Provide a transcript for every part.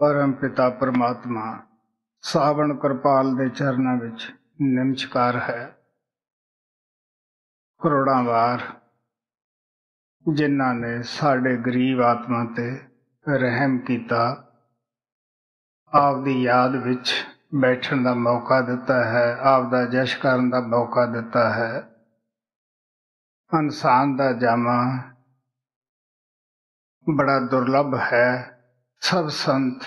ਪਰਮ ਪਿਤਾ ਪਰਮਾਤਮਾ ਸਾਵਣ ਕਿਰਪਾਲ ਦੇ ਚਰਨਾਂ ਵਿੱਚ ਨਮਸਕਾਰ ਹੈ ਕਰੋੜਾਂ ਵਾਰ ਜਿਨ੍ਹਾਂ ਨੇ ਸਾਡੇ ਗਰੀਬ ਆਤਮਾ ਤੇ ਰਹਿਮ ਕੀਤਾ ਆਪ ਦੀ ਯਾਦ ਵਿੱਚ ਬੈਠਣ ਦਾ ਮੌਕਾ ਦਿੱਤਾ ਹੈ ਆਪ ਦਾ ਜਸ਼ ਕਰਨ ਦਾ ਮੌਕਾ ਦਿੱਤਾ ਹੈ ਇਨਸਾਨ ਦਾ ਜਾਮਾ ਬੜਾ ਦੁਰਲਭ ਹੈ ਸਭ ਸੰਤ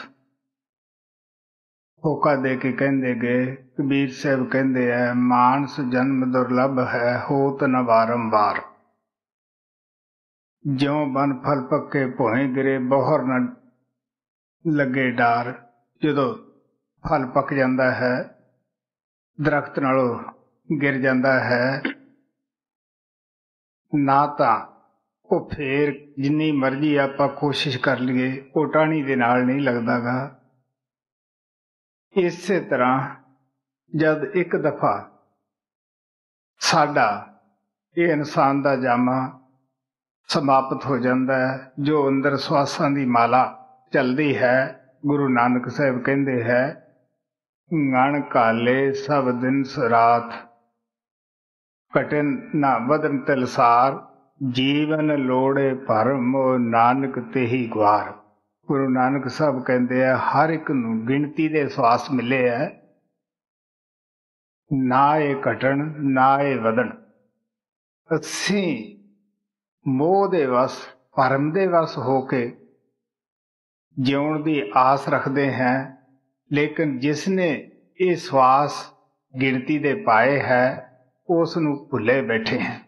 ਹੋਕਾ ਦੇ ਕੇ ਕਹਿੰਦੇ ਗਏ ਕਬੀਰ ਸਾਹਿਬ ਕਹਿੰਦੇ ਆ ਮਾਨਸ ਜਨਮ ਦੁਰਲਭ ਹੈ ਹੋਤ ਨ ਵਾਰੰਵਾਰ ਜਿਉ ਬਨ ਫਲ ਪੱਕੇ ਭੋਏ ਗਰੇ ਬਹਰ ਨ ਲੱਗੇ ਡਾਰ ਜਦੋਂ ਫਲ ਪੱਕ ਜਾਂਦਾ ਹੈ ਦਰਖਤ ਨਾਲੋਂ ਗਿਰ ਜਾਂਦਾ ਹੈ ਨਾ ਤਾਂ ਉਹ ਫੇਰ ਜਿੰਨੀ ਮਰਜ਼ੀ ਆਪਾਂ ਕੋਸ਼ਿਸ਼ ਕਰ ਲਈਏ ਉਹ ਟਾਣੀ ਦੇ ਨਾਲ ਨਹੀਂ ਲੱਗਦਾਗਾ ਇਸੇ ਤਰ੍ਹਾਂ ਜਦ ਇੱਕ ਦਫਾ ਸਾਡਾ ਇਹ ਇਨਸਾਨ ਦਾ ਜਾਮਾ ਸਮਾਪਤ ਹੋ ਜਾਂਦਾ ਹੈ ਜੋ ਅੰਦਰ ਸਵਾਸਾਂ ਦੀ ਮਾਲਾ ਚੱਲਦੀ ਹੈ ਗੁਰੂ ਨਾਨਕ ਸਾਹਿਬ ਕਹਿੰਦੇ ਹੈ ਗਣ ਕਾਲੇ ਸਭ ਦਿਨ ਸਰਾਤ ਕਟਨ ਨਾ ਬਦਨ ਤਿਲਸਾਰ ਜੀਵਨ ਲੋੜੇ ਭਰਮ ਨਾਨਕ ਤੇਹੀ ਗਵਾਰ ਗੁਰੂ ਨਾਨਕ ਸਾਹਿਬ ਕਹਿੰਦੇ ਆ ਹਰ ਇੱਕ ਨੂੰ ਗਿਣਤੀ ਦੇ ਸਵਾਸ ਮਿਲੇ ਆ ਨਾ ਇਹ ਘਟਣ ਨਾ ਇਹ ਵਧਣ ਅਸੀਂ ਮੋਹ ਦੇ ਵਸ ਭਰਮ ਦੇ ਵਸ ਹੋ ਕੇ ਜਿਉਣ ਦੀ ਆਸ ਰੱਖਦੇ ਹਾਂ ਲੇਕਿਨ ਜਿਸ ਨੇ ਇਹ ਸਵਾਸ ਗਿਣਤੀ ਦੇ ਪਾਏ ਹੈ ਉਸ ਨੂੰ ਭੁੱਲੇ ਬੈਠੇ ਹਾਂ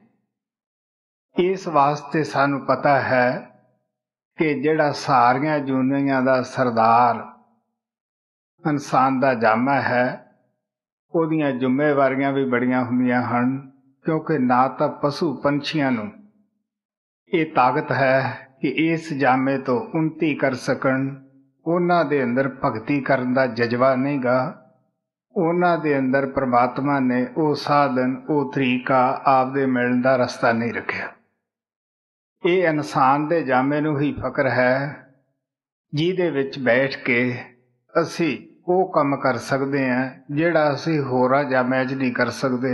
ਇਸ ਵਾਸਤੇ ਸਾਨੂੰ ਪਤਾ ਹੈ ਕਿ ਜਿਹੜਾ ਸਾਰੀਆਂ ਜੁਨੀਆਂ ਦਾ ਸਰਦਾਰ ਇਨਸਾਨ ਦਾ ਜਾਮਾ ਹੈ ਉਹਦੀਆਂ ਜ਼ਿੰਮੇਵਾਰੀਆਂ ਵੀ ਬੜੀਆਂ ਹੁੰਦੀਆਂ ਹਨ ਕਿਉਂਕਿ ਨਾ ਤਾਂ ਪਸ਼ੂ ਪੰਛੀਆਂ ਨੂੰ ਇਹ ਤਾਕਤ ਹੈ ਕਿ ਇਸ ਜਾਮੇ ਤੋਂ ਉਨਤੀ ਕਰ ਸਕਣ ਉਹਨਾਂ ਦੇ ਅੰਦਰ ਭਗਤੀ ਕਰਨ ਦਾ ਜਜ਼ਬਾ ਨਹੀਂਗਾ ਉਹਨਾਂ ਦੇ ਅੰਦਰ ਪ੍ਰਮਾਤਮਾ ਨੇ ਉਹ ਸਾਧਨ ਉਹ ਤਰੀਕਾ ਆਪਦੇ ਮਿਲਣ ਦਾ ਰਸਤਾ ਨਹੀਂ ਰੱਖਿਆ ਇਹ ਇਨਸਾਨ ਦੇ ਜਾਮੇ ਨੂੰ ਹੀ ਫਕਰ ਹੈ ਜਿਹਦੇ ਵਿੱਚ ਬੈਠ ਕੇ ਅਸੀਂ ਉਹ ਕੰਮ ਕਰ ਸਕਦੇ ਆ ਜਿਹੜਾ ਅਸੀਂ ਹੋਰਾਂ ਜਾਮੇ 'ਚ ਨਹੀਂ ਕਰ ਸਕਦੇ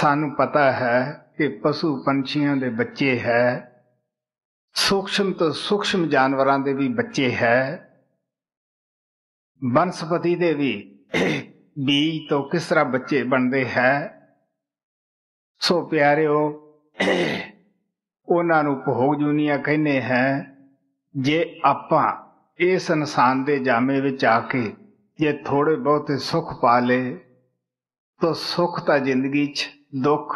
ਸਾਨੂੰ ਪਤਾ ਹੈ ਕਿ ਪਸ਼ੂ ਪੰਛੀਆਂ ਦੇ ਬੱਚੇ ਹੈ ਸੂਖਸ਼ਮ ਤੋਂ ਸੂਖਸ਼ਮ ਜਾਨਵਰਾਂ ਦੇ ਵੀ ਬੱਚੇ ਹੈ ਬਨਸਪਤੀ ਦੇ ਵੀ ਬੀਜ ਤੋਂ ਕਿਸ ਤਰ੍ਹਾਂ ਬੱਚੇ ਬਣਦੇ ਹੈ ਸੋ ਪਿਆਰਿਓ ਉਹਨਾਂ ਨੂੰ ਭੋਗ ਜੁਨੀਆਂ ਕਹਿੰਦੇ ਹੈ ਜੇ ਆਪਾਂ ਇਸ ਇਨਸਾਨ ਦੇ ਜਾਮੇ ਵਿੱਚ ਆ ਕੇ ਜੇ ਥੋੜੇ ਬਹੁਤੇ ਸੁੱਖ ਪਾ ਲੇ ਤਾਂ ਸੁੱਖ ਤਾਂ ਜ਼ਿੰਦਗੀ 'ਚ ਦੁੱਖ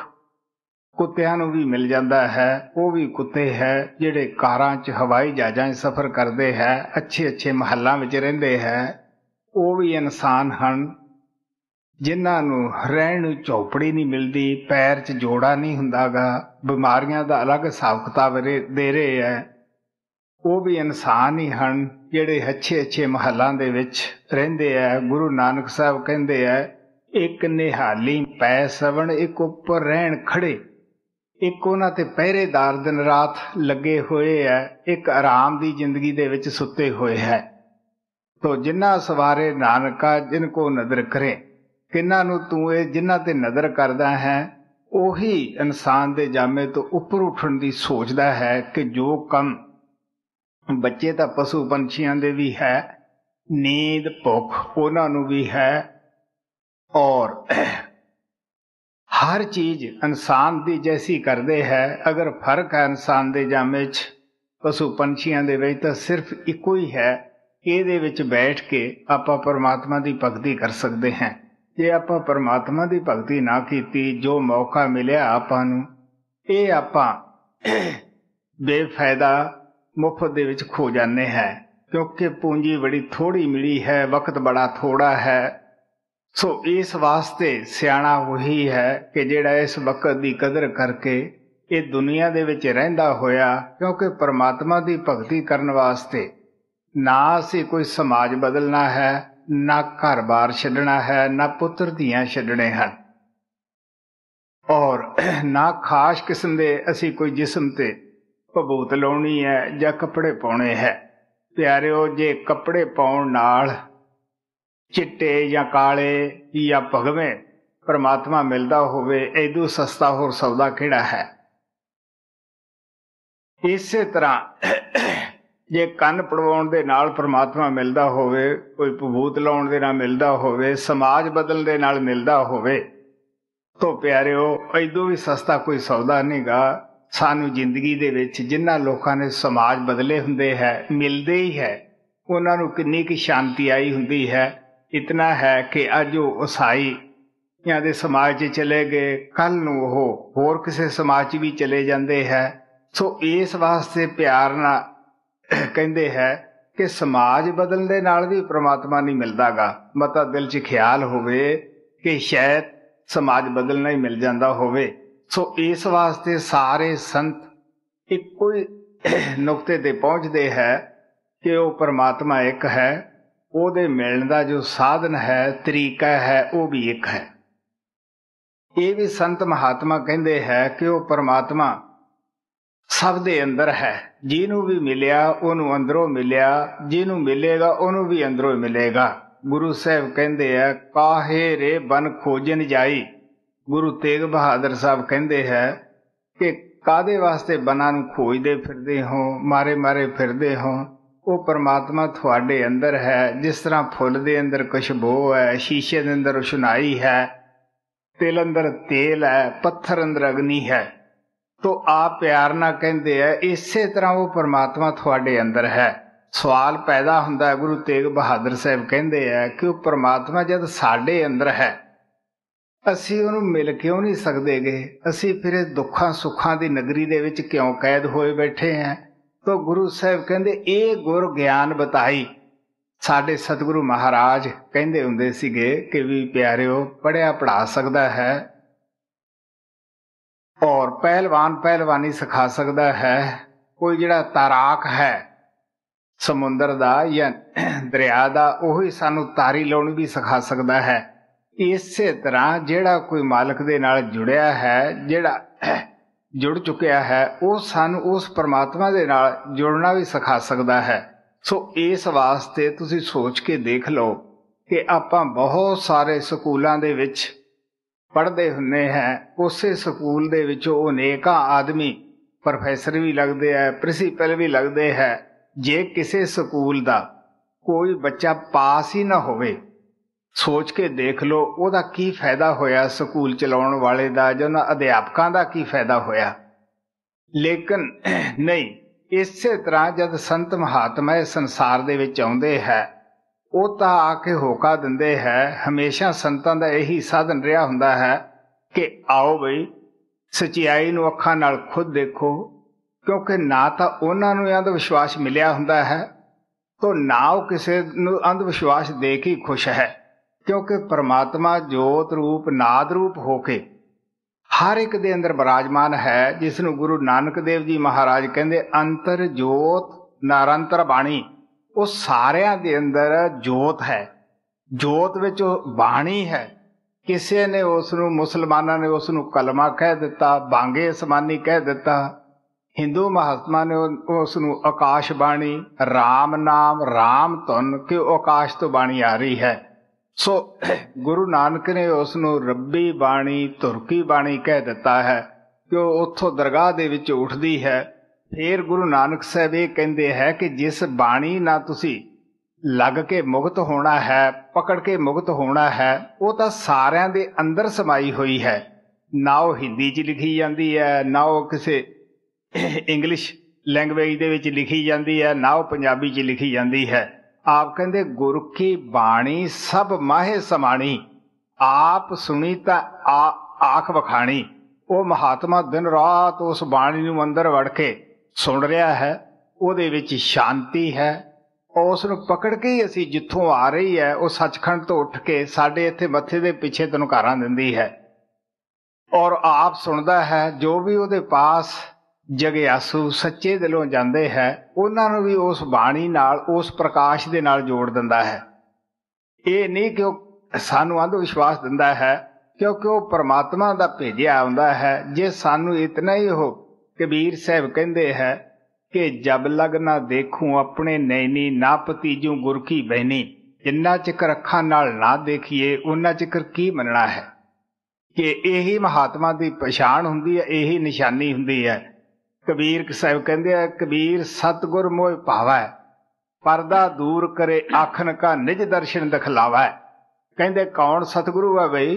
ਕੁੱਤਿਆਂ ਨੂੰ ਵੀ ਮਿਲ ਜਾਂਦਾ ਹੈ ਉਹ ਵੀ ਕੁੱਤੇ ਹੈ ਜਿਹੜੇ ਕਾਰਾਂ 'ਚ ਹਵਾਈ ਜਹਾਜ਼ਾਂ 'ਚ ਸਫ਼ਰ ਕਰਦੇ ਹੈ ਅੱਛੇ ਅੱਛੇ ਮਹੱਲਾਂ ਵਿੱਚ ਰਹਿੰਦੇ ਹੈ ਉਹ ਵੀ ਇਨਸਾਨ ਹਨ ਜਿਨ੍ਹਾਂ ਨੂੰ ਰਹਿਣ ਨੂੰ ਝੌਪੜੀ ਨਹੀਂ ਮਿਲਦੀ ਪੈਰ 'ਚ ਜੋੜਾ ਨਹੀਂ ਹੁੰਦਾਗਾ ਬਿਮਾਰੀਆਂ ਦਾ ਅਲੱਗ ਹਿਸਾਬ ਕਿਤਾਬ ਦੇ ਰਹੇ ਐ ਉਹ ਵੀ ਇਨਸਾਨ ਹੀ ਹਨ ਜਿਹੜੇ ਅੱਛੇ ਅੱਛੇ ਮਹੱਲਾਂ ਦੇ ਵਿੱਚ ਰਹਿੰਦੇ ਐ ਗੁਰੂ ਨਾਨਕ ਸਾਹਿਬ ਕਹਿੰਦੇ ਐ ਇੱਕ ਨਿਹਾਲੀ ਪੈ ਸਵਣ ਇੱਕ ਉੱਪਰ ਰਹਿਣ ਖੜੇ ਇੱਕ ਉਹਨਾਂ ਤੇ ਪਹਿਰੇਦਾਰ ਦਿਨ ਰਾਤ ਲੱਗੇ ਹੋਏ ਐ ਇੱਕ ਆਰਾਮ ਦੀ ਜ਼ਿੰਦਗੀ ਦੇ ਵਿੱਚ ਸੁੱਤੇ ਹੋਏ ਹੈ ਤੋ ਜਿਨ੍ਹਾਂ ਸਵਾਰੇ ਨਾਨਕਾ ਜਿਨ ਕੋ ਨਦਰ ਕਰੇ ਕਿੰਨਾਂ ਨੂੰ ਤੂੰ ਇਹ ਜਿਨ੍ਹਾਂ ਤੇ ਨਜ਼ਰ ਕਰਦਾ ਹੈ ਉਹੀ ਇਨਸਾਨ ਦੇ ਜਾਮੇ ਤੋਂ ਉੱਪਰ ਉੱਠਣ ਦੀ ਸੋਚਦਾ ਹੈ ਕਿ ਜੋ ਕੰਮ ਬੱਚੇ ਤਾਂ ਪਸ਼ੂ ਪੰਛੀਆਂ ਦੇ ਵੀ ਹੈ ਨੀਂਦ ਭੁੱਖ ਉਹਨਾਂ ਨੂੰ ਵੀ ਹੈ ਔਰ ਹਰ ਚੀਜ਼ ਇਨਸਾਨ ਦੀ ਜੈਸੀ ਕਰਦੇ ਹੈ ਅਗਰ ਫਰਕ ਹੈ ਇਨਸਾਨ ਦੇ ਜਾਮੇ 'ਚ ਪਸ਼ੂ ਪੰਛੀਆਂ ਦੇ ਵਿੱਚ ਤਾਂ ਸਿਰਫ ਇੱਕੋ ਹੀ ਹੈ ਇਹਦੇ ਵਿੱਚ ਬੈਠ ਕੇ ਆਪਾਂ ਪਰਮਾਤਮਾ ਦੀ ਭਗਤੀ ਕਰ ਸਕਦੇ ਹਾਂ ਜੇ ਆਪਾਂ ਪਰਮਾਤਮਾ ਦੀ ਭਗਤੀ ਨਾ ਕੀਤੀ ਜੋ ਮੌਕਾ ਮਿਲਿਆ ਆਪਾਂ ਨੂੰ ਇਹ ਆਪਾਂ ਬੇਫਾਇਦਾ ਮੁਫਤ ਦੇ ਵਿੱਚ ਖੋ ਜਾਂਦੇ ਹੈ ਕਿਉਂਕਿ ਪੂੰਜੀ ਬੜੀ ਥੋੜੀ ਮਿਲੀ ਹੈ ਵਕਤ ਬੜਾ ਥੋੜਾ ਹੈ ਸੋ ਇਸ ਵਾਸਤੇ ਸਿਆਣਾ ਉਹੀ ਹੈ ਕਿ ਜਿਹੜਾ ਇਸ ਵਕਤ ਦੀ ਕਦਰ ਕਰਕੇ ਇਹ ਦੁਨੀਆ ਦੇ ਵਿੱਚ ਰਹਿੰਦਾ ਹੋਇਆ ਕਿਉਂਕਿ ਪਰਮਾਤਮਾ ਦੀ ਭਗਤੀ ਕਰਨ ਵਾਸਤੇ ਨਾ ਅਸੀਂ ਕੋਈ ਸਮਾਜ ਬਦਲਣਾ ਹੈ ਨਾ ਘਰ-ਬਾਰ ਛੱਡਣਾ ਹੈ ਨਾ ਪੁੱਤਰ ਧੀਆਂ ਛੱਡਣੇ ਹਨ ਔਰ ਨਾ ਖਾਸ ਕਿਸਮ ਦੇ ਅਸੀਂ ਕੋਈ ਜਿਸਮ ਤੇ ਭੂਤ ਲਾਉਣੀ ਹੈ ਜਾਂ ਕੱਪੜੇ ਪਾਉਣੇ ਹੈ ਪਿਆਰਿਓ ਜੇ ਕੱਪੜੇ ਪਾਉਣ ਨਾਲ ਚਿੱਟੇ ਜਾਂ ਕਾਲੇ ਜਾਂ ਭਗਵੇਂ ਪਰਮਾਤਮਾ ਮਿਲਦਾ ਹੋਵੇ ਐਦੂ ਸਸਤਾ ਹੋਰ ਸੌਦਾ ਕਿਹੜਾ ਹੈ ਇਸੇ ਤਰ੍ਹਾਂ ਜੇ ਕੰਨ ਪੜਵਾਉਣ ਦੇ ਨਾਲ ਪ੍ਰਮਾਤਮਾ ਮਿਲਦਾ ਹੋਵੇ ਕੋਈ ਭੂਤ ਲਾਉਣ ਦੇ ਨਾਲ ਮਿਲਦਾ ਹੋਵੇ ਸਮਾਜ ਬਦਲਣ ਦੇ ਨਾਲ ਮਿਲਦਾ ਹੋਵੇ ਤੋ ਪਿਆਰਿਓ ਐਦੋਂ ਵੀ ਸਸਤਾ ਕੋਈ ਸੌਦਾ ਨਹੀਂਗਾ ਸਾਨੂੰ ਜ਼ਿੰਦਗੀ ਦੇ ਵਿੱਚ ਜਿਨ੍ਹਾਂ ਲੋਕਾਂ ਨੇ ਸਮਾਜ ਬਦਲੇ ਹੁੰਦੇ ਹੈ ਮਿਲਦੇ ਹੀ ਹੈ ਉਹਨਾਂ ਨੂੰ ਕਿੰਨੀ ਕੀ ਸ਼ਾਂਤੀ ਆਈ ਹੁੰਦੀ ਹੈ ਇਤਨਾ ਹੈ ਕਿ ਅੱਜ ਉਹ ਉਸਾਈ ਜਾਂ ਦੇ ਸਮਾਜ 'ਚ ਚਲੇ ਗਏ ਕੱਲ ਨੂੰ ਉਹ ਹੋਰ ਕਿਸੇ ਸਮਾਜ 'ਚ ਵੀ ਚਲੇ ਜਾਂਦੇ ਹੈ ਸੋ ਇਸ ਵਾਸਤੇ ਪਿਆਰ ਨਾਲ ਕਹਿੰਦੇ ਹੈ ਕਿ ਸਮਾਜ ਬਦਲਣ ਦੇ ਨਾਲ ਵੀ ਪ੍ਰਮਾਤਮਾ ਨਹੀਂ ਮਿਲਦਾਗਾ ਮਤਾ ਦਿਲ 'ਚ ਖਿਆਲ ਹੋਵੇ ਕਿ ਸ਼ਾਇਦ ਸਮਾਜ ਬਦਲਣਾ ਹੀ ਮਿਲ ਜਾਂਦਾ ਹੋਵੇ ਸੋ ਇਸ ਵਾਸਤੇ ਸਾਰੇ ਸੰਤ ਇੱਕੋ ਹੀ ਨੁਕਤੇ ਤੇ ਪਹੁੰਚਦੇ ਹੈ ਕਿ ਉਹ ਪ੍ਰਮਾਤਮਾ ਇੱਕ ਹੈ ਉਹਦੇ ਮਿਲਣ ਦਾ ਜੋ ਸਾਧਨ ਹੈ ਤਰੀਕਾ ਹੈ ਉਹ ਵੀ ਇੱਕ ਹੈ ਇਹ ਵੀ ਸੰਤ ਮਹਾਤਮਾ ਕਹਿੰਦੇ ਹੈ ਕਿ ਉਹ ਪ੍ਰਮਾਤਮਾ ਸਭ ਦੇ ਅੰਦਰ ਹੈ ਜਿਹਨੂੰ ਵੀ ਮਿਲਿਆ ਉਹਨੂੰ ਅੰਦਰੋਂ ਮਿਲਿਆ ਜਿਹਨੂੰ ਮਿਲੇਗਾ ਉਹਨੂੰ ਵੀ ਅੰਦਰੋਂ ਮਿਲੇਗਾ ਗੁਰੂ ਸਾਹਿਬ ਕਹਿੰਦੇ ਆ ਕਾਹੇ ਰੇ ਬਨ ਖੋਜਨ ਜਾਈ ਗੁਰੂ ਤੇਗ ਬਹਾਦਰ ਸਾਹਿਬ ਕਹਿੰਦੇ ਹੈ ਕਿ ਕਾਦੇ ਵਾਸਤੇ ਬਨਾਂ ਨੂੰ ਖੋਜਦੇ ਫਿਰਦੇ ਹੋ ਮਾਰੇ ਮਾਰੇ ਫਿਰਦੇ ਹੋ ਉਹ ਪਰਮਾਤਮਾ ਤੁਹਾਡੇ ਅੰਦਰ ਹੈ ਜਿਸ ਤਰ੍ਹਾਂ ਫੁੱਲ ਦੇ ਅੰਦਰ ਖੁਸ਼ਬੂ ਹੈ ਸ਼ੀਸ਼ੇ ਦੇ ਅੰਦਰ ਰੁਸ਼ਨਾਈ ਹੈ ਤੇਲ ਅੰਦਰ ਤੇਲ ਹੈ ਪੱਥਰ ਅੰਦਰ ਅਗਨੀ ਹੈ ਤੋ ਆ ਪਿਆਰ ਨਾ ਕਹਿੰਦੇ ਆ ਇਸੇ ਤਰ੍ਹਾਂ ਉਹ ਪਰਮਾਤਮਾ ਤੁਹਾਡੇ ਅੰਦਰ ਹੈ ਸਵਾਲ ਪੈਦਾ ਹੁੰਦਾ ਹੈ ਗੁਰੂ ਤੇਗ ਬਹਾਦਰ ਸਾਹਿਬ ਕਹਿੰਦੇ ਆ ਕਿ ਉਹ ਪਰਮਾਤਮਾ ਜਦ ਸਾਡੇ ਅੰਦਰ ਹੈ ਅਸੀਂ ਉਹਨੂੰ ਮਿਲ ਕਿਉਂ ਨਹੀਂ ਸਕਦੇਗੇ ਅਸੀਂ ਫਿਰ ਇਹ ਦੁੱਖਾਂ ਸੁੱਖਾਂ ਦੀ ਨਗਰੀ ਦੇ ਵਿੱਚ ਕਿਉਂ ਕੈਦ ਹੋਏ ਬੈਠੇ ਆਂ ਤੋ ਗੁਰੂ ਸਾਹਿਬ ਕਹਿੰਦੇ ਇਹ ਗੁਰ ਗਿਆਨ ਬਤਾਈ ਸਾਡੇ ਸਤਿਗੁਰੂ ਮਹਾਰਾਜ ਕਹਿੰਦੇ ਹੁੰਦੇ ਸੀਗੇ ਕਿ ਵੀ ਪਿਆਰਿਓ ਪੜਿਆ ਪੜਾ ਸਕਦਾ ਹੈ ਔਰ ਪਹਿਲਵਾਨ ਪਹਿਲਵਾਨੀ ਸਿਖਾ ਸਕਦਾ ਹੈ ਕੋਈ ਜਿਹੜਾ ਤਾਰਾਕ ਹੈ ਸਮੁੰਦਰ ਦਾ ਜਾਂ ਦਰਿਆ ਦਾ ਉਹ ਹੀ ਸਾਨੂੰ ਤਾਰੀ ਲਾਉਣੀ ਵੀ ਸਿਖਾ ਸਕਦਾ ਹੈ ਇਸੇ ਤਰ੍ਹਾਂ ਜਿਹੜਾ ਕੋਈ ਮਾਲਕ ਦੇ ਨਾਲ ਜੁੜਿਆ ਹੈ ਜਿਹੜਾ ਜੁੜ ਚੁੱਕਿਆ ਹੈ ਉਹ ਸਾਨੂੰ ਉਸ ਪਰਮਾਤਮਾ ਦੇ ਨਾਲ ਜੁੜਨਾ ਵੀ ਸਿਖਾ ਸਕਦਾ ਹੈ ਸੋ ਇਸ ਵਾਸਤੇ ਤੁਸੀਂ ਸੋਚ ਕੇ ਦੇਖ ਲਓ ਕਿ ਆਪਾਂ ਬਹੁਤ ਸਾਰੇ ਸਕੂਲਾਂ ਦੇ ਵਿੱਚ ਪੜ੍ਹਦੇ ਹੁੰਨੇ ਹੈ ਉਸੇ ਸਕੂਲ ਦੇ ਵਿੱਚ ਉਹ ਨੇਕਾ ਆਦਮੀ ਪ੍ਰੋਫੈਸਰ ਵੀ ਲੱਗਦੇ ਹੈ ਪ੍ਰਿੰਸੀਪਲ ਵੀ ਲੱਗਦੇ ਹੈ ਜੇ ਕਿਸੇ ਸਕੂਲ ਦਾ ਕੋਈ ਬੱਚਾ ਪਾਸ ਹੀ ਨਾ ਹੋਵੇ ਸੋਚ ਕੇ ਦੇਖ ਲਓ ਉਹਦਾ ਕੀ ਫਾਇਦਾ ਹੋਇਆ ਸਕੂਲ ਚਲਾਉਣ ਵਾਲੇ ਦਾ ਜਾਂ ਉਹਨਾਂ ਅਧਿਆਪਕਾਂ ਦਾ ਕੀ ਫਾਇਦਾ ਹੋਇਆ ਲੇਕਿਨ ਨਹੀਂ ਇਸੇ ਤਰ੍ਹਾਂ ਜਦ ਸੰਤ ਮਹਾਤਮਾ ਇਸ ਸੰਸਾਰ ਦੇ ਵਿੱਚ ਆਉਂਦੇ ਹੈ ਉਹ ਤਾਂ ਆ ਕੇ ਹੋਕਾ ਦਿੰਦੇ ਹੈ ਹਮੇਸ਼ਾ ਸੰਤਾਂ ਦਾ ਇਹੀ ਸਾਧਨ ਰਿਹਾ ਹੁੰਦਾ ਹੈ ਕਿ ਆਓ ਬਈ ਸਚਾਈ ਨੂੰ ਅੱਖਾਂ ਨਾਲ ਖੁਦ ਦੇਖੋ ਕਿਉਂਕਿ ਨਾ ਤਾਂ ਉਹਨਾਂ ਨੂੰ ਅੰਧ ਵਿਸ਼ਵਾਸ ਮਿਲਿਆ ਹੁੰਦਾ ਹੈ ਤੋਂ ਨਾ ਉਹ ਕਿਸੇ ਨੂੰ ਅੰਧ ਵਿਸ਼ਵਾਸ ਦੇ ਕੇ ਖੁਸ਼ ਹੈ ਕਿਉਂਕਿ ਪਰਮਾਤਮਾ ਜੋਤ ਰੂਪ ਨਾਦ ਰੂਪ ਹੋ ਕੇ ਹਰ ਇੱਕ ਦੇ ਅੰਦਰ ਬਿਰਾਜਮਾਨ ਹੈ ਜਿਸ ਨੂੰ ਗੁਰੂ ਨਾਨਕ ਦੇਵ ਜੀ ਮਹਾਰਾਜ ਕਹਿੰਦੇ ਅੰਤਰ ਜੋਤ ਨਾਰੰਤਰ ਬਾਣੀ ਉਹ ਸਾਰਿਆਂ ਦੇ ਅੰਦਰ ਜੋਤ ਹੈ ਜੋਤ ਵਿੱਚ ਬਾਣੀ ਹੈ ਕਿਸੇ ਨੇ ਉਸ ਨੂੰ ਮੁਸਲਮਾਨਾਂ ਨੇ ਉਸ ਨੂੰ ਕਲਮਾ ਕਹਿ ਦਿੱਤਾ ਬਾਂਗੇ ਇਸਮਾਨੀ ਕਹਿ ਦਿੱਤਾ ਹਿੰਦੂ ਮਹਾਤਮਾ ਨੇ ਉਸ ਨੂੰ ਆਕਾਸ਼ ਬਾਣੀ RAM ਨਾਮ RAM ਧੁਨ ਕਿ ਆਕਾਸ਼ ਤੋਂ ਬਾਣੀ ਆ ਰਹੀ ਹੈ ਸੋ ਗੁਰੂ ਨਾਨਕ ਨੇ ਉਸ ਨੂੰ ਰੱਬੀ ਬਾਣੀ ਤੁਰਕੀ ਬਾਣੀ ਕਹਿ ਦਿੱਤਾ ਹੈ ਕਿ ਉਹ ਉੱਥੋਂ ਦਰਗਾਹ ਦੇ ਵਿੱਚ ਉੱਠਦੀ ਹੈ ਫੇਰ ਗੁਰੂ ਨਾਨਕ ਸਾਹਿਬ ਇਹ ਕਹਿੰਦੇ ਹੈ ਕਿ ਜਿਸ ਬਾਣੀ ਨਾਲ ਤੁਸੀਂ ਲੱਗ ਕੇ ਮੁਕਤ ਹੋਣਾ ਹੈ ਪਕੜ ਕੇ ਮੁਕਤ ਹੋਣਾ ਹੈ ਉਹ ਤਾਂ ਸਾਰਿਆਂ ਦੇ ਅੰਦਰ ਸਮਾਈ ਹੋਈ ਹੈ ਨਾ ਉਹ ਹਿੰਦੀ 'ਚ ਲਿਖੀ ਜਾਂਦੀ ਹੈ ਨਾ ਉਹ ਕਿਸੇ ਇੰਗਲਿਸ਼ ਲੈਂਗੁਏਜ ਦੇ ਵਿੱਚ ਲਿਖੀ ਜਾਂਦੀ ਹੈ ਨਾ ਉਹ ਪੰਜਾਬੀ 'ਚ ਲਿਖੀ ਜਾਂਦੀ ਹੈ ਆਪ ਕਹਿੰਦੇ ਗੁਰ ਕੀ ਬਾਣੀ ਸਭ ਮਾਹੇ ਸਮਾਣੀ ਆਪ ਸੁਣੀ ਤਾਂ ਆਖ ਵਖਾਣੀ ਉਹ ਮਹਾਤਮਾ ਦਿਨ ਰਾਤ ਉਸ ਬਾਣੀ ਨੂੰ ਅੰਦਰ ਵੜ ਕੇ ਸੁਣ ਰਿਹਾ ਹੈ ਉਹਦੇ ਵਿੱਚ ਸ਼ਾਂਤੀ ਹੈ ਉਸ ਨੂੰ ਪਕੜ ਕੇ ਹੀ ਅਸੀਂ ਜਿੱਥੋਂ ਆ ਰਹੀ ਹੈ ਉਹ ਸੱਚਖੰਡ ਤੋਂ ਉੱਠ ਕੇ ਸਾਡੇ ਇੱਥੇ ਮੱਥੇ ਦੇ ਪਿੱਛੇ ਤਨੁਕਾਰਾਂ ਦਿੰਦੀ ਹੈ ਔਰ ਆਪ ਸੁਣਦਾ ਹੈ ਜੋ ਵੀ ਉਹਦੇ ਪਾਸ ਜਗਿਆਸੂ ਸੱਚੇ ਦਿਲੋਂ ਜਾਂਦੇ ਹੈ ਉਹਨਾਂ ਨੂੰ ਵੀ ਉਸ ਬਾਣੀ ਨਾਲ ਉਸ ਪ੍ਰਕਾਸ਼ ਦੇ ਨਾਲ ਜੋੜ ਦਿੰਦਾ ਹੈ ਇਹ ਨਹੀਂ ਕਿ ਉਹ ਸਾਨੂੰ ਅੰਧ ਵਿਸ਼ਵਾਸ ਦਿੰਦਾ ਹੈ ਕਿਉਂਕਿ ਉਹ ਪਰਮਾਤਮਾ ਦਾ ਭੇਜਿਆ ਆਉਂਦਾ ਹੈ ਜੇ ਸਾਨੂੰ ਇਤਨਾ ਹੀ ਹੋ ਕਬੀਰ ਸਾਹਿਬ ਕਹਿੰਦੇ ਹੈ ਕਿ ਜਬ ਲਗ ਨਾ ਦੇਖੂ ਆਪਣੇ ਨੈਣੀ ਨਾ ਪਤੀਜੂ ਗੁਰ ਕੀ ਬਹਿਨੀ ਜਿੰਨਾ ਚਿਕਰ ਅੱਖਾਂ ਨਾਲ ਨਾ ਦੇਖੀਏ ਉਹਨਾਂ ਚਿਕਰ ਕੀ ਮੰਨਣਾ ਹੈ ਕਿ ਇਹੀ ਮਹਾਤਮਾ ਦੀ ਪਛਾਣ ਹੁੰਦੀ ਹੈ ਇਹੀ ਨਿਸ਼ਾਨੀ ਹੁੰਦੀ ਹੈ ਕਬੀਰ ਸਾਹਿਬ ਕਹਿੰਦੇ ਆ ਕਬੀਰ ਸਤਗੁਰ ਮੋਹਿ ਭਾਵੈ ਪਰਦਾ ਦੂਰ ਕਰੇ ਆਖਨ ਕਾ ਨਿਜ ਦਰਸ਼ਨ ਦਿਖਲਾਵਾ ਕਹਿੰਦੇ ਕੌਣ ਸਤਗੁਰੂ ਆ ਬਈ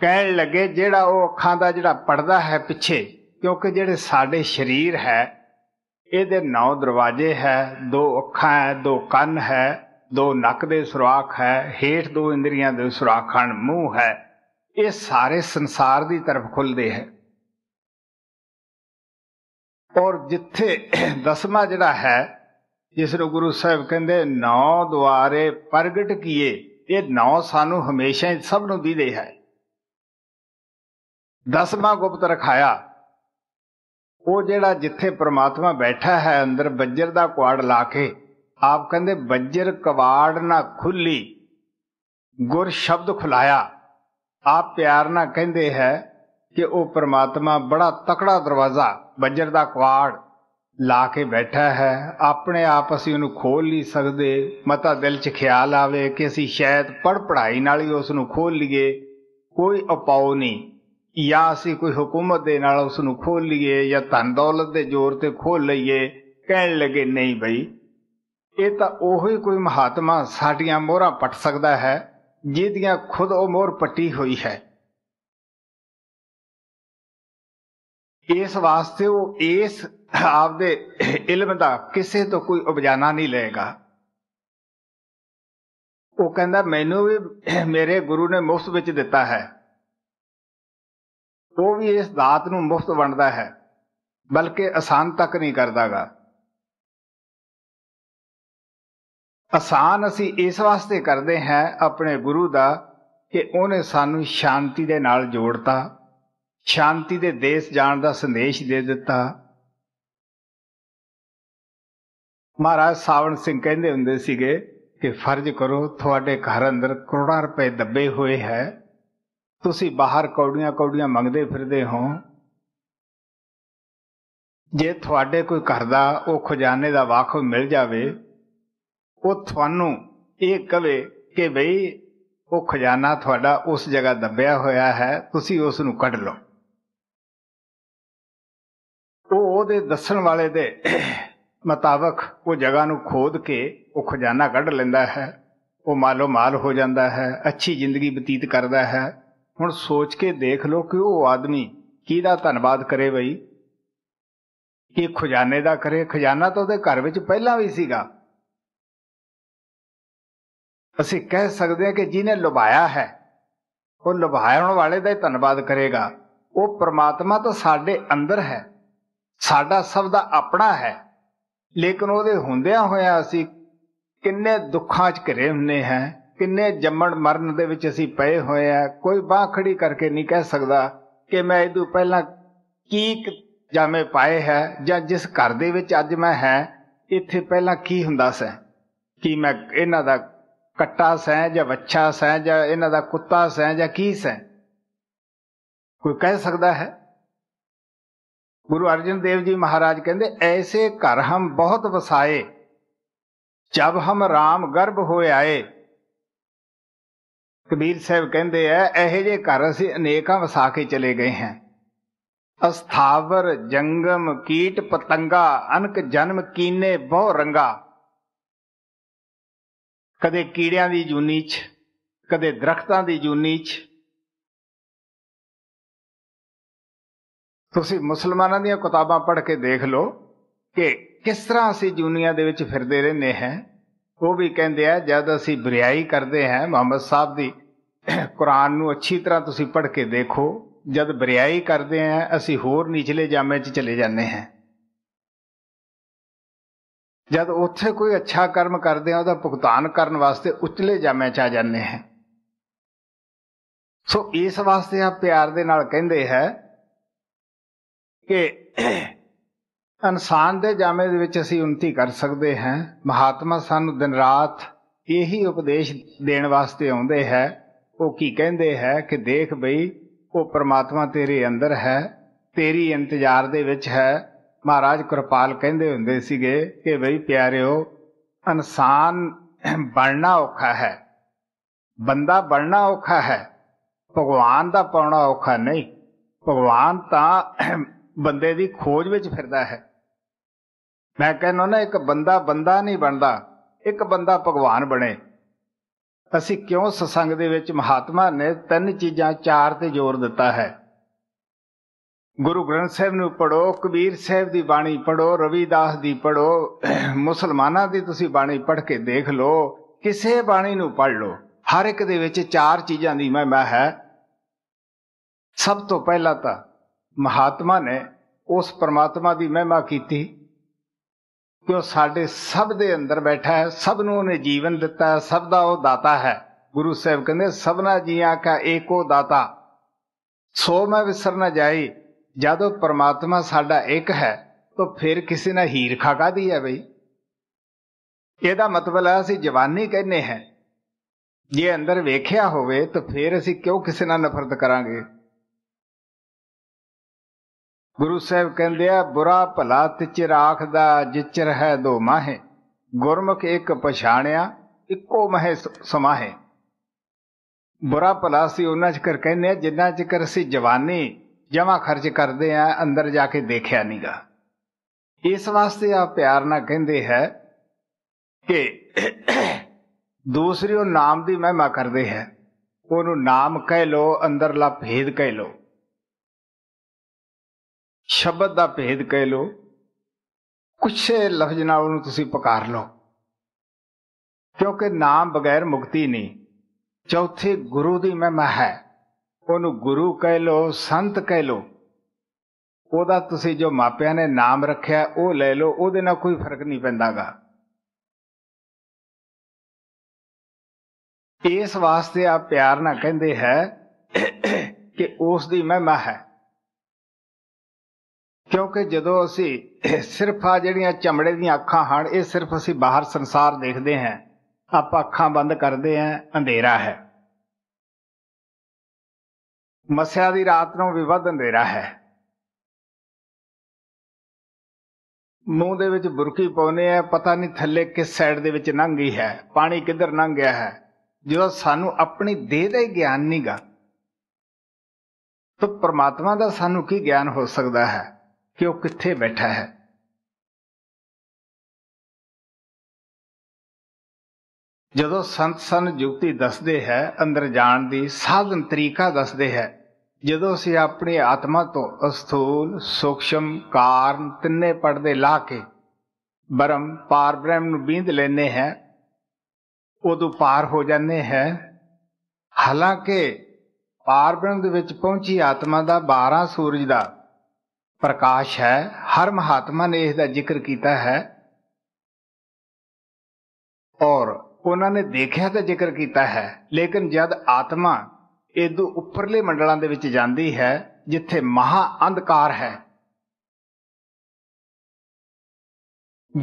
ਕਹਿਣ ਲੱਗੇ ਜਿਹੜਾ ਉਹ ਅੱਖਾਂ ਦਾ ਜਿਹੜਾ ਪਰਦਾ ਹੈ ਪਿੱਛੇ ਕਿਉਂਕਿ ਜਿਹੜੇ ਸਾਡੇ ਸਰੀਰ ਹੈ ਇਹਦੇ ਨੌ ਦਰਵਾਜ਼ੇ ਹੈ ਦੋ ਅੱਖਾਂ ਹੈ ਦੋ ਕੰਨ ਹੈ ਦੋ ਨੱਕ ਦੇ ਸੁਰਾਖ ਹੈ ਹੇਠ ਦੋ ਇੰਦਰੀਆਂ ਦੇ ਸੁਰਾਖ ਹਨ ਮੂੰਹ ਹੈ ਇਹ ਸਾਰੇ ਸੰਸਾਰ ਦੀ ਤਰਫ ਖੁੱਲਦੇ ਹੈ ਔਰ ਜਿੱਥੇ ਦਸਵਾਂ ਜਿਹੜਾ ਹੈ ਜਿਸ ਨੂੰ ਗੁਰੂ ਸਾਹਿਬ ਕਹਿੰਦੇ ਨੌ ਦੁਆਰੇ ਪ੍ਰਗਟ ਕੀਏ ਇਹ ਨੌ ਸਾਨੂੰ ਹਮੇਸ਼ਾ ਸਭ ਨੂੰ ਦੀਦੇ ਹੈ ਦਸਵਾਂ ਗੁਪਤ ਰਖਾਇਆ ਉਹ ਜਿਹੜਾ ਜਿੱਥੇ ਪ੍ਰਮਾਤਮਾ ਬੈਠਾ ਹੈ ਅੰਦਰ ਬੱਜਰ ਦਾ ਕੁਆੜ ਲਾ ਕੇ ਆਪ ਕਹਿੰਦੇ ਬੱਜਰ ਕਵਾੜ ਨਾ ਖੁੱਲੀ ਗੁਰ ਸ਼ਬਦ ਖੁਲਾਇਆ ਆਪ ਪਿਆਰ ਨਾਲ ਕਹਿੰਦੇ ਹੈ ਕਿ ਉਹ ਪ੍ਰਮਾਤਮਾ ਬੜਾ ਤਕੜਾ ਦਰਵਾਜ਼ਾ ਬੱਜਰ ਦਾ ਕੁਆੜ ਲਾ ਕੇ ਬੈਠਾ ਹੈ ਆਪਣੇ ਆਪ ਅਸੀਂ ਉਹਨੂੰ ਖੋਲ ਨਹੀਂ ਸਕਦੇ ਮਤਾ ਦਿਲ 'ਚ ਖਿਆਲ ਆਵੇ ਕਿ ਅਸੀਂ ਸ਼ਾਇਦ ਪੜ ਪੜਾਈ ਨਾਲ ਹੀ ਉਸ ਨੂੰ ਖੋਲ ਲਈਏ ਕੋਈ ਉਪਾਅ ਨਹੀਂ ਜਾਂ ਅਸੀਂ ਕੋਈ ਹਕੂਮਤ ਦੇ ਨਾਲ ਉਸ ਨੂੰ ਖੋਲ ਲਈਏ ਜਾਂ ਧਨ ਦੌਲਤ ਦੇ ਜ਼ੋਰ ਤੇ ਖੋਲ ਲਈਏ ਕਹਿਣ ਲੱਗੇ ਨਹੀਂ ਭਈ ਇਹ ਤਾਂ ਉਹੀ ਕੋਈ ਮਹਾਤਮਾ ਸਾਡੀਆਂ ਮੋਹਰਾਂ ਪਟ ਸਕਦਾ ਹੈ ਜਿਹਦੀਆਂ ਖੁਦ ਉਹ ਮੋਹਰ ਪੱਟੀ ਹੋਈ ਹੈ ਇਸ ਵਾਸਤੇ ਉਹ ਇਸ ਆਪਦੇ ਇਲਮ ਦਾ ਕਿਸੇ ਤੋਂ ਕੋਈ ਉਪਜਾਨਾ ਨਹੀਂ ਲਏਗਾ ਉਹ ਕਹਿੰਦਾ ਮੈਨੂੰ ਵੀ ਮੇਰੇ ਗੁਰੂ ਨੇ ਮੁਫਤ ਵਿੱਚ ਦਿੱਤਾ ਹੈ ਉਹ ਵੀ ਇਸ ਦਾਤ ਨੂੰ ਮੁਫਤ ਵੰਡਦਾ ਹੈ ਬਲਕਿ ਆਸਾਨ ਤੱਕ ਨਹੀਂ ਕਰਦਾਗਾ ਆਸਾਨ ਅਸੀਂ ਇਸ ਵਾਸਤੇ ਕਰਦੇ ਹਾਂ ਆਪਣੇ ਗੁਰੂ ਦਾ ਕਿ ਉਹਨੇ ਸਾਨੂੰ ਸ਼ਾਂਤੀ ਦੇ ਨਾਲ ਜੋੜਤਾ ਸ਼ਾਂਤੀ ਦੇ ਦੇਸ਼ ਜਾਣ ਦਾ ਸੰਦੇਸ਼ ਦੇ ਦਿੱਤਾ ਮਹਾਰਾਜ ਸਾਵਣ ਸਿੰਘ ਕਹਿੰਦੇ ਹੁੰਦੇ ਸੀਗੇ ਕਿ ਫਰਜ਼ ਕਰੋ ਤੁਹਾਡੇ ਘਰ ਅੰਦਰ ਕਰੋੜਾਂ ਰੁਪਏ ਦੱਬੇ ਹੋਏ ਹੈ ਤੁਸੀਂ ਬਾਹਰ ਕੌਡੀਆਂ ਕੌਡੀਆਂ ਮੰਗਦੇ ਫਿਰਦੇ ਹੋ ਜੇ ਤੁਹਾਡੇ ਕੋਈ ਘਰ ਦਾ ਉਹ ਖਜ਼ਾਨੇ ਦਾ ਵਾਕਫ ਮਿਲ ਜਾਵੇ ਉਹ ਤੁਹਾਨੂੰ ਇਹ ਕਵੇ ਕਿ ਭਈ ਉਹ ਖਜ਼ਾਨਾ ਤੁਹਾਡਾ ਉਸ ਜਗ੍ਹਾ ਦੱਬਿਆ ਹੋਇਆ ਹੈ ਤੁਸੀਂ ਉਸ ਨੂੰ ਕੱਢ ਲਓ ਉਹ ਉਹਦੇ ਦੱਸਣ ਵਾਲੇ ਦੇ ਮੁਤਾਬਕ ਉਹ ਜਗ੍ਹਾ ਨੂੰ ਖੋਦ ਕੇ ਉਹ ਖਜ਼ਾਨਾ ਕੱਢ ਲੈਂਦਾ ਹੈ ਉਹ ਮਾਲੋ ਮਾਲ ਹੋ ਜਾਂਦਾ ਹੈ ਅੱਛੀ ਜ਼ਿੰਦਗੀ ਬਤੀਤ ਕਰਦਾ ਹੈ ਹੁਣ ਸੋਚ ਕੇ ਦੇਖ ਲਓ ਕਿ ਉਹ ਆਦਮੀ ਕਿਹਦਾ ਧੰਨਵਾਦ ਕਰੇ ਬਈ ਕਿ ਖਜ਼ਾਨੇ ਦਾ ਕਰੇ ਖਜ਼ਾਨਾ ਤਾਂ ਉਹਦੇ ਘਰ ਵਿੱਚ ਪਹਿਲਾਂ ਵੀ ਸੀਗਾ ਅਸੀਂ ਕਹਿ ਸਕਦੇ ਹਾਂ ਕਿ ਜਿਹਨੇ ਲੁਭਾਇਆ ਹੈ ਉਹ ਲੁਭਾਉਣ ਵਾਲੇ ਦਾ ਹੀ ਧੰਨਵਾਦ ਕਰੇਗਾ ਉਹ ਪ੍ਰਮਾਤਮਾ ਤਾਂ ਸਾਡੇ ਅੰਦਰ ਹੈ ਸਾਡਾ ਸਭ ਦਾ ਆਪਣਾ ਹੈ ਲੇਕਿਨ ਉਹਦੇ ਹੁੰਦਿਆਂ ਹੋਇਆ ਅਸੀਂ ਕਿੰਨੇ ਦੁੱਖਾਂ 'ਚ ਘਿਰੇ ਹੁੰਨੇ ਹਾਂ ਕਿੰਨੇ ਜੰਮਣ ਮਰਨ ਦੇ ਵਿੱਚ ਅਸੀਂ ਪਏ ਹੋਏ ਆ ਕੋਈ ਬਾਹ ਖੜੀ ਕਰਕੇ ਨਹੀਂ ਕਹਿ ਸਕਦਾ ਕਿ ਮੈਂ ਇਦੋਂ ਪਹਿਲਾਂ ਕੀ ਜਾਮੇ ਪਾਏ ਹੈ ਜਾਂ ਜਿਸ ਘਰ ਦੇ ਵਿੱਚ ਅੱਜ ਮੈਂ ਹੈ ਇੱਥੇ ਪਹਿਲਾਂ ਕੀ ਹੁੰਦਾ ਸੈ ਕੀ ਮੈਂ ਇਹਨਾਂ ਦਾ ਕੱਟਾ ਸੈ ਜਾਂ ਵੱਛਾ ਸੈ ਜਾਂ ਇਹਨਾਂ ਦਾ ਕੁੱਤਾ ਸੈ ਜਾਂ ਕੀ ਸੈ ਕੋਈ ਕਹਿ ਸਕਦਾ ਹੈ ਗੁਰੂ ਅਰਜਨ ਦੇਵ ਜੀ ਮਹਾਰਾਜ ਕਹਿੰਦੇ ਐਸੇ ਘਰ ਹਮ ਬਹੁਤ ਵਸਾਏ ਜਬ ਹਮ RAM ਗਰਭ ਹੋਏ ਆਏ ਕਬੀਰ ਸਾਹਿਬ ਕਹਿੰਦੇ ਐ ਇਹੋ ਜੇ ਘਰ ਅਸੀਂ ਅਨੇਕਾਂ ਵਸਾ ਕੇ ਚਲੇ ਗਏ ਹਾਂ ਅਸਥਾਵਰ ਜੰਗਮ ਕੀਟ ਪਤੰਗਾ ਅਨਕ ਜਨਮ ਕੀਨੇ ਬਹੁ ਰੰਗਾ ਕਦੇ ਕੀੜਿਆਂ ਦੀ ਜੂਨੀ 'ਚ ਕਦੇ ਦਰਖਤਾਂ ਦੀ ਜੂਨੀ 'ਚ ਤੁਸੀਂ ਮੁਸਲਮਾਨਾਂ ਦੀਆਂ ਕਿਤਾਬਾਂ ਪੜ੍ਹ ਕੇ ਦੇਖ ਲਓ ਕਿ ਕਿਸ ਤਰ੍ਹਾਂ ਅਸੀਂ ਜੂਨੀਆਂ ਦੇ ਵਿੱਚ ਫਿਰਦੇ ਰਹਿੰਦੇ ਹਾਂ ਉਹ ਵੀ ਕਹਿੰਦੇ ਆ ਜਦ ਅਸੀਂ ਬਰਿਆਈ ਕਰਦੇ ਹਾਂ ਮੁਹੰਮਦ ਸਾਹਿਬ ਦੀ ਕੁਰਾਨ ਨੂੰ ਅੱਛੀ ਤਰ੍ਹਾਂ ਤੁਸੀਂ ਪੜ੍ਹ ਕੇ ਦੇਖੋ ਜਦ ਬਰਿਆਈ ਕਰਦੇ ਆ ਅਸੀਂ ਹੋਰ ਨੀਚਲੇ ਜਾਮੇ 'ਚ ਚਲੇ ਜਾਂਦੇ ਹਾਂ ਜਦ ਉੱਥੇ ਕੋਈ ਅੱਛਾ ਕਰਮ ਕਰਦੇ ਆ ਉਹਦਾ ਭੁਗਤਾਨ ਕਰਨ ਵਾਸਤੇ ਉੱਚਲੇ ਜਾਮੇ 'ਚ ਆ ਜਾਂਦੇ ਹਾਂ ਸੋ ਇਸ ਵਾਸਤੇ ਆ ਪਿਆਰ ਦੇ ਨਾਲ ਕਹਿੰਦੇ ਹੈ ਕਿ ਇਨਸਾਨ ਦੇ ਜਾਮੇ ਦੇ ਵਿੱਚ ਅਸੀਂ ਉਨਤੀ ਕਰ ਸਕਦੇ ਹਾਂ ਮਹਾਤਮਾ ਸਾਨੂੰ ਦਿਨ ਰਾਤ ਇਹੀ ਉਪਦੇਸ਼ ਦੇਣ ਵਾਸਤੇ ਆਉਂਦੇ ਹੈ ਉਹ ਕੀ ਕਹਿੰਦੇ ਹੈ ਕਿ ਦੇਖ ਬਈ ਉਹ ਪ੍ਰਮਾਤਮਾ ਤੇਰੇ ਅੰਦਰ ਹੈ ਤੇਰੀ ਇੰਤਜ਼ਾਰ ਦੇ ਵਿੱਚ ਹੈ ਮਹਾਰਾਜ ਕਿਰਪਾਲ ਕਹਿੰਦੇ ਹੁੰਦੇ ਸੀਗੇ ਕਿ ਬਈ ਪਿਆਰਿਓ ਇਨਸਾਨ ਬਣਨਾ ਔਖਾ ਹੈ ਬੰਦਾ ਬਣਨਾ ਔਖਾ ਹੈ ਭਗਵਾਨ ਦਾ ਪਾਉਣਾ ਔਖਾ ਨਹੀਂ ਭਗਵਾਨ ਤਾਂ ਬੰਦੇ ਦੀ ਖੋਜ ਵਿੱਚ ਫਿਰਦਾ ਹੈ ਮੈਂ ਕਹਿੰਦਾ ਨਾ ਇੱਕ ਬੰਦਾ ਬੰਦਾ ਨਹੀਂ ਬਣਦਾ ਇੱਕ ਬੰਦਾ ਭਗਵਾਨ ਬਣੇ ਅਸੀਂ ਕਿਉਂ ਸਸੰਗ ਦੇ ਵਿੱਚ ਮਹਾਤਮਾ ਨੇ ਤਿੰਨ ਚੀਜ਼ਾਂ ਚਾਰ ਤੇ ਜ਼ੋਰ ਦਿੱਤਾ ਹੈ ਗੁਰੂ ਗ੍ਰੰਥ ਸਾਹਿਬ ਨੂੰ ਪੜੋ ਕਬੀਰ ਸਾਹਿਬ ਦੀ ਬਾਣੀ ਪੜੋ ਰਵੀਦਾਸ ਦੀ ਪੜੋ ਮੁਸਲਮਾਨਾਂ ਦੀ ਤੁਸੀਂ ਬਾਣੀ ਪੜ੍ਹ ਕੇ ਦੇਖ ਲਓ ਕਿਸੇ ਬਾਣੀ ਨੂੰ ਪੜ੍ਹ ਲਓ ਹਰ ਇੱਕ ਦੇ ਵਿੱਚ ਚਾਰ ਚੀਜ਼ਾਂ ਦੀ ਮਹਿਮਾ ਹੈ ਸਭ ਤੋਂ ਪਹਿਲਾਂ ਤਾਂ ਮਹਾਤਮਾ ਨੇ ਉਸ ਪਰਮਾਤਮਾ ਦੀ ਮਹਿਮਾ ਕੀਤੀ ਕਿ ਉਹ ਸਾਡੇ ਸਭ ਦੇ ਅੰਦਰ ਬੈਠਾ ਹੈ ਸਭ ਨੂੰ ਉਹਨੇ ਜੀਵਨ ਦਿੱਤਾ ਹੈ ਸਭ ਦਾ ਉਹ ਦਾਤਾ ਹੈ ਗੁਰੂ ਸਾਹਿਬ ਕਹਿੰਦੇ ਸਭਨਾ ਜੀਆਂ ਕਾ ਏਕੋ ਦਾਤਾ ਸੋ ਮੈਂ ਵਿਸਰ ਨਾ ਜਾਈ ਜਦੋਂ ਪਰਮਾਤਮਾ ਸਾਡਾ ਇੱਕ ਹੈ ਤਾਂ ਫਿਰ ਕਿਸੇ ਨਾਲ ਹੀਰ ਖਾਗਾ ਦੀ ਹੈ ਬਈ ਇਹਦਾ ਮਤਲਬ ਹੈ ਅਸੀਂ ਜਵਾਨੀ ਕਹਿੰਨੇ ਹੈ ਜੇ ਅੰਦਰ ਵੇਖਿਆ ਹੋਵੇ ਤਾਂ ਫਿਰ ਅਸੀਂ ਕਿਉਂ ਕਿਸੇ ਨਾਲ ਨਫ਼ਰਤ ਕਰਾਂਗੇ ਗੁਰੂ ਸਾਹਿਬ ਕਹਿੰਦੇ ਆ ਬੁਰਾ ਭਲਾ ਤਿਚ ਰਾਖਦਾ ਜਿਚਰ ਹੈ ਦੋ ਮਾਹੇ ਗੁਰਮੁਖ ਇੱਕ ਪਛਾਣਿਆ ਇੱਕੋ ਮਹਿ ਸਮਾਹੇ ਬੁਰਾ ਭਲਾ ਸੀ ਉਹਨਾਂ ਚ ਕਰ ਕਹਿੰਦੇ ਆ ਜਿੰਨਾ ਕਰ ਅਸੀਂ ਜਵਾਨੀ ਜਮਾ ਖਰਚ ਕਰਦੇ ਆ ਅੰਦਰ ਜਾ ਕੇ ਦੇਖਿਆ ਨਹੀਂਗਾ ਇਸ ਵਾਸਤੇ ਆ ਪਿਆਰ ਨਾਲ ਕਹਿੰਦੇ ਹੈ ਕਿ ਦੂਸਰੀ ਉਹ ਨਾਮ ਦੀ ਮਹਿਮਾ ਕਰਦੇ ਹੈ ਉਹਨੂੰ ਨਾਮ ਕਹਿ ਲੋ ਅੰਦਰਲਾ ਭੇਦ ਕਹਿ ਲੋ ਸ਼ਬਦ ਦਾ ਭੇਦ ਕਹਿ ਲੋ ਕੁਛ ਲਫ਼ਜ਼ ਨਾਲ ਉਹਨੂੰ ਤੁਸੀਂ ਪੁਕਾਰ ਲਓ ਕਿਉਂਕਿ ਨਾਮ ਬਗੈਰ ਮੁਕਤੀ ਨਹੀਂ ਚੌਥੇ ਗੁਰੂ ਦੀ ਮਹਿਮਾ ਹੈ ਉਹਨੂੰ ਗੁਰੂ ਕਹਿ ਲੋ ਸੰਤ ਕਹਿ ਲੋ ਉਹਦਾ ਤੁਸੀਂ ਜੋ ਮਾਪਿਆਂ ਨੇ ਨਾਮ ਰੱਖਿਆ ਉਹ ਲੈ ਲਓ ਉਹਦੇ ਨਾਲ ਕੋਈ ਫਰਕ ਨਹੀਂ ਪੈਂਦਾਗਾ ਇਸ ਵਾਸਤੇ ਆ ਪਿਆਰ ਨਾਲ ਕਹਿੰਦੇ ਹੈ ਕਿ ਉਸ ਦੀ ਮਹਿਮਾ ਹੈ ਕਿਉਂਕਿ ਜਦੋਂ ਅਸੀਂ ਸਿਰਫ ਆ ਜਿਹੜੀਆਂ ਚਮੜੇ ਦੀਆਂ ਅੱਖਾਂ ਹਨ ਇਹ ਸਿਰਫ ਅਸੀਂ ਬਾਹਰ ਸੰਸਾਰ ਦੇਖਦੇ ਹਾਂ ਆਪਾਂ ਅੱਖਾਂ ਬੰਦ ਕਰਦੇ ਹਾਂ ਅੰਧੇਰਾ ਹੈ ਮਸਿਆ ਦੀ ਰਾਤ ਨੂੰ ਵਿਵਧ ਅੰਧੇਰਾ ਹੈ ਮੂੰਹ ਦੇ ਵਿੱਚ ਬੁਰਕੀ ਪਾਉਨੇ ਆ ਪਤਾ ਨਹੀਂ ਥੱਲੇ ਕਿਸ ਸਾਈਡ ਦੇ ਵਿੱਚ ਲੰਘ ਗਈ ਹੈ ਪਾਣੀ ਕਿੱਧਰ ਲੰਘ ਗਿਆ ਹੈ ਜਦੋਂ ਸਾਨੂੰ ਆਪਣੀ ਦੇਹ ਦਾ ਹੀ ਗਿਆਨ ਨਹੀਂਗਾ ਤਾਂ ਪ੍ਰਮਾਤਮਾ ਦਾ ਸਾਨੂੰ ਕੀ ਗਿਆਨ ਹੋ ਸਕਦਾ ਹੈ ਕਿ ਉਹ ਕਿੱਥੇ ਬੈਠਾ ਹੈ ਜਦੋਂ ਸੰਤ ਸਨ ਜੁਗਤੀ ਦੱਸਦੇ ਹੈ ਅੰਦਰ ਜਾਣ ਦੀ ਸਾਧਨ ਤਰੀਕਾ ਦੱਸਦੇ ਹੈ ਜਦੋਂ ਅਸੀਂ ਆਪਣੀ ਆਤਮਾ ਤੋਂ ਅਸਥੂਲ ਸੂਖਸ਼ਮ ਕਾਰਨ ਤਿੰਨੇ ਪਰਦੇ ਲਾ ਕੇ ਬਰਮ ਪਾਰ ਬ੍ਰਹਮ ਨੂੰ ਬੀਂਦ ਲੈਨੇ ਹੈ ਉਦੋਂ ਪਾਰ ਹੋ ਜਾਂਦੇ ਹੈ ਹਾਲਾਂਕਿ ਪਾਰ ਬ੍ਰਹਮ ਦੇ ਵਿੱਚ ਪਹੁੰਚੀ ਆਤਮਾ ਦਾ 12 ਸੂਰਜ ਦਾ ਪ੍ਰਕਾਸ਼ ਹੈ ਹਰ ਮਹਾਤਮਾ ਨੇ ਇਸ ਦਾ ਜ਼ਿਕਰ ਕੀਤਾ ਹੈ ਔਰ ਉਹਨਾਂ ਨੇ ਦੇਖਿਆ ਤਾਂ ਜ਼ਿਕਰ ਕੀਤਾ ਹੈ ਲੇਕਿਨ ਜਦ ਆਤਮਾ ਇਦੋਂ ਉੱਪਰਲੇ ਮੰਡਲਾਂ ਦੇ ਵਿੱਚ ਜਾਂਦੀ ਹੈ ਜਿੱਥੇ ਮਹਾ ਅੰਧਕਾਰ ਹੈ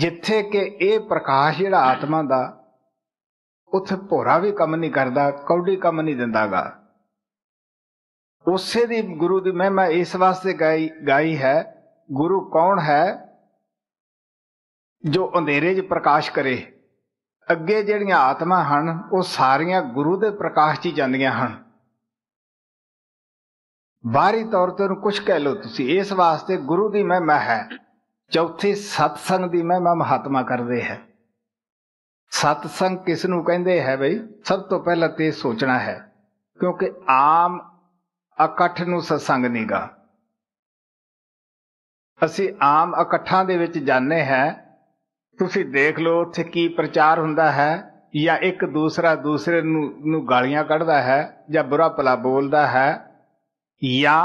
ਜਿੱਥੇ ਕਿ ਇਹ ਪ੍ਰਕਾਸ਼ ਜਿਹੜਾ ਆਤਮਾ ਦਾ ਉੱਥੇ ਭੋਰਾ ਵੀ ਕੰਮ ਨਹੀਂ ਕਰਦਾ ਕੌਡੀ ਕੰਮ ਨਹੀਂ ਦਿੰਦਾਗਾ ਉਸੇ ਦੀ ਗੁਰੂ ਦੀ ਮਹਿਮਾ ਇਸ ਵਾਸਤੇ ਗਾਈ ਗਾਈ ਹੈ ਗੁਰੂ ਕੌਣ ਹੈ ਜੋ ਅੰਧੇਰੇ 'ਚ ਪ੍ਰਕਾਸ਼ ਕਰੇ ਅੱਗੇ ਜਿਹੜੀਆਂ ਆਤਮਾ ਹਨ ਉਹ ਸਾਰੀਆਂ ਗੁਰੂ ਦੇ ਪ੍ਰਕਾਸ਼ 'ਚ ਜਾਂਦੀਆਂ ਹਨ ਬਾਹਰੀ ਤੌਰ ਤੇ ਉਹਨੂੰ ਕੁਝ ਕਹਿ ਲੋ ਤੁਸੀਂ ਇਸ ਵਾਸਤੇ ਗੁਰੂ ਦੀ ਮਹਿਮਾ ਹੈ ਚੌਥੀ ਸਤਸੰਗ ਦੀ ਮਹਿਮਾ ਮਹਾਤਮਾ ਕਰਦੇ ਹੈ ਸਤਸੰਗ ਕਿਸ ਨੂੰ ਕਹਿੰਦੇ ਹੈ ਬਈ ਸਭ ਤੋਂ ਪਹਿਲਾਂ ਤੇ ਸੋਚਣਾ ਹੈ ਕਿਉਂਕਿ ਆਮ ਇਕੱਠ ਨੂੰ ਸਤਸੰਗ ਨੀਗਾ ਅਸੀਂ ਆਮ ਇਕੱਠਾਂ ਦੇ ਵਿੱਚ ਜਾਂਦੇ ਹਾਂ ਤੁਸੀਂ ਦੇਖ ਲਓ ਉੱਥੇ ਕੀ ਪ੍ਰਚਾਰ ਹੁੰਦਾ ਹੈ ਜਾਂ ਇੱਕ ਦੂਸਰਾ ਦੂਸਰੇ ਨੂੰ ਨੂੰ ਗਾਲੀਆਂ ਕੱਢਦਾ ਹੈ ਜਾਂ ਬੁਰਾ ਭਲਾ ਬੋਲਦਾ ਹੈ ਜਾਂ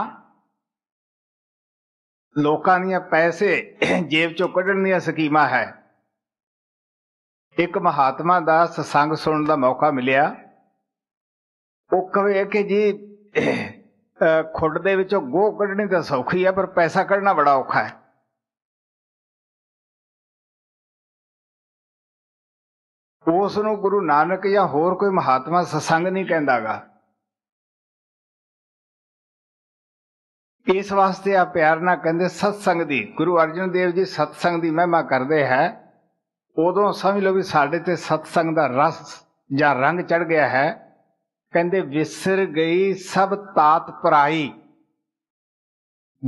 ਲੋਕਾਂ ਦੀਆਂ ਪੈਸੇ ਜੇਬ ਚੋਂ ਕੱਢਣ ਦੀਆਂ ਸਕੀਮਾਂ ਹੈ ਇੱਕ ਮਹਾਤਮਾ ਦਾ ਸਤਸੰਗ ਸੁਣਨ ਦਾ ਮੌਕਾ ਮਿਲਿਆ ਉਹ ਕਹੇ ਕਿ ਜੀ ਖੁੱਡ ਦੇ ਵਿੱਚੋਂ ਗੋਹ ਕੱਢਣੀ ਤਾਂ ਸੌਖੀ ਆ ਪਰ ਪੈਸਾ ਕੱਢਣਾ ਬੜਾ ਔਖਾ ਹੈ ਉਸ ਨੂੰ ਗੁਰੂ ਨਾਨਕ ਜਾਂ ਹੋਰ ਕੋਈ ਮਹਾਤਮਾ ਸਸੰਗ ਨਹੀਂ ਕਹਿੰਦਾਗਾ ਇਸ ਵਾਸਤੇ ਆ ਪਿਆਰ ਨਾਲ ਕਹਿੰਦੇ ਸਤਸੰਗ ਦੀ ਗੁਰੂ ਅਰਜਨ ਦੇਵ ਜੀ ਸਤਸੰਗ ਦੀ ਮਹਿਮਾ ਕਰਦੇ ਹੈ ਉਦੋਂ ਸਮਝ ਲਓ ਵੀ ਸਾਡੇ ਤੇ ਸਤਸੰਗ ਦਾ ਰਸ ਜਾਂ ਰੰਗ ਚੜ ਗਿਆ ਹੈ ਕਹਿੰਦੇ ਵਿਸਰ ਗਈ ਸਭ ਤਾਤ ਪਰਾਈ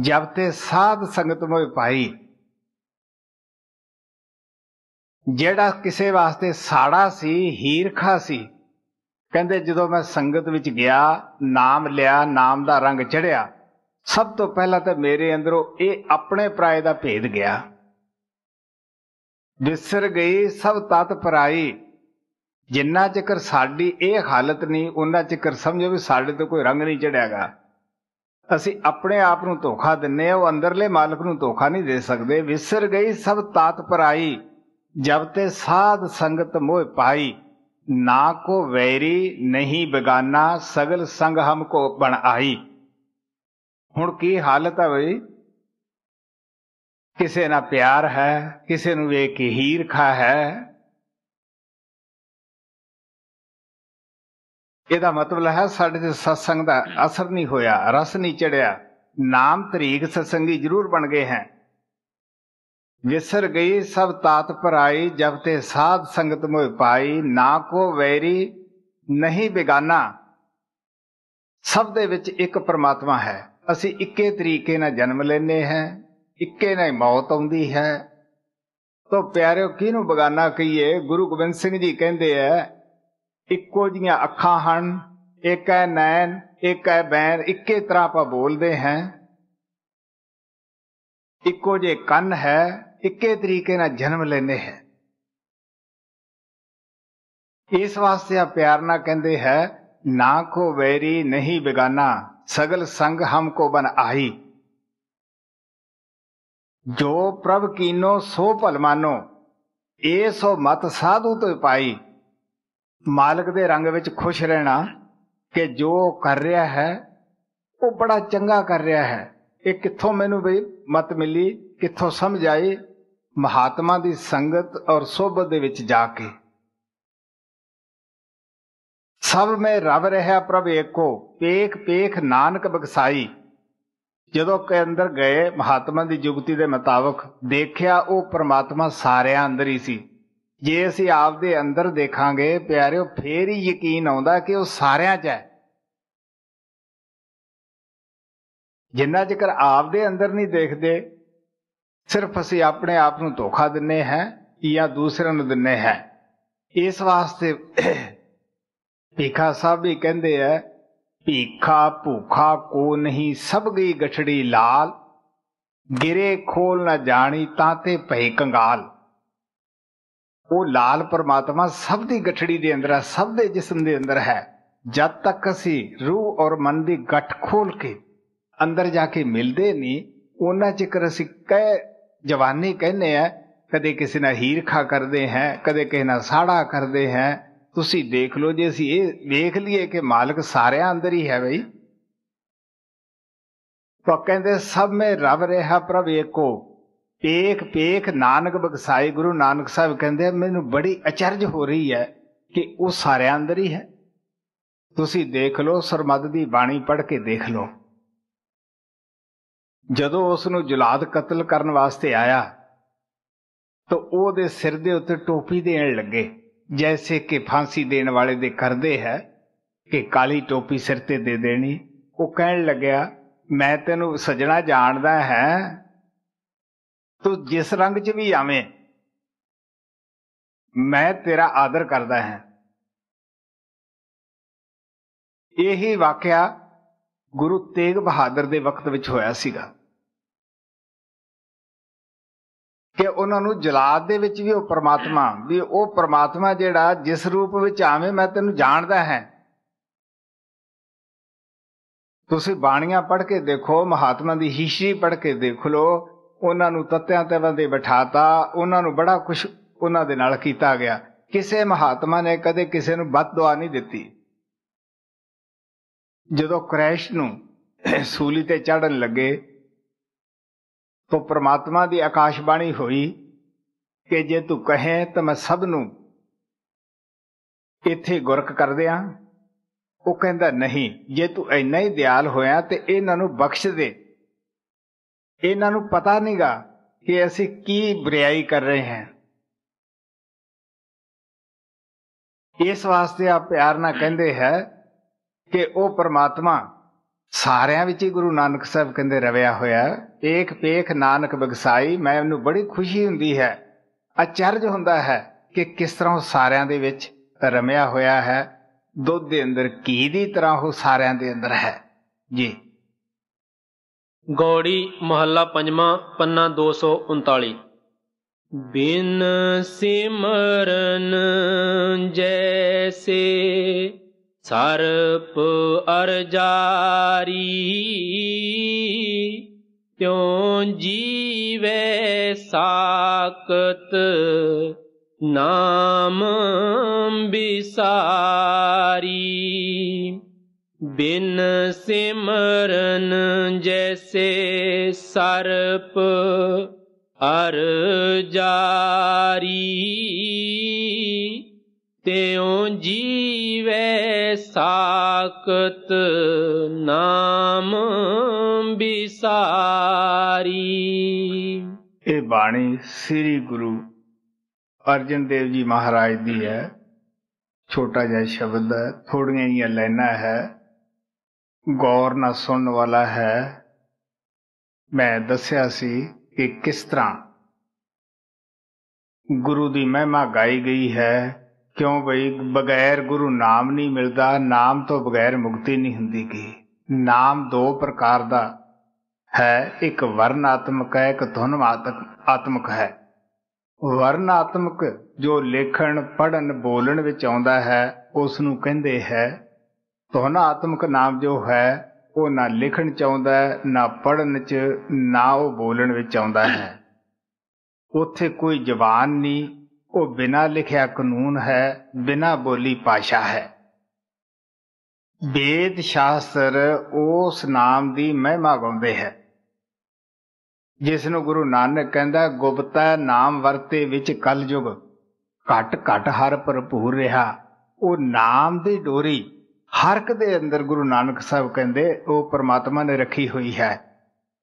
ਜਬ ਤੇ ਸਾਧ ਸੰਗਤ ਮੋਇ ਪਾਈ ਜਿਹੜਾ ਕਿਸੇ ਵਾਸਤੇ ਸਾੜਾ ਸੀ ਹੀਰਖਾ ਸੀ ਕਹਿੰਦੇ ਜਦੋਂ ਮੈਂ ਸੰਗਤ ਵਿੱਚ ਗਿਆ ਨਾਮ ਲਿਆ ਨਾਮ ਦਾ ਰੰਗ ਚੜਿਆ ਸਭ ਤੋਂ ਪਹਿਲਾਂ ਤਾਂ ਮੇਰੇ ਅੰਦਰੋਂ ਇਹ ਆਪਣੇ ਪ੍ਰਾਇ ਦਾ ਭੇਦ ਗਿਆ ਵਿਸਰ ਗਈ ਸਭ ਤਤ ਪਰਾਈ ਜਿੰਨਾ ਚਿਰ ਸਾਡੀ ਇਹ ਹਾਲਤ ਨਹੀਂ ਉਹਨਾਂ ਚਿਰ ਸਮਝੋ ਵੀ ਸਾਡੇ ਤੇ ਕੋਈ ਰੰਗ ਨਹੀਂ ਚੜਿਆਗਾ ਅਸੀਂ ਆਪਣੇ ਆਪ ਨੂੰ ਧੋਖਾ ਦਿੰਨੇ ਆ ਉਹ ਅੰਦਰਲੇ ਮਾਲਕ ਨੂੰ ਧੋਖਾ ਨਹੀਂ ਦੇ ਸਕਦੇ ਵਿਸਰ ਗਈ ਸਭ ਤਾਤ ਪਰਾਈ ਜਬ ਤੇ ਸਾਧ ਸੰਗਤ ਮੋਹ ਪਾਈ ਨਾ ਕੋ ਵੈਰੀ ਨਹੀਂ ਬਗਾਨਾ ਸਗਲ ਸੰਗ ਹਮ ਕੋ ਬਣ ਆਈ ਹੁਣ ਕੀ ਹਾਲਤ ਹੈ ਬਈ ਕਿਸੇ ਨਾਲ ਪਿਆਰ ਹੈ ਕਿਸੇ ਨੂੰ ਵੇਖ ਕੇ ਹੀਰਖਾ ਹੈ ਇਹਦਾ ਮਤਲਬ ਹੈ ਸਾਡੇ ਤੇ ਸਤਸੰਗ ਦਾ ਅਸਰ ਨਹੀਂ ਹੋਇਆ ਰਸ ਨਹੀਂ ਚੜਿਆ ਨਾਮ ਤਰੀਕ ਸਤਸੰਗੀ ਜ਼ਰੂਰ ਬਣ ਗਏ ਹੈ ਵਿਸਰ ਗਈ ਸਭ ਤਾਤ ਪਰਾਈ ਜਬ ਤੇ ਸਾਧ ਸੰਗਤ ਮੋਇ ਪਾਈ ਨਾ ਕੋ ਵੈਰੀ ਨਹੀਂ ਬੇਗਾਨਾ ਸਭ ਦੇ ਵਿੱਚ ਇੱਕ ਪਰਮਾਤਮਾ ਹੈ ਅਸੀਂ ਇੱਕੇ ਤਰੀਕੇ ਨਾਲ ਜਨਮ ਲੈਨੇ ਹੈ ਇੱਕੇ ਨਾਲ ਮੌਤ ਆਉਂਦੀ ਹੈ ਤੋ ਪਿਆਰਿਓ ਕਿਹਨੂੰ ਬਗਾਨਾ ਕਹੀਏ ਗੁਰੂ ਗੋਬਿੰਦ ਸਿੰਘ ਜੀ ਕਹਿੰਦੇ ਐ ਇੱਕੋ ਜੀਆਂ ਅੱਖਾਂ ਹਨ ਇੱਕ ਹੈ ਨੈਣ ਇੱਕ ਹੈ ਬੈਨ ਇੱਕੇ ਤਰ੍ਹਾਂ ਆਪਾਂ ਬੋਲਦੇ ਹਾਂ ਇੱਕੋ ਜੇ ਕੰਨ ਹੈ ਇੱਕੇ ਤਰੀਕੇ ਨਾਲ ਜਨਮ ਲੈਨੇ ਹੈ ਇਸ ਵਾਸਤੇ ਆ ਪਿਆਰ ਨਾਲ ਕਹਿੰਦੇ ਹੈ ਨਾ ਕੋ ਵੈਰੀ ਨਹੀਂ ਬਿਗਾਨਾ ਸਗਲ ਸੰਗ ਹਮ ਕੋ ਬਨ ਆਈ ਜੋ ਪ੍ਰਭ ਕੀਨੋ ਸੋ ਭਲ ਮਾਨੋ ਏ ਸੋ ਮਤ ਸਾਧੂ ਤੋਂ ਪਾਈ ਮਾਲਕ ਦੇ ਰੰਗ ਵਿੱਚ ਖੁਸ਼ ਰਹਿਣਾ ਕਿ ਜੋ ਕਰ ਰਿਹਾ ਹੈ ਉਹ ਬੜਾ ਚੰਗਾ ਕਰ ਰਿਹਾ ਹੈ ਇਹ ਕਿੱਥੋਂ ਮੈਨੂੰ ਬਈ ਮਤ ਮਿਲੀ ਕਿੱਥੋਂ ਸਮਝ ਆਈ ਮਹਾਤਮਾ ਦੀ ਸੰਗਤ ਔਰ ਸੋਭਤ ਦੇ ਵਿੱਚ ਜਾ ਕੇ ਸਭ ਮੈਂ ਰਵ ਰਹਾ ਪ੍ਰਭ ਏਕੋ ਪੇਖ ਪੇਖ ਨਾਨਕ ਬਖਸਾਈ ਜਦੋਂ ਕੇ ਅੰਦਰ ਗਏ ਮਹਾਤਮਾ ਦੀ ਜੁਗਤੀ ਦੇ ਮੁਤਾਬਕ ਦੇਖਿਆ ਉਹ ਪ੍ਰਮਾਤਮਾ ਸਾਰਿਆਂ ਅੰਦਰ ਹੀ ਸੀ ਜੇ ਅਸੀਂ ਆਪ ਦੇ ਅੰਦਰ ਦੇਖਾਂਗੇ ਪਿਆਰਿਓ ਫੇਰ ਹੀ ਯਕੀਨ ਆਉਂਦਾ ਕਿ ਉਹ ਸਾਰਿਆਂ 'ਚ ਹੈ ਜਿੰਨਾ ਚਿਰ ਆਪ ਦੇ ਅੰਦਰ ਨਹੀਂ ਦੇਖਦੇ ਸਿਰਫ ਅਸੀਂ ਆਪਣੇ ਆਪ ਨੂੰ ਧੋਖਾ ਦਿੰਨੇ ਹੈ ਜਾਂ ਦੂਸਰਿਆਂ ਨੂੰ ਦਿੰਨੇ ਹੈ ਇਸ ਵਾਸਤੇ ਭੀਖਾ ਸਾਹਿਬ ਵੀ ਕਹਿੰਦੇ ਆ ਭੀਖਾ ਭੁਖਾ ਕੋ ਨਹੀਂ ਸਭ ਗਈ ਗਛੜੀ ਲਾਲ ਗਿਰੇ ਖੋਲ ਨਾ ਜਾਣੀ ਤਾਂ ਤੇ ਭਈ ਕੰਗਾਲ ਉਹ ਲਾਲ ਪਰਮਾਤਮਾ ਸਭ ਦੀ ਗਠੜੀ ਦੇ ਅੰਦਰ ਹੈ ਸਭ ਦੇ ਜਿਸਮ ਦੇ ਅੰਦਰ ਹੈ ਜਦ ਤੱਕ ਅਸੀਂ ਰੂਹ ਔਰ ਮਨ ਦੀ ਗੱਠ ਖੋਲ ਕੇ ਅੰਦਰ ਜਾ ਕੇ ਮਿਲਦੇ ਨਹੀਂ ਉਹਨਾਂ ਚਿਕਰ ਅਸੀਂ ਕਹਿ ਜਵਾਨੀ ਕਹਿੰਦੇ ਆ ਕਦੇ ਕਿਸੇ ਨਾਲ ਖਾ ਕਰਦੇ ਹੈ ਕਦੇ ਕਿਸੇ ਨਾਲ ਸਾੜਾ ਕਰਦੇ ਹੈ ਤੁਸੀਂ ਦੇਖ ਲਓ ਜੇ ਅਸੀਂ ਇਹ ਵੇਖ ਲਈਏ ਕਿ ਮਾਲਕ ਸਾਰਿਆਂ ਅੰਦਰ ਹੀ ਹੈ ਬਈ ਤਾਂ ਕਹਿੰਦੇ ਸਭ ਮੇ ਰਵ ਰਿਹਾ ਪ੍ਰਭ ਏਕੋ ਪੇਖ ਪੇਖ ਨਾਨਕ ਬਖਸਾਈ ਗੁਰੂ ਨਾਨਕ ਸਾਹਿਬ ਕਹਿੰਦੇ ਮੈਨੂੰ ਬੜੀ ਅਚਰਜ ਹੋ ਰਹੀ ਹੈ ਕਿ ਉਹ ਸਾਰਿਆਂ ਅੰਦਰ ਹੀ ਹੈ ਤੁਸੀਂ ਦੇਖ ਲਓ ਸਰਮਦ ਦੀ ਬਾਣੀ ਪੜ੍ਹ ਕੇ ਦੇਖ ਲਓ ਜਦੋਂ ਉਸ ਨੂੰ ਜਲਾਦ ਕਤਲ ਕਰਨ ਵਾਸਤੇ ਆਇਆ ਤਾਂ ਉਹਦੇ ਸਿਰ ਦੇ ਉੱਤੇ ਟੋਪੀ ਦੇਣ ਲੱਗੇ ਜੈਸੇ ਕਿ ਫਾਂਸੀ ਦੇਣ ਵਾਲੇ ਦੇ ਕਰਦੇ ਹੈ ਕਿ ਕਾਲੀ ਟੋਪੀ ਸਿਰ ਤੇ ਦੇ ਦੇਣੀ ਉਹ ਕਹਿਣ ਲੱਗਿਆ ਮੈਂ ਤੈਨੂੰ ਸਜਣਾ ਜਾਣਦਾ ਹੈ ਤੂੰ ਜਿਸ ਰੰਗ 'ਚ ਵੀ ਆਵੇਂ ਮੈਂ ਤੇਰਾ ਆਦਰ ਕਰਦਾ ਹਾਂ ਇਹੀ ਵਾਕਿਆ ਗੁਰੂ ਤੇਗ ਬਹਾਦਰ ਦੇ ਵਕਤ ਵਿੱਚ ਹੋਇਆ ਸੀਗਾ ਕਿ ਉਹਨਾਂ ਨੂੰ ਜਲਾਦ ਦੇ ਵਿੱਚ ਵੀ ਉਹ ਪ੍ਰਮਾਤਮਾ ਵੀ ਉਹ ਪ੍ਰਮਾਤਮਾ ਜਿਹੜਾ ਜਿਸ ਰੂਪ ਵਿੱਚ ਆਵੇਂ ਮੈਂ ਤੈਨੂੰ ਜਾਣਦਾ ਹੈ ਤੁਸੀਂ ਬਾਣੀਆਂ ਪੜ੍ਹ ਕੇ ਦੇਖੋ ਮਹਾਤਮਾ ਦੀ ਹਿਸ਼ਰੀ ਪੜ੍ਹ ਕੇ ਦੇਖ ਲਓ ਉਹਨਾਂ ਨੂੰ ਤਤਿਆਂ ਤੇ ਬੰਦੇ ਬਿਠਾਤਾ ਉਹਨਾਂ ਨੂੰ ਬੜਾ ਕੁਝ ਉਹਨਾਂ ਦੇ ਨਾਲ ਕੀਤਾ ਗਿਆ ਕਿਸੇ ਮਹਾਤਮਾ ਨੇ ਕਦੇ ਕਿਸੇ ਨੂੰ ਬਦਦੁਆ ਨਹੀਂ ਦਿੱਤੀ ਜਦੋਂ ਕ੍ਰੈਸ਼ ਨੂੰ ਸੂਲੀ ਤੇ ਚੜਨ ਲੱਗੇ ਤਾਂ ਪ੍ਰਮਾਤਮਾ ਦੀ ਆਕਾਸ਼ਬਾਣੀ ਹੋਈ ਕਿ ਜੇ ਤੂੰ ਕਹੇ ਤਾਂ ਮੈਂ ਸਭ ਨੂੰ ਇੱਥੇ ਗੁਰਕ ਕਰ ਦਿਆਂ ਉਹ ਕਹਿੰਦਾ ਨਹੀਂ ਜੇ ਤੂੰ ਇੰਨਾ ਹੀ ਦਿਆਲ ਹੋਇਆ ਤੇ ਇਹਨਾਂ ਨੂੰ ਬਖਸ਼ ਦੇ ਇਹਨਾਂ ਨੂੰ ਪਤਾ ਨਹੀਂਗਾ ਕਿ ਅਸੀਂ ਕੀ ਬ੍ਰਿਆਈ ਕਰ ਰਹੇ ਹਾਂ ਇਸ ਵਾਸਤੇ ਆ ਪਿਆਰ ਨਾਲ ਕਹਿੰਦੇ ਹੈ ਕਿ ਉਹ ਪ੍ਰਮਾਤਮਾ ਸਾਰਿਆਂ ਵਿੱਚ ਹੀ ਗੁਰੂ ਨਾਨਕ ਸਾਹਿਬ ਕਹਿੰਦੇ ਰਵਿਆ ਹੋਇਆ ਏਕ ਪੇਖ ਨਾਨਕ ਬਗਸਾਈ ਮੈਨੂੰ ਬੜੀ ਖੁਸ਼ੀ ਹੁੰਦੀ ਹੈ ਅਚਰਜ ਹੁੰਦਾ ਹੈ ਕਿ ਕਿਸ ਤਰ੍ਹਾਂ ਉਹ ਸਾਰਿਆਂ ਦੇ ਵਿੱਚ ਰਮਿਆ ਹੋਇਆ ਹੈ ਦੁੱਧ ਦੇ ਅੰਦਰ ਕੀ ਦੀ ਤਰ੍ਹਾਂ ਉਹ ਸਾਰਿਆਂ ਦੇ ਅੰਦਰ ਹੈ ਜੀ ਗੌੜੀ ਮਹੱਲਾ ਪੰਜਵਾਂ ਪੰਨਾ 239 ਬਿਨ ਸਿਮਰਨ ਜੈਸੇ ਸਰਪ ਅਰਜਾਰੀ ਤਿਉ ਜੀਵੇ ਸਾਕਤ ਨਾਮ ਬਿਸਾਰੀ ਬਿਨ ਸਿਮਰਨ ਜੈਸੇ ਸਰਪ ਅਰ ਜਾਰੀ ਤਿਉ ਜੀਵੇ ਸਾਖਤ ਨਾਮ ਬਿਸਾਰੀ ਇਹ ਬਾਣੀ ਸ੍ਰੀ ਗੁਰੂ ਅਰਜਨ ਦੇਵ ਜੀ ਮਹਾਰਾਜ ਦੀ ਹੈ ਛੋਟਾ ਜਿਹਾ ਸ਼ਬਦ ਹੈ ਥੋੜੀਆਂ ਹੀ ਲਾਈਨਾਂ ਹੈ ਗੌਰ ਨਾਲ ਸੁਣਨ ਵਾਲਾ ਹੈ ਮੈਂ ਦੱਸਿਆ ਸੀ ਕਿ ਕਿਸ ਤਰ੍ਹਾਂ ਗੁਰੂ ਦੀ ਮਹਿਮਾ ਗਾਈ ਗਈ ਹੈ ਕਿਉਂ ਭਈ ਬਗੈਰ ਗੁਰੂ ਨਾਮ ਨਹੀਂ ਮਿਲਦਾ ਨਾਮ ਤੋਂ ਬਗੈਰ ਮੁਕਤੀ ਨਹੀਂ ਹੁੰਦੀ ਕੀ ਨਾਮ ਦੋ ਪ੍ਰਕਾਰ ਦਾ ਹੈ ਇੱਕ ਵਰਨਾਤਮਕ ਹੈ ਇੱਕ ਧੁਨਵਾਤਕ ਆਤਮਕ ਹੈ ਵਰਨਾਤਮਕ ਜੋ ਲੇਖਣ ਪੜਨ ਬੋਲਣ ਵਿੱਚ ਆਉਂਦਾ ਹੈ ਉਸ ਨੂੰ ਕਹਿੰਦੇ ਹੈ ਤੁਹਾਨਾ ਆਤਮਿਕ ਨਾਮ ਜੋ ਹੈ ਉਹ ਨਾ ਲਿਖਣ ਚਾਹੁੰਦਾ ਨਾ ਪੜਨ ਚ ਨਾ ਉਹ ਬੋਲਣ ਵਿੱਚ ਆਉਂਦਾ ਹੈ ਉੱਥੇ ਕੋਈ ਜ਼ਬਾਨ ਨਹੀਂ ਉਹ ਬਿਨਾ ਲਿਖਿਆ ਕਾਨੂੰਨ ਹੈ ਬਿਨਾ ਬੋਲੀ ਪਾਸ਼ਾ ਹੈ ਵੇਦ ਸ਼ਾਸਤਰ ਉਸ ਨਾਮ ਦੀ ਮਹਿਮਾ ਗਾਉਂਦੇ ਹੈ ਜਿਸ ਨੂੰ ਗੁਰੂ ਨਾਨਕ ਕਹਿੰਦਾ ਗੁਪਤਾ ਨਾਮ ਵਰਤੇ ਵਿੱਚ ਕਲਯੁਗ ਘਟ ਘਟ ਹਰ ਭਰਪੂਰ ਰਿਹਾ ਉਹ ਨਾਮ ਦੀ ਡੋਰੀ ਹਰ ਇੱਕ ਦੇ ਅੰਦਰ ਗੁਰੂ ਨਾਨਕ ਸਾਹਿਬ ਕਹਿੰਦੇ ਉਹ ਪਰਮਾਤਮਾ ਨੇ ਰੱਖੀ ਹੋਈ ਹੈ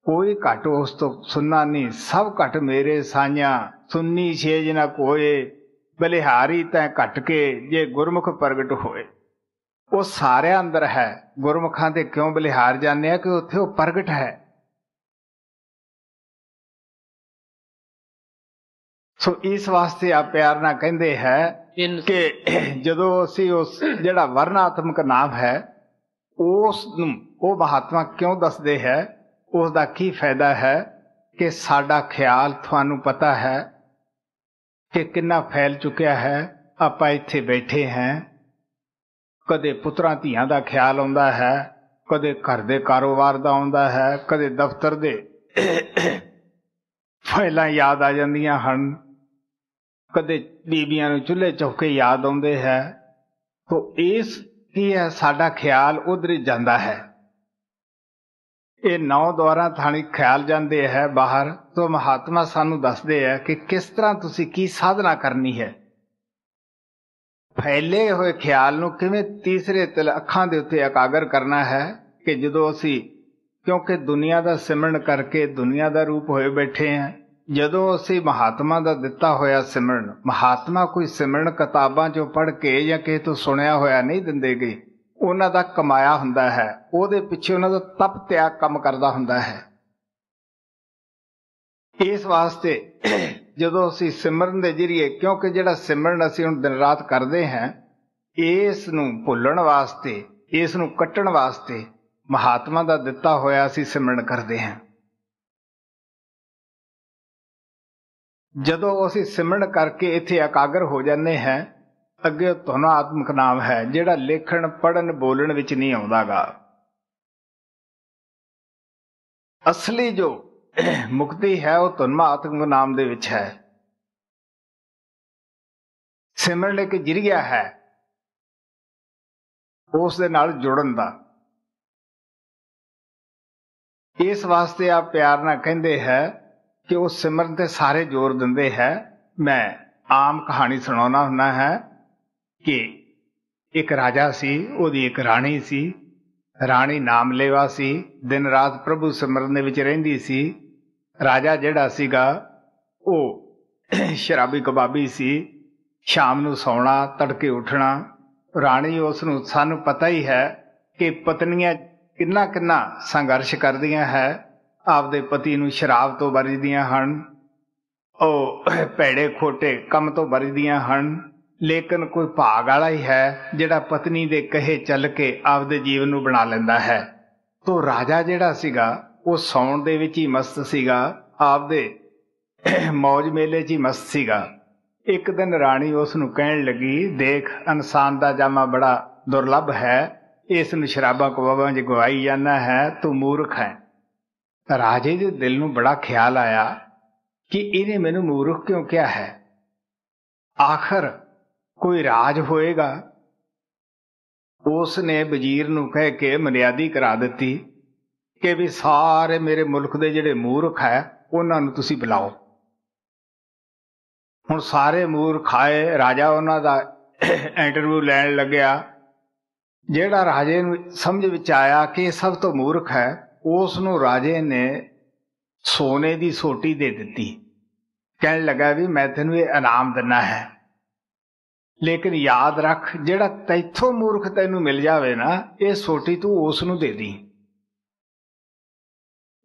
ਕੋਈ ਘਟ ਉਸ ਤੋਂ ਸੁਨਣਾ ਨਹੀਂ ਸਭ ਘਟ ਮੇਰੇ ਸਾਈਆਂ ਸੁੰਨੀ ਛੇਜ ਨਾ ਕੋਏ ਬਲਿਹਾਰੀ ਤੈ ਘਟ ਕੇ ਜੇ ਗੁਰਮੁਖ ਪ੍ਰਗਟ ਹੋਏ ਉਹ ਸਾਰਿਆਂ ਅੰਦਰ ਹੈ ਗੁਰਮੁਖਾਂ ਦੇ ਕਿਉਂ ਬਲਿਹਾਰ ਜਾਂਦੇ ਆ ਕਿ ਉੱਥੇ ਉਹ ਪ੍ਰਗਟ ਹੈ ਸੋ ਇਸ ਵਾਸਤੇ ਆ ਪਿਆਰ ਨਾਲ ਕਹਿੰਦੇ ਹੈ ਕਿ ਜਦੋਂ ਅਸੀਂ ਉਸ ਜਿਹੜਾ ਵਰਣਾਤਮਕ ਨਾਮ ਹੈ ਉਸ ਨੂੰ ਉਹ ਮਹਾਤਮਾ ਕਿਉਂ ਦੱਸਦੇ ਹੈ ਉਸ ਦਾ ਕੀ ਫਾਇਦਾ ਹੈ ਕਿ ਸਾਡਾ ਖਿਆਲ ਤੁਹਾਨੂੰ ਪਤਾ ਹੈ ਕਿ ਕਿੰਨਾ ਫੈਲ ਚੁੱਕਿਆ ਹੈ ਆਪਾਂ ਇੱਥੇ ਬੈਠੇ ਹਾਂ ਕਦੇ ਪੁੱਤਰਾਂ ਧੀਆਂ ਦਾ ਖਿਆਲ ਆਉਂਦਾ ਹੈ ਕਦੇ ਘਰ ਦੇ ਕਾਰੋਬਾਰ ਦਾ ਆਉਂਦਾ ਹੈ ਕਦੇ ਦਫ਼ਤਰ ਦੇ ਫਾਇਲਾਂ ਯਾਦ ਆ ਜਾਂਦੀਆਂ ਹਨ ਕਦੇ ਬੀਬੀਆਂ ਨੂੰ ਚੁੱਲ੍ਹੇ ਚੌਕੇ ਯਾਦ ਆਉਂਦੇ ਹੈ ਤੋ ਇਸ ਕੀ ਹੈ ਸਾਡਾ ਖਿਆਲ ਉਧਰ ਜਾਂਦਾ ਹੈ ਇਹ ਨੌ ਦੁਆਰਾ ਥਾਣੀ ਖਿਆਲ ਜਾਂਦੇ ਹੈ ਬਾਹਰ ਤੋਂ ਮਹਾਤਮਾ ਸਾਨੂੰ ਦੱਸਦੇ ਹੈ ਕਿ ਕਿਸ ਤਰ੍ਹਾਂ ਤੁਸੀਂ ਕੀ ਸਾਧਨਾ ਕਰਨੀ ਹੈ ਫੈਲੇ ਹੋਏ ਖਿਆਲ ਨੂੰ ਕਿਵੇਂ ਤੀਸਰੇ ਤਲ ਅੱਖਾਂ ਦੇ ਉੱਤੇ ਇਕਾਗਰ ਕਰਨਾ ਹੈ ਕਿ ਜਦੋਂ ਅਸੀਂ ਕਿਉਂਕਿ ਦੁਨੀਆ ਦਾ ਸਿਮਰਨ ਕਰਕੇ ਦੁਨੀਆ ਦਾ ਰੂਪ ਹੋਏ ਬੈਠੇ ਹਾਂ ਜਦੋਂ ਅਸੀਂ ਮਹਾਤਮਾ ਦਾ ਦਿੱਤਾ ਹੋਇਆ ਸਿਮਰਨ ਮਹਾਤਮਾ ਕੋਈ ਸਿਮਰਨ ਕਿਤਾਬਾਂ ਚੋਂ ਪੜ੍ਹ ਕੇ ਜਾਂ ਕਿਸੇ ਤੋਂ ਸੁਣਿਆ ਹੋਇਆ ਨਹੀਂ ਦਿੰਦੇਗੇ ਉਹਨਾਂ ਦਾ ਕਮਾਇਆ ਹੁੰਦਾ ਹੈ ਉਹਦੇ ਪਿੱਛੇ ਉਹਨਾਂ ਦਾ ਤਪ ਤਿਆਗ ਕੰਮ ਕਰਦਾ ਹੁੰਦਾ ਹੈ ਇਸ ਵਾਸਤੇ ਜਦੋਂ ਅਸੀਂ ਸਿਮਰਨ ਦੇ ਜਰੀਏ ਕਿਉਂਕਿ ਜਿਹੜਾ ਸਿਮਰਨ ਅਸੀਂ ਹੁਣ ਦਿਨ ਰਾਤ ਕਰਦੇ ਹਾਂ ਇਸ ਨੂੰ ਭੁੱਲਣ ਵਾਸਤੇ ਇਸ ਨੂੰ ਕੱਟਣ ਵਾਸਤੇ ਮਹਾਤਮਾ ਦਾ ਦਿੱਤਾ ਹੋਇਆ ਅਸੀਂ ਸਿਮਰਨ ਕਰਦੇ ਹਾਂ ਜਦੋਂ ਅਸੀਂ ਸਿਮਰਨ ਕਰਕੇ ਇੱਥੇ ਇਕਾਗਰ ਹੋ ਜਾਂਦੇ ਹਾਂ ਅੱਗੇ ਤੁਹਾਨੂੰ ਆਤਮਿਕ ਨਾਮ ਹੈ ਜਿਹੜਾ ਲੇਖਣ ਪੜਨ ਬੋਲਣ ਵਿੱਚ ਨਹੀਂ ਆਉਂਦਾਗਾ ਅਸਲੀ ਜੋ ਮੁਕਤੀ ਹੈ ਉਹ ਤੁਨਮਾ ਆਤਮਿਕ ਨਾਮ ਦੇ ਵਿੱਚ ਹੈ ਸਿਮਰਨ ਇੱਕ ਜਰੀਆ ਹੈ ਉਸ ਦੇ ਨਾਲ ਜੁੜਨ ਦਾ ਇਸ ਵਾਸਤੇ ਆ ਪਿਆਰ ਨਾਲ ਕਹਿੰਦੇ ਹੈ ਕਿ ਉਹ ਸਿਮਰਨ ਤੇ ਸਾਰੇ ਜ਼ੋਰ ਦਿੰਦੇ ਹੈ ਮੈਂ ਆਮ ਕਹਾਣੀ ਸੁਣਾਉਣਾ ਹੁੰਦਾ ਹੈ ਕਿ ਇੱਕ ਰਾਜਾ ਸੀ ਉਹਦੀ ਇੱਕ ਰਾਣੀ ਸੀ ਰਾਣੀ ਨਾਮ ਲੇਵਾ ਸੀ ਦਿਨ ਰਾਤ ਪ੍ਰਭੂ ਸਿਮਰਨ ਦੇ ਵਿੱਚ ਰਹਿੰਦੀ ਸੀ ਰਾਜਾ ਜਿਹੜਾ ਸੀਗਾ ਉਹ ਸ਼ਰਾਬੀ ਕਬਾਬੀ ਸੀ ਸ਼ਾਮ ਨੂੰ ਸੌਣਾ ਤੜਕੇ ਉੱਠਣਾ ਰਾਣੀ ਉਸ ਨੂੰ ਸਾਨੂੰ ਪਤਾ ਹੀ ਹੈ ਕਿ ਪਤਨੀਆਂ ਕਿੰਨਾ ਕਿੰਨਾ ਸੰਘਰਸ਼ ਕਰਦੀਆਂ ਹੈ ਆਪਦੇ ਪਤੀ ਨੂੰ ਸ਼ਰਾਬ ਤੋਂ ਵਰਜਦੀਆਂ ਹਨ ਉਹ ਭੈੜੇ ਖੋਟੇ ਕੰਮ ਤੋਂ ਵਰਜਦੀਆਂ ਹਨ ਲੇਕਿਨ ਕੋਈ ਭਾਗ ਵਾਲਾ ਹੀ ਹੈ ਜਿਹੜਾ ਪਤਨੀ ਦੇ ਕਹੇ ਚੱਲ ਕੇ ਆਪਦੇ ਜੀਵਨ ਨੂੰ ਬਣਾ ਲੈਂਦਾ ਹੈ ਤੋਂ ਰਾਜਾ ਜਿਹੜਾ ਸੀਗਾ ਉਹ ਸੌਣ ਦੇ ਵਿੱਚ ਹੀ ਮਸਤ ਸੀਗਾ ਆਪਦੇ ਮौज ਮੇਲੇ 'ਚ ਹੀ ਮਸਤ ਸੀਗਾ ਇੱਕ ਦਿਨ ਰਾਣੀ ਉਸ ਨੂੰ ਕਹਿਣ ਲੱਗੀ ਦੇਖ ਇਨਸਾਨ ਦਾ ਜਾਮਾ ਬੜਾ ਦੁਰਲੱਭ ਹੈ ਇਸ ਨੂੰ ਸ਼ਰਾਬਾਂ ਕਵਾਵਾਂ 'ਚ ਗਵਾਈ ਜਾਂਦਾ ਹੈ ਤੂੰ ਮੂਰਖ ਹੈ ਤਾਂ ਰਾਜੇ ਦੇ ਦਿਲ ਨੂੰ ਬੜਾ ਖਿਆਲ ਆਇਆ ਕਿ ਇਹਨੇ ਮੈਨੂੰ ਮੂਰਖ ਕਿਉਂ ਕਿਹਾ ਹੈ ਆਖਰ ਕੋਈ ਰਾਜ ਹੋਏਗਾ ਉਸ ਨੇ ਵਜ਼ੀਰ ਨੂੰ ਕਹਿ ਕੇ ਮਰਿਆਦੀ ਕਰਾ ਦਿੱਤੀ ਕਿ ਵੀ ਸਾਰੇ ਮੇਰੇ ਮੁਲਕ ਦੇ ਜਿਹੜੇ ਮੂਰਖ ਹੈ ਉਹਨਾਂ ਨੂੰ ਤੁਸੀਂ ਬੁਲਾਓ ਹੁਣ ਸਾਰੇ ਮੂਰਖ ਆਏ ਰਾਜਾ ਉਹਨਾਂ ਦਾ ਇੰਟਰਵਿਊ ਲੈਣ ਲੱਗਿਆ ਜਿਹੜਾ ਰਾਜੇ ਨੂੰ ਸਮਝ ਵਿੱਚ ਆਇਆ ਕਿ ਸਭ ਤੋਂ ਮੂਰਖ ਹੈ ਉਸ ਨੂੰ ਰਾਜੇ ਨੇ ਸੋਨੇ ਦੀ ਸੋਟੀ ਦੇ ਦਿੱਤੀ ਕਹਿਣ ਲੱਗਾ ਵੀ ਮੈਂ ਤੈਨੂੰ ਇਹ ਇਨਾਮ ਦਿੰਨਾ ਹੈ ਲੇਕਿਨ ਯਾਦ ਰੱਖ ਜਿਹੜਾ ਤੈਥੋਂ ਮੂਰਖ ਤੈਨੂੰ ਮਿਲ ਜਾਵੇ ਨਾ ਇਹ ਸੋਟੀ ਤੂੰ ਉਸ ਨੂੰ ਦੇ ਦੀ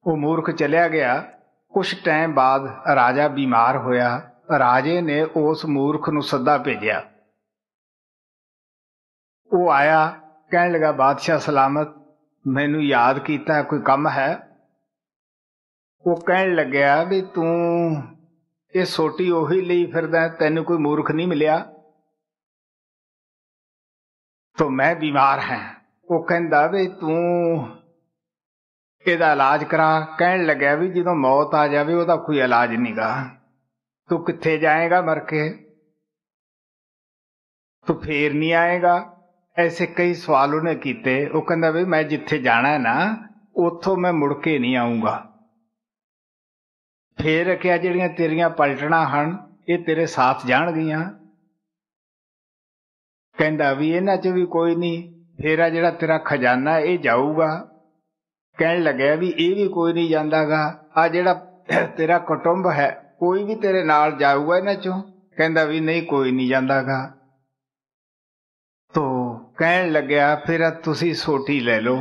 ਉਹ ਮੂਰਖ ਚਲਿਆ ਗਿਆ ਕੁਝ ਟਾਈਮ ਬਾਅਦ ਰਾਜਾ ਬਿਮਾਰ ਹੋਇਆ ਰਾਜੇ ਨੇ ਉਸ ਮੂਰਖ ਨੂੰ ਸੱਦਾ ਭੇਜਿਆ ਉਹ ਆਇਆ ਕਹਿਣ ਲੱਗਾ ਬਾਦਸ਼ਾਹ ਸਲਾਮਤ ਮੈਨੂੰ ਯਾਦ ਕੀਤਾ ਕੋਈ ਕੰਮ ਹੈ ਉਹ ਕਹਿਣ ਲੱਗਿਆ ਵੀ ਤੂੰ ਇਹ ਸੋਟੀ ਉਹੀ ਲਈ ਫਿਰਦਾ ਤੈਨੂੰ ਕੋਈ ਮੂਰਖ ਨਹੀਂ ਮਿਲਿਆ ਤੋ ਮੈਂ ਬਿਮਾਰ ਹਾਂ ਉਹ ਕਹਿੰਦਾ ਵੀ ਤੂੰ ਇਹਦਾ ਇਲਾਜ ਕਰਾ ਕਹਿਣ ਲੱਗਿਆ ਵੀ ਜਦੋਂ ਮੌਤ ਆ ਜਾਵੇ ਉਹਦਾ ਕੋਈ ਇਲਾਜ ਨਹੀਂਗਾ ਤੂੰ ਕਿੱਥੇ ਜਾਏਗਾ ਮਰ ਕੇ ਤੂੰ ਫੇਰ ਨਹੀਂ ਆਏਗਾ ਐਸੇ ਕਈ ਸਵਾਲ ਉਹਨੇ ਕੀਤੇ ਉਹ ਕਹਿੰਦਾ ਵੀ ਮੈਂ ਜਿੱਥੇ ਜਾਣਾ ਨਾ ਉੱਥੋਂ ਮੈਂ ਮੁੜ ਕੇ ਨਹੀਂ ਆਉਂਗਾ ਫੇਰ ਕਿਹਾ ਜਿਹੜੀਆਂ ਤੇਰੀਆਂ ਪਲਟਣਾ ਹਨ ਇਹ ਤੇਰੇ ਸਾਥ ਜਾਣਗੀਆਂ ਕਹਿੰਦਾ ਵੀ ਇਹਨਾਂ 'ਚ ਵੀ ਕੋਈ ਨਹੀਂ ਫੇਰਾ ਜਿਹੜਾ ਤੇਰਾ ਖਜ਼ਾਨਾ ਇਹ ਜਾਊਗਾ ਕਹਿਣ ਲੱਗਿਆ ਵੀ ਇਹ ਵੀ ਕੋਈ ਨਹੀਂ ਜਾਂਦਾਗਾ ਆ ਜਿਹੜਾ ਤੇਰਾ ਕੁਟੁੰਬ ਹੈ ਕੋਈ ਵੀ ਤੇਰੇ ਨਾਲ ਜਾਊਗਾ ਇਹਨਾਂ 'ਚੋਂ ਕਹਿੰਦਾ ਵੀ ਨਹੀਂ ਕੋਈ ਨਹੀਂ ਜਾਂਦਾਗਾ ਕਹਿਣ ਲੱਗਿਆ ਫਿਰ ਤੁਸੀਂ ਸੋਟੀ ਲੈ ਲਓ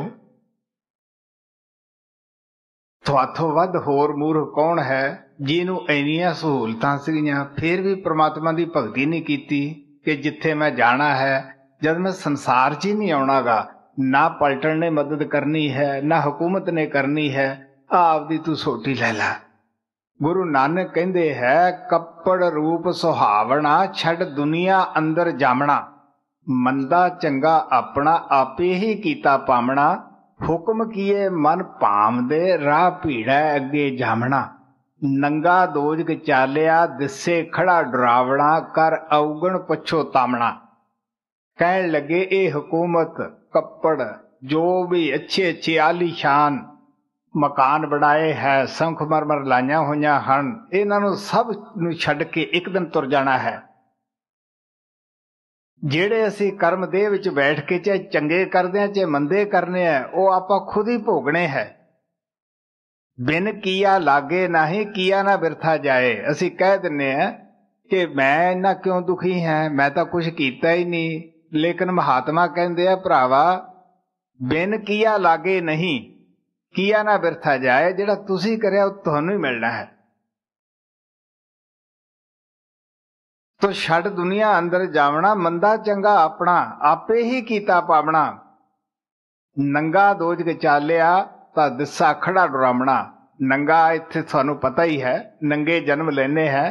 ਤੁਹਾਥੋਂ ਵੱਧ ਹੋਰ ਮੂਰਖ ਕੌਣ ਹੈ ਜਿਹਨੂੰ ਇੰਨੀਆਂ ਸਹੂਲਤਾਂ ਸੀਗੀਆਂ ਫਿਰ ਵੀ ਪ੍ਰਮਾਤਮਾ ਦੀ ਭਗਤੀ ਨਹੀਂ ਕੀਤੀ ਕਿ ਜਿੱਥੇ ਮੈਂ ਜਾਣਾ ਹੈ ਜਦ ਮੈਂ ਸੰਸਾਰ 'ਚ ਹੀ ਨਹੀਂ ਆਉਣਾਗਾ ਨਾ ਪਲਟਣ ਨੇ ਮਦਦ ਕਰਨੀ ਹੈ ਨਾ ਹਕੂਮਤ ਨੇ ਕਰਨੀ ਹੈ ਆਪ ਦੀ ਤੂੰ ਸੋਟੀ ਲੈ ਲੈ ਗੁਰੂ ਨਾਨਕ ਕਹਿੰਦੇ ਹੈ ਕੱਪੜ ਰੂਪ ਸੁਹਾਵਣਾ ਛੱਡ ਦੁਨੀਆ ਅੰਦਰ ਜਾਮਣਾ ਮੰਦਾ ਚੰਗਾ ਆਪਣਾ ਆਪੇ ਹੀ ਕੀਤਾ ਪਾਮਣਾ ਹੁਕਮ ਕੀਏ ਮਨ ਪਾਮਦੇ ਰਾਹ ਭੀੜਾ ਅੱਗੇ ਜਾਮਣਾ ਨੰਗਾ ਦੋਜ ਕੇ ਚਾਲਿਆ ਦਿਸੇ ਖੜਾ ਡਰਾਵਣਾ ਕਰ ਔਗਣ ਪਛੋ ਤਾਮਣਾ ਕਹਿਣ ਲੱਗੇ ਇਹ ਹਕੂਮਤ ਕੱਪੜ ਜੋ ਵੀ ਅੱਛੇ ਅੱਛੇ ਆਲੀ ਸ਼ਾਨ ਮਕਾਨ ਬਣਾਏ ਹੈ ਸੰਖ ਮਰਮਰ ਲਾਈਆਂ ਹੋਈਆਂ ਹਨ ਇਹਨਾਂ ਨੂੰ ਸਭ ਨੂੰ ਛੱਡ ਕੇ ਇੱਕ ਦਿਨ ਤੁਰ ਜਾਣਾ ਹੈ ਜਿਹੜੇ ਅਸੀਂ ਕਰਮ ਦੇਹ ਵਿੱਚ ਬੈਠ ਕੇ ਚਾਹੇ ਚੰਗੇ ਕਰਦੇ ਆ ਚਾਹੇ ਮੰਦੇ ਕਰਨੇ ਆ ਉਹ ਆਪਾਂ ਖੁਦ ਹੀ ਭੋਗਣੇ ਹੈ ਬਿਨ ਕੀਆ ਲਾਗੇ ਨਹੀਂ ਕੀਆ ਨਾ ਬਿਰਥਾ ਜਾਏ ਅਸੀਂ ਕਹਿ ਦਿੰਨੇ ਆ ਕਿ ਮੈਂ ਇੰਨਾ ਕਿਉਂ ਦੁਖੀ ਹਾਂ ਮੈਂ ਤਾਂ ਕੁਝ ਕੀਤਾ ਹੀ ਨਹੀਂ ਲੇਕਿਨ ਮਹਾਤਮਾ ਕਹਿੰਦੇ ਆ ਭਰਾਵਾ ਬਿਨ ਕੀਆ ਲਾਗੇ ਨਹੀਂ ਕੀਆ ਨਾ ਬਿਰਥਾ ਜਾਏ ਜਿਹੜਾ ਤੁਸੀਂ ਕਰਿਆ ਉਹ ਤੁਹਾਨੂੰ ਹੀ ਮਿਲਣਾ ਹੈ ਤੋ ਛੱਡ ਦੁਨੀਆ ਅੰਦਰ ਜਾਵਣਾ ਮੰਦਾ ਚੰਗਾ ਆਪਣਾ ਆਪੇ ਹੀ ਕੀਤਾ ਪਾਵਣਾ ਨੰਗਾ ਦੋਜ ਕੇ ਚਾਲਿਆ ਤਾਂ ਦਿਸਾ ਖੜਾ ਡਰਾਮਣਾ ਨੰਗਾ ਇੱਥੇ ਤੁਹਾਨੂੰ ਪਤਾ ਹੀ ਹੈ ਨੰਗੇ ਜਨਮ ਲੈਨੇ ਹੈ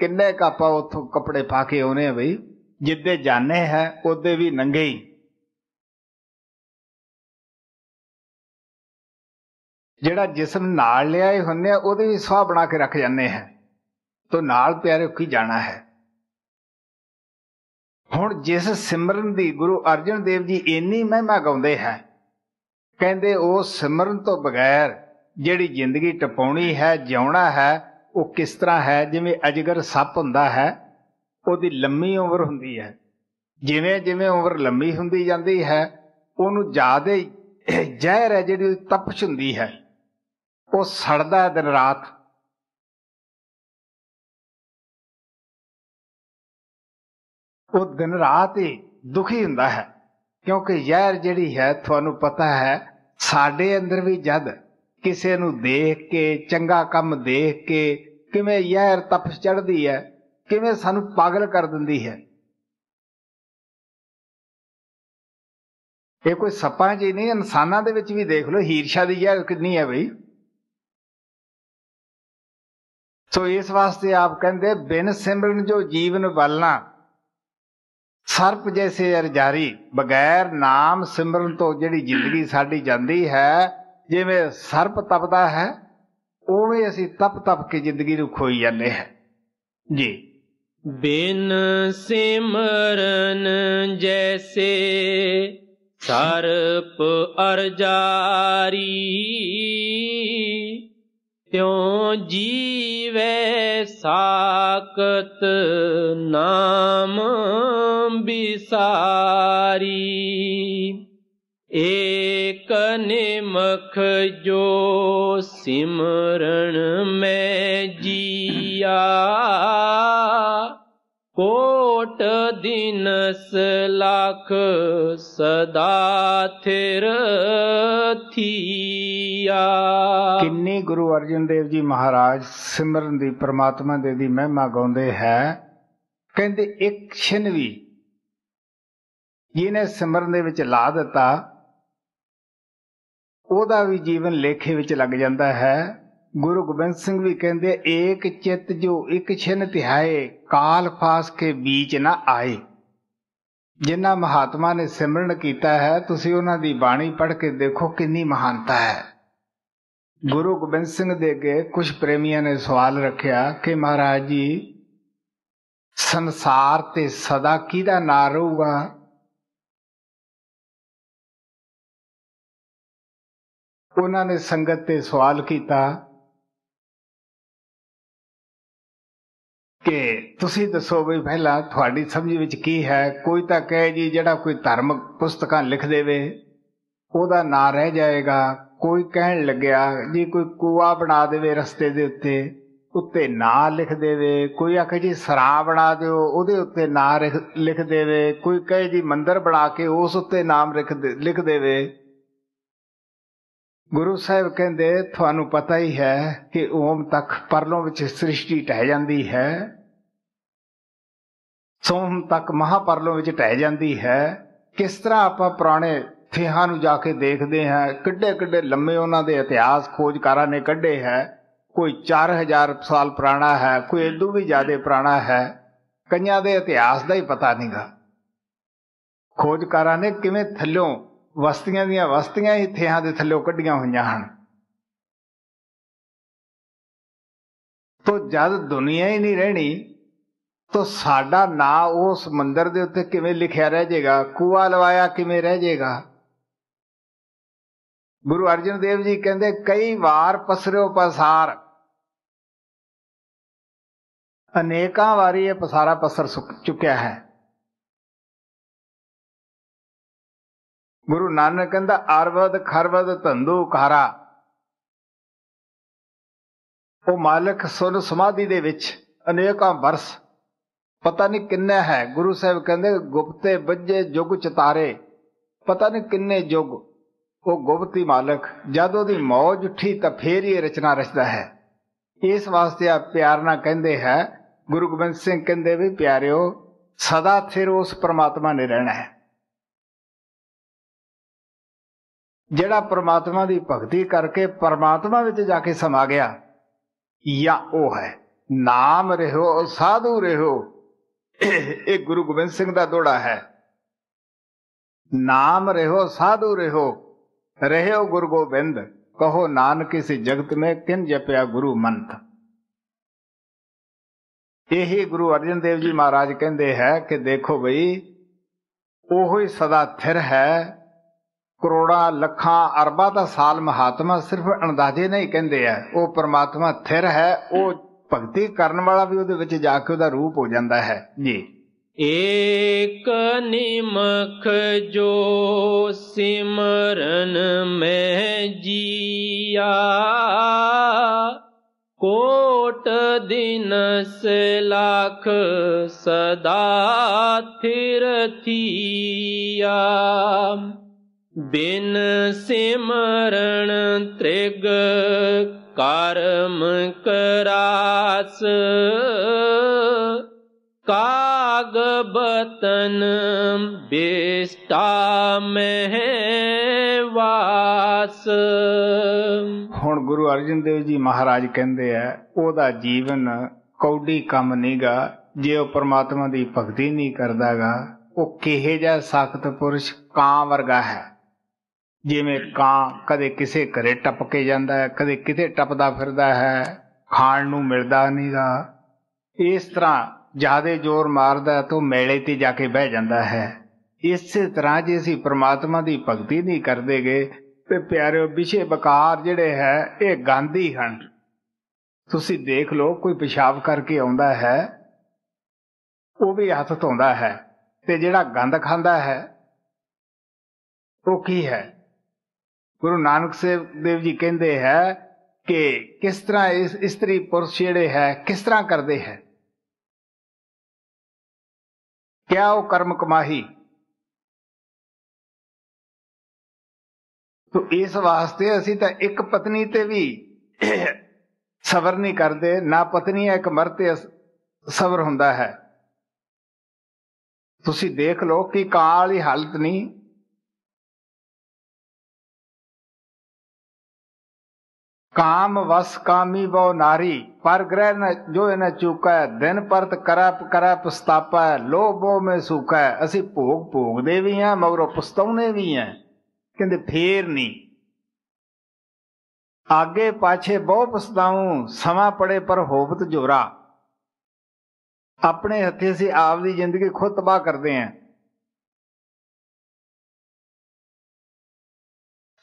ਕਿੰਨੇ ਕਾਪਾ ਉਥੋਂ ਕੱਪੜੇ ਪਾ ਕੇ ਆਉਨੇ ਆ ਬਈ ਜਿੱਦੇ ਜਾਣੇ ਹੈ ਉਹਦੇ ਵੀ ਨੰਗੇ ਹੀ ਜਿਹੜਾ ਜਿਸਮ ਨਾਲ ਲਿਆਏ ਹੁੰਨੇ ਆ ਉਹਦੇ ਵੀ ਸਵਾ ਬਣਾ ਕੇ ਰੱਖ ਜਾਂਦੇ ਹੈ ਤੋ ਨਾਲ ਪਿਆਰੇ ਕੀ ਜਾਣਾ ਹੈ ਹੁਣ ਜਿਸ ਸਿਮਰਨ ਦੀ ਗੁਰੂ ਅਰਜਨ ਦੇਵ ਜੀ ਇੰਨੀ ਮਹਿਮਾ ਗਾਉਂਦੇ ਹੈ ਕਹਿੰਦੇ ਉਹ ਸਿਮਰਨ ਤੋਂ ਬਗੈਰ ਜਿਹੜੀ ਜ਼ਿੰਦਗੀ ਟਪਾਉਣੀ ਹੈ ਜਿਉਣਾ ਹੈ ਉਹ ਕਿਸ ਤਰ੍ਹਾਂ ਹੈ ਜਿਵੇਂ ਅਜਗਰ ਸੱਪ ਹੁੰਦਾ ਹੈ ਉਹਦੀ ਲੰਮੀ ਉਮਰ ਹੁੰਦੀ ਹੈ ਜਿਵੇਂ ਜਿਵੇਂ ਉਮਰ ਲੰਮੀ ਹੁੰਦੀ ਜਾਂਦੀ ਹੈ ਉਹਨੂੰ ਜ਼ਿਆਦਾ ਜ਼ਹਿਰ ਹੈ ਜਿਹੜੀ ਤਪਸ਼ ਹੁੰਦੀ ਹੈ ਉਹ ਸੜਦਾ ਦਿਨ ਰਾਤ ਉਹ ਦਿਨ ਰਾਤ ਹੀ ਦੁਖੀ ਹੁੰਦਾ ਹੈ ਕਿਉਂਕਿ ਜ਼ਹਿਰ ਜਿਹੜੀ ਹੈ ਤੁਹਾਨੂੰ ਪਤਾ ਹੈ ਸਾਡੇ ਅੰਦਰ ਵੀ ਜਦ ਕਿਸੇ ਨੂੰ ਦੇਖ ਕੇ ਚੰਗਾ ਕੰਮ ਦੇਖ ਕੇ ਕਿਵੇਂ ਜ਼ਹਿਰ ਤਪਸ ਚੜਦੀ ਹੈ ਕਿਵੇਂ ਸਾਨੂੰ ਪਾਗਲ ਕਰ ਦਿੰਦੀ ਹੈ ਇਹ ਕੋਈ ਸੱਪਾਂ ਜੀ ਨਹੀਂ ਇਨਸਾਨਾਂ ਦੇ ਵਿੱਚ ਵੀ ਦੇਖ ਲਓ ਹੀਰਸ਼ਾ ਦੀ ਜ਼ਹਿਰ ਕਿੰਨੀ ਹੈ ਬਈ ਸੋ ਇਸ ਵਾਸਤੇ ਆਪ ਕਹਿੰਦੇ ਬਿਨ ਸਿਮਰਨ ਜੋ ਜੀਵਨ ਬਲਨਾ ਸਰਪ ਜੈਸੇ ਅਰਜਾਰੀ ਬਗੈਰ ਨਾਮ ਸਿਮਰਨ ਤੋਂ ਜਿਹੜੀ ਜ਼ਿੰਦਗੀ ਸਾਡੀ ਜਾਂਦੀ ਹੈ ਜਿਵੇਂ ਸਰਪ ਤਪਦਾ ਹੈ ਉਵੇਂ ਅਸੀਂ ਤਪ ਤਪ ਕੇ ਜ਼ਿੰਦਗੀ ਨੂੰ ਖੋਈ ਜਾਂਦੇ ਹਾਂ ਜੀ ਬਿਨ ਸਿਮਰਨ ਜੈਸੇ ਸਰਪ ਅਰਜਾਰੀ ਤਿਉ ਜੀ ਵੇ ਸਾਕਤ ਨਾਮ ਬਿਸਾਰੀ ਇਕ ਨਿਮਖ ਜੋ ਸਿਮਰਨ ਮੈਂ ਜੀਆ ਕੋਟ ਦਿਨਸ ਲਖ ਸਦਾ ਥਿਰ ਥੀ ਕੀਆ ਕਿੰਨੀ ਗੁਰੂ ਅਰਜਨ ਦੇਵ ਜੀ ਮਹਾਰਾਜ ਸਿਮਰਨ ਦੀ ਪ੍ਰਮਾਤਮਾ ਦੇ ਦੀ ਮਹਿਮਾ ਗਾਉਂਦੇ ਹੈ ਕਹਿੰਦੇ ਇੱਕ ਛਿਨ ਵੀ ਜਿਹਨੇ ਸਿਮਰਨ ਦੇ ਵਿੱਚ ਲਾ ਦਿੱਤਾ ਉਹਦਾ ਵੀ ਜੀਵਨ ਲੇਖੇ ਵਿੱਚ ਲੱਗ ਜਾਂਦਾ ਹੈ ਗੁਰੂ ਗੋਬਿੰਦ ਸਿੰਘ ਵੀ ਕਹਿੰਦੇ ਏਕ ਚਿੱਤ ਜੋ ਇੱਕ ਛਿਨ ਧਿਆਏ ਕਾਲ ਫਾਸ ਕੇ ਵਿੱਚ ਨਾ ਆਏ ਜਿਨ੍ਹਾਂ ਮਹਾਤਮਾ ਨੇ ਸਿਮਰਨ ਕੀਤਾ ਹੈ ਤੁਸੀਂ ਉਹਨਾਂ ਦੀ ਬਾਣੀ ਪੜ੍ਹ ਕੇ ਦੇਖੋ ਕਿੰਨੀ ਮਹਾਨਤਾ ਹੈ ਗੁਰੂ ਗੋਬਿੰਦ ਸਿੰਘ ਦੇ ਅੱਗੇ ਕੁਝ ਪ੍ਰੇਮੀਆਂ ਨੇ ਸਵਾਲ ਰੱਖਿਆ ਕਿ ਮਹਾਰਾਜ ਜੀ ਸੰਸਾਰ ਤੇ ਸਦਾ ਕਿਹਦਾ ਨਾਂ ਰਹੂਗਾ ਉਹਨਾਂ ਨੇ ਸੰਗਤ ਤੇ ਸਵਾਲ ਕੀਤਾ ਕਿ ਤੁਸੀਂ ਦੱਸੋ ਵੀ ਪਹਿਲਾਂ ਤੁਹਾਡੀ ਸਮਝ ਵਿੱਚ ਕੀ ਹੈ ਕੋਈ ਤਾਂ ਕਹੇ ਜੀ ਜਿਹੜਾ ਕੋਈ ਧਾਰਮਿਕ ਪੁਸਤਕਾਂ ਲਿਖ ਦੇਵੇ ਉਹਦਾ ਨਾਂ ਰਹਿ ਜਾਏਗਾ ਕੋਈ ਕਹਿਣ ਲੱਗਿਆ ਜੀ ਕੋਈ ਕੂਆ ਬਣਾ ਦੇਵੇ ਰਸਤੇ ਦੇ ਉੱਤੇ ਉੱਤੇ ਨਾਂ ਲਿਖ ਦੇਵੇ ਕੋਈ ਆਖੇ ਜੀ ਸਰਾ ਬਣਾ ਦਿਓ ਉਹਦੇ ਉੱਤੇ ਨਾਂ ਲਿਖ ਦੇਵੇ ਕੋਈ ਕਹੇ ਜੀ ਮੰਦਰ ਬਣਾ ਕੇ ਉਸ ਉੱਤੇ ਨਾਮ ਲਿਖ ਦੇਵੇ ਗੁਰੂ ਸਾਹਿਬ ਕਹਿੰਦੇ ਤੁਹਾਨੂੰ ਪਤਾ ਹੀ ਹੈ ਕਿ ਓਮ ਤੱਕ ਪਰਲੋਂ ਵਿੱਚ ਸ੍ਰਿਸ਼ਟੀ ਟਹਿ ਜਾਂਦੀ ਹੈ ਸੋਮ ਤੱਕ ਮਹਾਪਰਲੋਂ ਵਿੱਚ ਟਹਿ ਜਾਂਦੀ ਹੈ ਕਿਸ ਤਰ੍ਹਾਂ ਆਪਾਂ ਪੁਰਾਣੇ ਥੇਹਾਂ ਨੂੰ ਜਾ ਕੇ ਦੇਖਦੇ ਹਾਂ ਕਿੱਡੇ ਕਿੱਡੇ ਲੰਮੇ ਉਹਨਾਂ ਦੇ ਇਤਿਹਾਸ ਖੋਜਕਾਰਾਂ ਨੇ ਕੱਢੇ ਹੈ ਕੋਈ 4000 ਸਾਲ ਪੁਰਾਣਾ ਹੈ ਕੋਈ ਇਦੋਂ ਵੀ ਜ਼ਿਆਦਾ ਪੁਰਾਣਾ ਹੈ ਕਈਆਂ ਦੇ ਇਤਿਹਾਸ ਦਾ ਹੀ ਪਤਾ ਨਹੀਂਗਾ ਖੋਜਕਾਰਾਂ ਨੇ ਕਿਵੇਂ ਥੱਲੋਂ ਵਸਤੀਆਂ ਦੀਆਂ ਵਸਤੀਆਂ ਹੀ ਥੇਹਾਂ ਦੇ ਥੱਲੋਂ ਕੱਢੀਆਂ ਹੋਈਆਂ ਹਨ ਤੋ ਜਦ ਦੁਨੀਆ ਹੀ ਨਹੀਂ ਰਹਿਣੀ ਤੋ ਸਾਡਾ ਨਾਂ ਉਸ ਮੰਦਰ ਦੇ ਉੱਤੇ ਕਿਵੇਂ ਲਿਖਿਆ ਰਹਿ ਜਾਏਗਾ ਕੂਆ ਲਵਾਇਆ ਕਿਵੇਂ ਰਹਿ ਜਾਏਗਾ ਗੁਰੂ ਅਰਜਨ ਦੇਵ ਜੀ ਕਹਿੰਦੇ ਕਈ ਵਾਰ ਪਸਰਿਓ ਪਸਾਰ ਅਨੇਕਾਂ ਵਾਰੀ ਇਹ ਪਸਾਰਾ ਪਸਰ ਚੁੱਕਿਆ ਹੈ ਗੁਰੂ ਨਾਨਕ ਕਹਿੰਦਾ ਅਰਵਦ ਖਰਵਦ ਧੰਦੂ ਘਾਰਾ ਉਹ ਮਾਲਕ ਸੁਨ ਸਮਾਧੀ ਦੇ ਵਿੱਚ ਅਨੇਕਾਂ ਵਰਸ ਪਤਾ ਨਹੀਂ ਕਿੰਨੇ ਹੈ ਗੁਰੂ ਸਾਹਿਬ ਕਹਿੰਦੇ ਗੁਪਤੇ ਵੱਜੇ ਜੁਗ ਚਤਾਰੇ ਪਤਾ ਨਹੀਂ ਕਿੰਨੇ ਜੁਗ ਉਹ ਗੁਪਤੀ ਮਾਲਕ ਜਦ ਉਹਦੀ ਮੌਜ ਉੱਠੀ ਤਾਂ ਫੇਰ ਇਹ ਰਚਨਾ ਰਚਦਾ ਹੈ ਇਸ ਵਾਸਤੇ ਆ ਪਿਆਰ ਨਾਲ ਕਹਿੰਦੇ ਹੈ ਗੁਰੂ ਗੋਬਿੰਦ ਸਿੰਘ ਕਹਿੰਦੇ ਵੀ ਪਿਆਰਿਓ ਸਦਾ ਫਿਰ ਉਸ ਪ੍ਰਮਾਤਮਾ ਨੇ ਰਹਿਣਾ ਹੈ ਜਿਹੜਾ ਪ੍ਰਮਾਤਮਾ ਦੀ ਭਗਤੀ ਕਰਕੇ ਪ੍ਰਮਾਤਮਾ ਵਿੱਚ ਜਾ ਕੇ ਸਮਾ ਗਿਆ ਜਾਂ ਉਹ ਹੈ ਨਾਮ ਰਹਿਓ ਸਾਧੂ ਰਹਿਓ ਇਹ ਗੁਰੂ ਗੋਬਿੰਦ ਸਿੰਘ ਦਾ ਦੋੜਾ ਹੈ ਨਾਮ ਰਹਿਓ ਸਾਧੂ ਰਹਿਓ ਰਹਿਓ ਗੁਰ ਗੋਬਿੰਦ ਕਹੋ ਨਾਨਕ ਇਸ ਜਗਤ ਮੈਂ ਕਿਨ ਜਪਿਆ ਗੁਰੂ ਮੰਤ ਇਹੀ ਗੁਰੂ ਅਰਜਨ ਦੇਵ ਜੀ ਮਹਾਰਾਜ ਕਹਿੰਦੇ ਹੈ ਕਿ ਦੇਖੋ ਭਈ ਉਹੋ ਹੀ ਸਦਾ ਥਿਰ ਹੈ ਕਰੋੜਾਂ ਲੱਖਾਂ ਅਰਬਾਂ ਦਾ ਸਾਲ ਮਹਾਤਮਾ ਸਿਰਫ ਅੰਦਾਜ਼ੇ ਨਹੀਂ ਕਹਿੰਦੇ ਆ ਉਹ ਪ੍ਰਮਾਤਮਾ ਥਿਰ ਹੈ ਉਹ ਭਗਤੀ ਕਰਨ ਵਾਲਾ ਵੀ ਉਹਦੇ ਵਿੱਚ ਜਾ ਕੇ ਉਹਦਾ ਰੂਪ ਹੋ ਜਾਂਦਾ ਹੈ ਜੀ ਏਕ ਨਿਮਖ ਜੋ ਸਿਮਰਨ ਮੈਂ ਜੀਆ ਕੋਟ ਦਿਨ ਦਿਨਸ ਲੱਖ ਸਦਾ ਥਿਰ ਥੀਆ ਬਿਨ ਸਿਮਰਨ ਤ੍ਰਿਗ ਕਰਮ ਕਰਾਸ बतन ਬੇਸਤਾ ਮਹਿ ਵਾਸ ਹੁਣ ਗੁਰੂ ਅਰਜਨ ਦੇਵ ਜੀ ਮਹਾਰਾਜ ਕਹਿੰਦੇ ਆ ਉਹਦਾ ਜੀਵਨ ਕੌਡੀ ਕੰਮ ਨਹੀਂਗਾ ਜੇ ਉਹ ਪਰਮਾਤਮਾ ਦੀ ਭਗਤੀ ਨਹੀਂ ਕਰਦਾਗਾ ਉਹ ਕਿਹੇ ਜਿਹਾ ਸਖਤ ਪੁਰਸ਼ ਕਾਂ ਵਰਗਾ ਹੈ ਜਿਵੇਂ ਕਾਂ ਕਦੇ ਕਿਸੇ ਘਰੇ ਟੱਪ ਕੇ ਜਾਂਦਾ ਹੈ ਕਦੇ ਕਿਤੇ ਟੱਪਦਾ ਫਿਰਦਾ ਹੈ ਖਾਣ ਨੂੰ ਮਿਲਦਾ ਨਹੀਂਗਾ ਇਸ ਤਰ੍ਹਾਂ ਜਿਆਦੇ ਜ਼ੋਰ ਮਾਰਦਾ ਤਾਂ ਮੇਲੇ ਤੇ ਜਾ ਕੇ ਬਹਿ ਜਾਂਦਾ ਹੈ ਇਸੇ ਤਰ੍ਹਾਂ ਜੇ ਅਸੀਂ ਪ੍ਰਮਾਤਮਾ ਦੀ ਭਗਤੀ ਨਹੀਂ ਕਰਦੇਗੇ ਤੇ ਪਿਆਰਿਓ ਵਿਸ਼ੇ ਬਕਾਰ ਜਿਹੜੇ ਹੈ ਇਹ ਗਾਂਧੀ ਹਨ ਤੁਸੀਂ ਦੇਖ ਲਓ ਕੋਈ ਪਿਸ਼ਾਬ ਕਰਕੇ ਆਉਂਦਾ ਹੈ ਉਹ ਵੀ ਹੱਥ ਧੋਂਦਾ ਹੈ ਤੇ ਜਿਹੜਾ ਗੰਦ ਖਾਂਦਾ ਹੈ ਉਹ ਕੀ ਹੈ ਗੁਰੂ ਨਾਨਕ ਦੇਵ ਜੀ ਕਹਿੰਦੇ ਹੈ ਕਿ ਕਿਸ ਤਰ੍ਹਾਂ ਇਸ ਇਸਤਰੀ ਪੁਰਸ਼ ਜਿਹੜੇ ਹੈ ਕਿਸ ਤਰ੍ਹਾਂ ਕਰਦੇ ਹੈ ਕਿਆ ਉਹ ਕਰਮ ਕਮਾਹੀ ਤੋ ਇਸ ਵਾਸਤੇ ਅਸੀਂ ਤਾਂ ਇੱਕ ਪਤਨੀ ਤੇ ਵੀ ਸਬਰ ਨਹੀਂ ਕਰਦੇ ਨਾ ਪਤਨੀ ਹੈ ਇੱਕ ਮਰਤੇ ਸਬਰ ਹੁੰਦਾ ਹੈ ਤੁਸੀਂ ਦੇਖ ਲਓ ਕਿ ਕਾਲ ਹੀ ਹਾਲਤ ਨਹੀਂ ਕਾਮ ਵਸ ਕਾਮੀ ਵੋ ਨਾਰੀ ਪਰ ਗ੍ਰਹਿ ਜੋ ਇਹਨੇ ਚੁਕਾ ਦਿਨ ਪਰਤ ਕਰਾ ਕਰਾ ਪਸਤਾਪਾ ਲੋਭੋ ਮੇ ਸੁਕਾ ਅਸੀਂ ਭੋਗ ਭੋਗਦੇ ਵੀ ਆ ਮਗਰੋਂ ਪਸਤਾਉਨੇ ਵੀ ਆ ਕਹਿੰਦੇ ਫੇਰ ਨਹੀਂ ਆਗੇ ਪਾਛੇ ਬਹੁ ਪਸਤਾਉ ਸਮਾਂ ਪੜੇ ਪਰ ਹੋਵਤ ਜੋਰਾ ਆਪਣੇ ਹੱਥੇ ਅਸੀਂ ਆਪ ਦੀ ਜ਼ਿੰਦਗੀ ਖੁਦ ਤਬਾਹ ਕਰਦੇ ਆਂ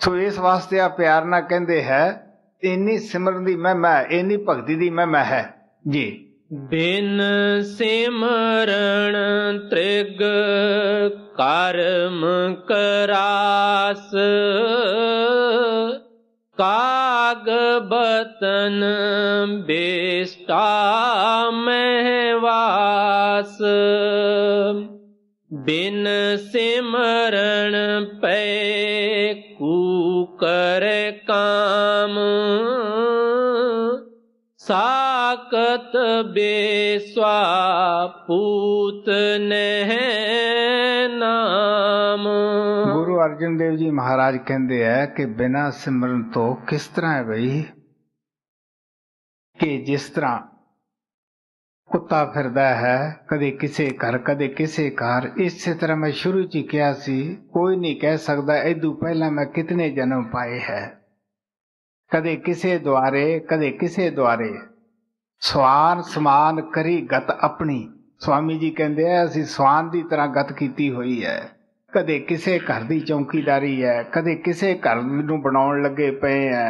ਸੋ ਇਸ ਵਾਸਤੇ ਆ ਪਿਆਰ ਨਾਲ ਕਹਿੰਦੇ ਹੈ ਇੰਨੀ ਸਿਮਰਨ ਦੀ ਮਹਿਮਾ ਮੈਂ ਇੰਨੀ ਭਗਤੀ ਦੀ ਮਹਿਮਾ ਹੈ ਜੀ ਬਿਨ ਸਿਮਰਨ ਤ੍ਰਿਗ ਕਰਮ ਕਰਾਸ ਕਾਗ ਬਤਨ ਬੇਸਟਾ ਮਹਿਵਾਸ ਬਿਨ ਸਿਮਰਨ ਪੈ ਕਰ ਕਾਮ ਸਾਕਤ ਬੇਸਵਾ ਪੂਤ ਨਹਿ ਨਾਮ ਗੁਰੂ ਅਰਜਨ ਦੇਵ ਜੀ ਮਹਾਰਾਜ ਕਹਿੰਦੇ ਆ ਕਿ ਬਿਨਾ ਸਿਮਰਨ ਤੋਂ ਕਿਸ ਤਰ੍ਹਾਂ ਹੈ ਭਈ ਕਿ ਜਿਸ ਤਰ੍ਹਾਂ ਕੁੱਤਾ ਫਿਰਦਾ ਹੈ ਕਦੇ ਕਿਸੇ ਘਰ ਕਦੇ ਕਿਸੇ ਘਰ ਇਸੇ ਤਰ੍ਹਾਂ ਮੈਂ ਸ਼ੁਰੂ ਚ ਕਿਹਾ ਸੀ ਕੋਈ ਨਹੀਂ ਕਹਿ ਸਕਦਾ ਇਦੋਂ ਪਹਿਲਾਂ ਮੈਂ ਕਿਤਨੇ ਜਨਮ ਪਾਏ ਹੈ ਕਦੇ ਕਿਸੇ ਦੁਆਰੇ ਕਦੇ ਕਿਸੇ ਦੁਆਰੇ ਸਵਾਨ ਸਮਾਨ ਕਰੀ ਗਤ ਆਪਣੀ ਸਵਾਮੀ ਜੀ ਕਹਿੰਦੇ ਆ ਅਸੀਂ ਸਵਾਨ ਦੀ ਤਰ੍ਹਾਂ ਗਤ ਕੀਤੀ ਹੋਈ ਹੈ ਕਦੇ ਕਿਸੇ ਘਰ ਦੀ ਚੌਕੀਦਾਰੀ ਹੈ ਕਦੇ ਕਿਸੇ ਘਰ ਨੂੰ ਬਣਾਉਣ ਲੱਗੇ ਪਏ ਆ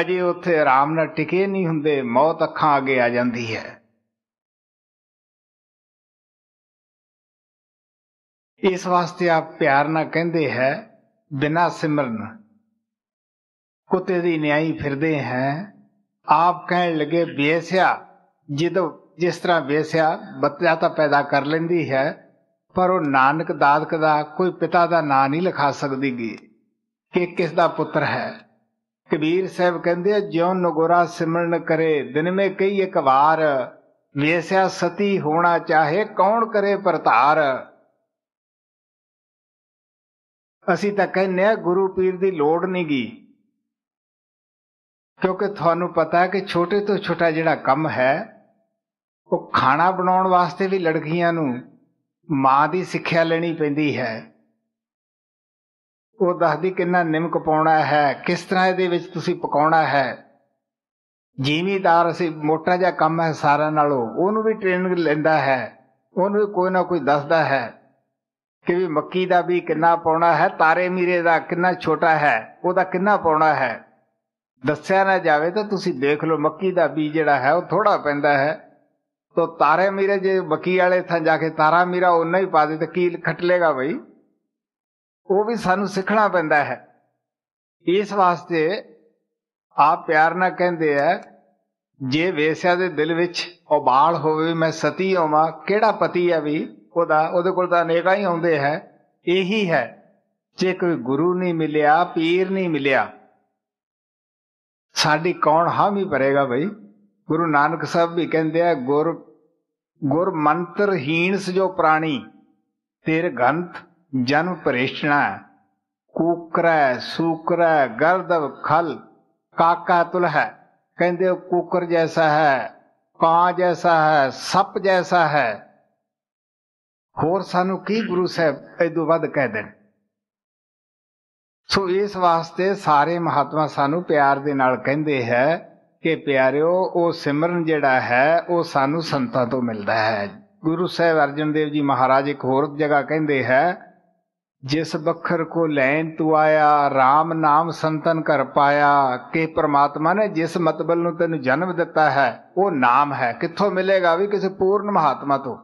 ਅਜੇ ਉੱਥੇ ਆਰਾਮ ਨਾਲ ਟਿਕੇ ਨਹੀਂ ਹੁੰਦੇ ਮੌਤ ਅੱਖਾਂ ਅੱਗੇ ਆ ਜਾਂਦੀ ਹੈ ਇਸ ਵਾਸਤੇ ਆਪ ਪਿਆਰ ਨਾਲ ਕਹਿੰਦੇ ਹੈ ਬਿਨਾ ਸਿਮਰਨ ਕੁੱਤੇ ਦੀ ਨਿਆਈ ਫਿਰਦੇ ਹੈ ਆਪ ਕਹਿਣ ਲੱਗੇ ਬੇਸਿਆ ਜਦੋਂ ਜਿਸ ਤਰ੍ਹਾਂ ਬੇਸਿਆ ਬੱਚਾ ਤਾਂ ਪੈਦਾ ਕਰ ਲੈਂਦੀ ਹੈ ਪਰ ਉਹ ਨਾਨਕ ਦਾਦਕ ਦਾ ਕੋਈ ਪਿਤਾ ਦਾ ਨਾਂ ਨਹੀਂ ਲਿਖਾ ਸਕਦੀਗੀ ਕਿ ਕਿਸ ਦਾ ਪੁੱਤਰ ਹੈ ਕਬੀਰ ਸਾਹਿਬ ਕਹਿੰਦੇ ਜਿਉ ਨਗੋਰਾ ਸਿਮਰਨ ਕਰੇ ਦਿਨ ਮੇ ਕਈ ਇੱਕ ਵਾਰ ਵੇਸਿਆ ਸਤੀ ਹੋਣਾ ਚਾਹੇ ਕੌਣ ਕਰੇ ਪ੍ਰਤਾਰ ਅਸੀਂ ਤਾਂ ਕਹਿੰਨੇ ਆ ਗੁਰੂ ਪੀਰ ਦੀ ਲੋੜ ਨਹੀਂ ਗਈ ਕਿਉਂਕਿ ਤੁਹਾਨੂੰ ਪਤਾ ਹੈ ਕਿ ਛੋਟੇ ਤੋਂ ਛੋਟਾ ਜਿਹੜਾ ਕੰਮ ਹੈ ਉਹ ਖਾਣਾ ਬਣਾਉਣ ਵਾਸਤੇ ਵੀ ਲੜਕੀਆਂ ਨੂੰ ਮਾਂ ਦੀ ਸਿੱਖਿਆ ਲੈਣੀ ਪੈਂਦੀ ਹੈ ਉਹ ਦੱਸਦੀ ਕਿੰਨਾ ਨਿਮਕ ਪਾਉਣਾ ਹੈ ਕਿਸ ਤਰ੍ਹਾਂ ਇਹਦੇ ਵਿੱਚ ਤੁਸੀਂ ਪਕਾਉਣਾ ਹੈ ਜੀਮੀਦਾਰ ਅਸੀਂ ਮੋਟਾ ਜਿਹਾ ਕੰਮ ਹੈ ਸਾਰਿਆਂ ਨਾਲੋਂ ਉਹਨੂੰ ਵੀ ਟ੍ਰੇਨਿੰਗ ਲੈਂਦਾ ਹੈ ਉਹਨੂੰ ਕੋਈ ਨਾ ਕੋਈ ਦੱਸਦਾ ਹੈ ਕਿ ਵੀ ਮੱਕੀ ਦਾ ਵੀ ਕਿੰਨਾ ਪਾਉਣਾ ਹੈ ਤਾਰੇ ਮੀਰੇ ਦਾ ਕਿੰਨਾ ਛੋਟਾ ਹੈ ਉਹਦਾ ਕਿੰਨਾ ਪਾਉਣਾ ਹੈ ਦੱਸਿਆ ਨਾ ਜਾਵੇ ਤਾਂ ਤੁਸੀਂ ਦੇਖ ਲਓ ਮੱਕੀ ਦਾ ਬੀਜ ਜਿਹੜਾ ਹੈ ਉਹ ਥੋੜਾ ਪੈਂਦਾ ਹੈ ਤੋ ਤਾਰੇ ਮੀਰੇ ਜੇ ਬਕੀ ਵਾਲੇ ਥਾਂ ਜਾ ਕੇ ਤਾਰਾ ਮੀਰਾ ਉਹਨਾਂ ਹੀ ਪਾ ਦੇ ਤੇ ਕੀ ਖਟ ਲੇਗਾ ਉਹ ਵੀ ਸਾਨੂੰ ਸਿੱਖਣਾ ਪੈਂਦਾ ਹੈ ਇਸ ਵਾਸਤੇ ਆਪ ਪਿਆਰ ਨਾਲ ਕਹਿੰਦੇ ਆ ਜੇ ਵੇਸਿਆ ਦੇ ਦਿਲ ਵਿੱਚ ਉਬਾਲ ਹੋਵੇ ਮੈਂ ਸਤੀ ਹੋਵਾਂ ਕਿਹੜਾ ਪਤੀ ਆ ਵੀ ਉਹਦਾ ਉਹਦੇ ਕੋਲ ਤਾਂ ਅਨੇਕਾਂ ਹੀ ਆਉਂਦੇ ਹੈ ਇਹੀ ਹੈ ਜੇ ਕੋਈ ਗੁਰੂ ਨਹੀਂ ਮਿਲਿਆ ਪੀਰ ਨਹੀਂ ਮਿਲਿਆ ਸਾਡੀ ਕੌਣ ਹਾਮੀ ਭਰੇਗਾ ਭਾਈ ਗੁਰੂ ਨਾਨਕ ਸਾਹਿਬ ਵੀ ਕਹਿੰਦੇ ਆ ਗੁਰ ਗੁਰ ਮੰਤਰ ਹੀਣ ਜੋ ਪ੍ਰਾਣੀ ਤੇਰ ਗੰਤ ਜਨਮ ਪਰੇਸ਼ਣਾ ਕੂਕਰੈ ਸੂਕਰੈ ਗਰਦਵ ਖਲ ਕਾਕਾ ਹੈ ਕਹਿੰਦੇ ਉਹ ਕੂਕਰ ਜੈਸਾ ਹੈ ਕਾਂ ਜੈਸਾ ਹੈ ਸੱਪ ਜੈਸਾ ਹੈ ਹੋਰ ਸਾਨੂੰ ਕੀ ਗੁਰੂ ਸਾਹਿਬ ਐਦੋਂ ਵੱਧ ਕਹਿ ਦੇਣ ਸੋ ਇਸ ਵਾਸਤੇ ਸਾਰੇ ਮਹਾਤਮਾ ਸਾਨੂੰ ਪਿਆਰ ਦੇ ਨਾਲ ਕਹਿੰਦੇ ਹੈ ਕਿ ਪਿਆਰਿਓ ਉਹ ਸਿਮਰਨ ਜਿਹੜਾ ਹੈ ਉਹ ਸਾਨੂੰ ਸੰਤਾਂ ਤੋਂ ਮਿਲਦਾ ਹੈ ਗੁਰੂ ਸਾਹਿਬ ਅਰਜਨ ਦੇਵ ਜੀ ਮਹਾਰਾਜ ਇੱਕ ਹੋਰ ਜਗ੍ਹਾ ਕਹਿੰਦੇ ਹੈ ਜਿਸ ਬਖਰ ਕੋ ਲੈਣ ਤੂੰ ਆਇਆ RAM ਨਾਮ ਸੰਤਨ ਕਰ ਪਾਇਆ ਕਿ ਪ੍ਰਮਾਤਮਾ ਨੇ ਜਿਸ ਮਤਬਲ ਨੂੰ ਤੈਨੂੰ ਜਨਮ ਦਿੱਤਾ ਹੈ ਉਹ ਨਾਮ ਹੈ ਕਿੱਥੋਂ ਮਿਲੇਗਾ ਵੀ ਕਿਸੇ ਪੂਰਨ ਮਹਾਤਮਾ ਤੋਂ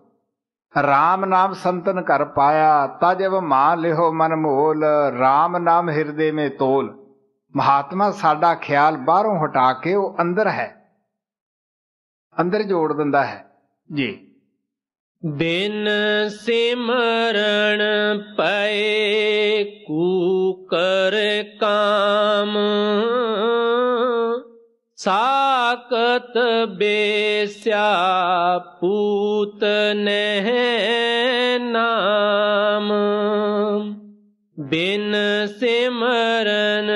ਰਾਮ ਨਾਮ ਸੰਤਨ ਕਰ ਪਾਇਆ ਤਜਵ ਮਾ ਲਿਹੋ ਮਨ ਮੋਲ ਰਾਮ ਨਾਮ ਹਿਰਦੇ ਮੇ ਤੋਲ ਮਹਾਤਮਾ ਸਾਡਾ ਖਿਆਲ ਬਾਹਰੋਂ ਹਟਾ ਕੇ ਉਹ ਅੰਦਰ ਹੈ ਅੰਦਰ ਜੋੜ ਦਿੰਦਾ ਹੈ ਜੀ ਦਿਨ ਸਿਮਰਨ ਪਏ ਕਰ ਕਾਮ सत बेस्या पूत नाम बिन सिमरन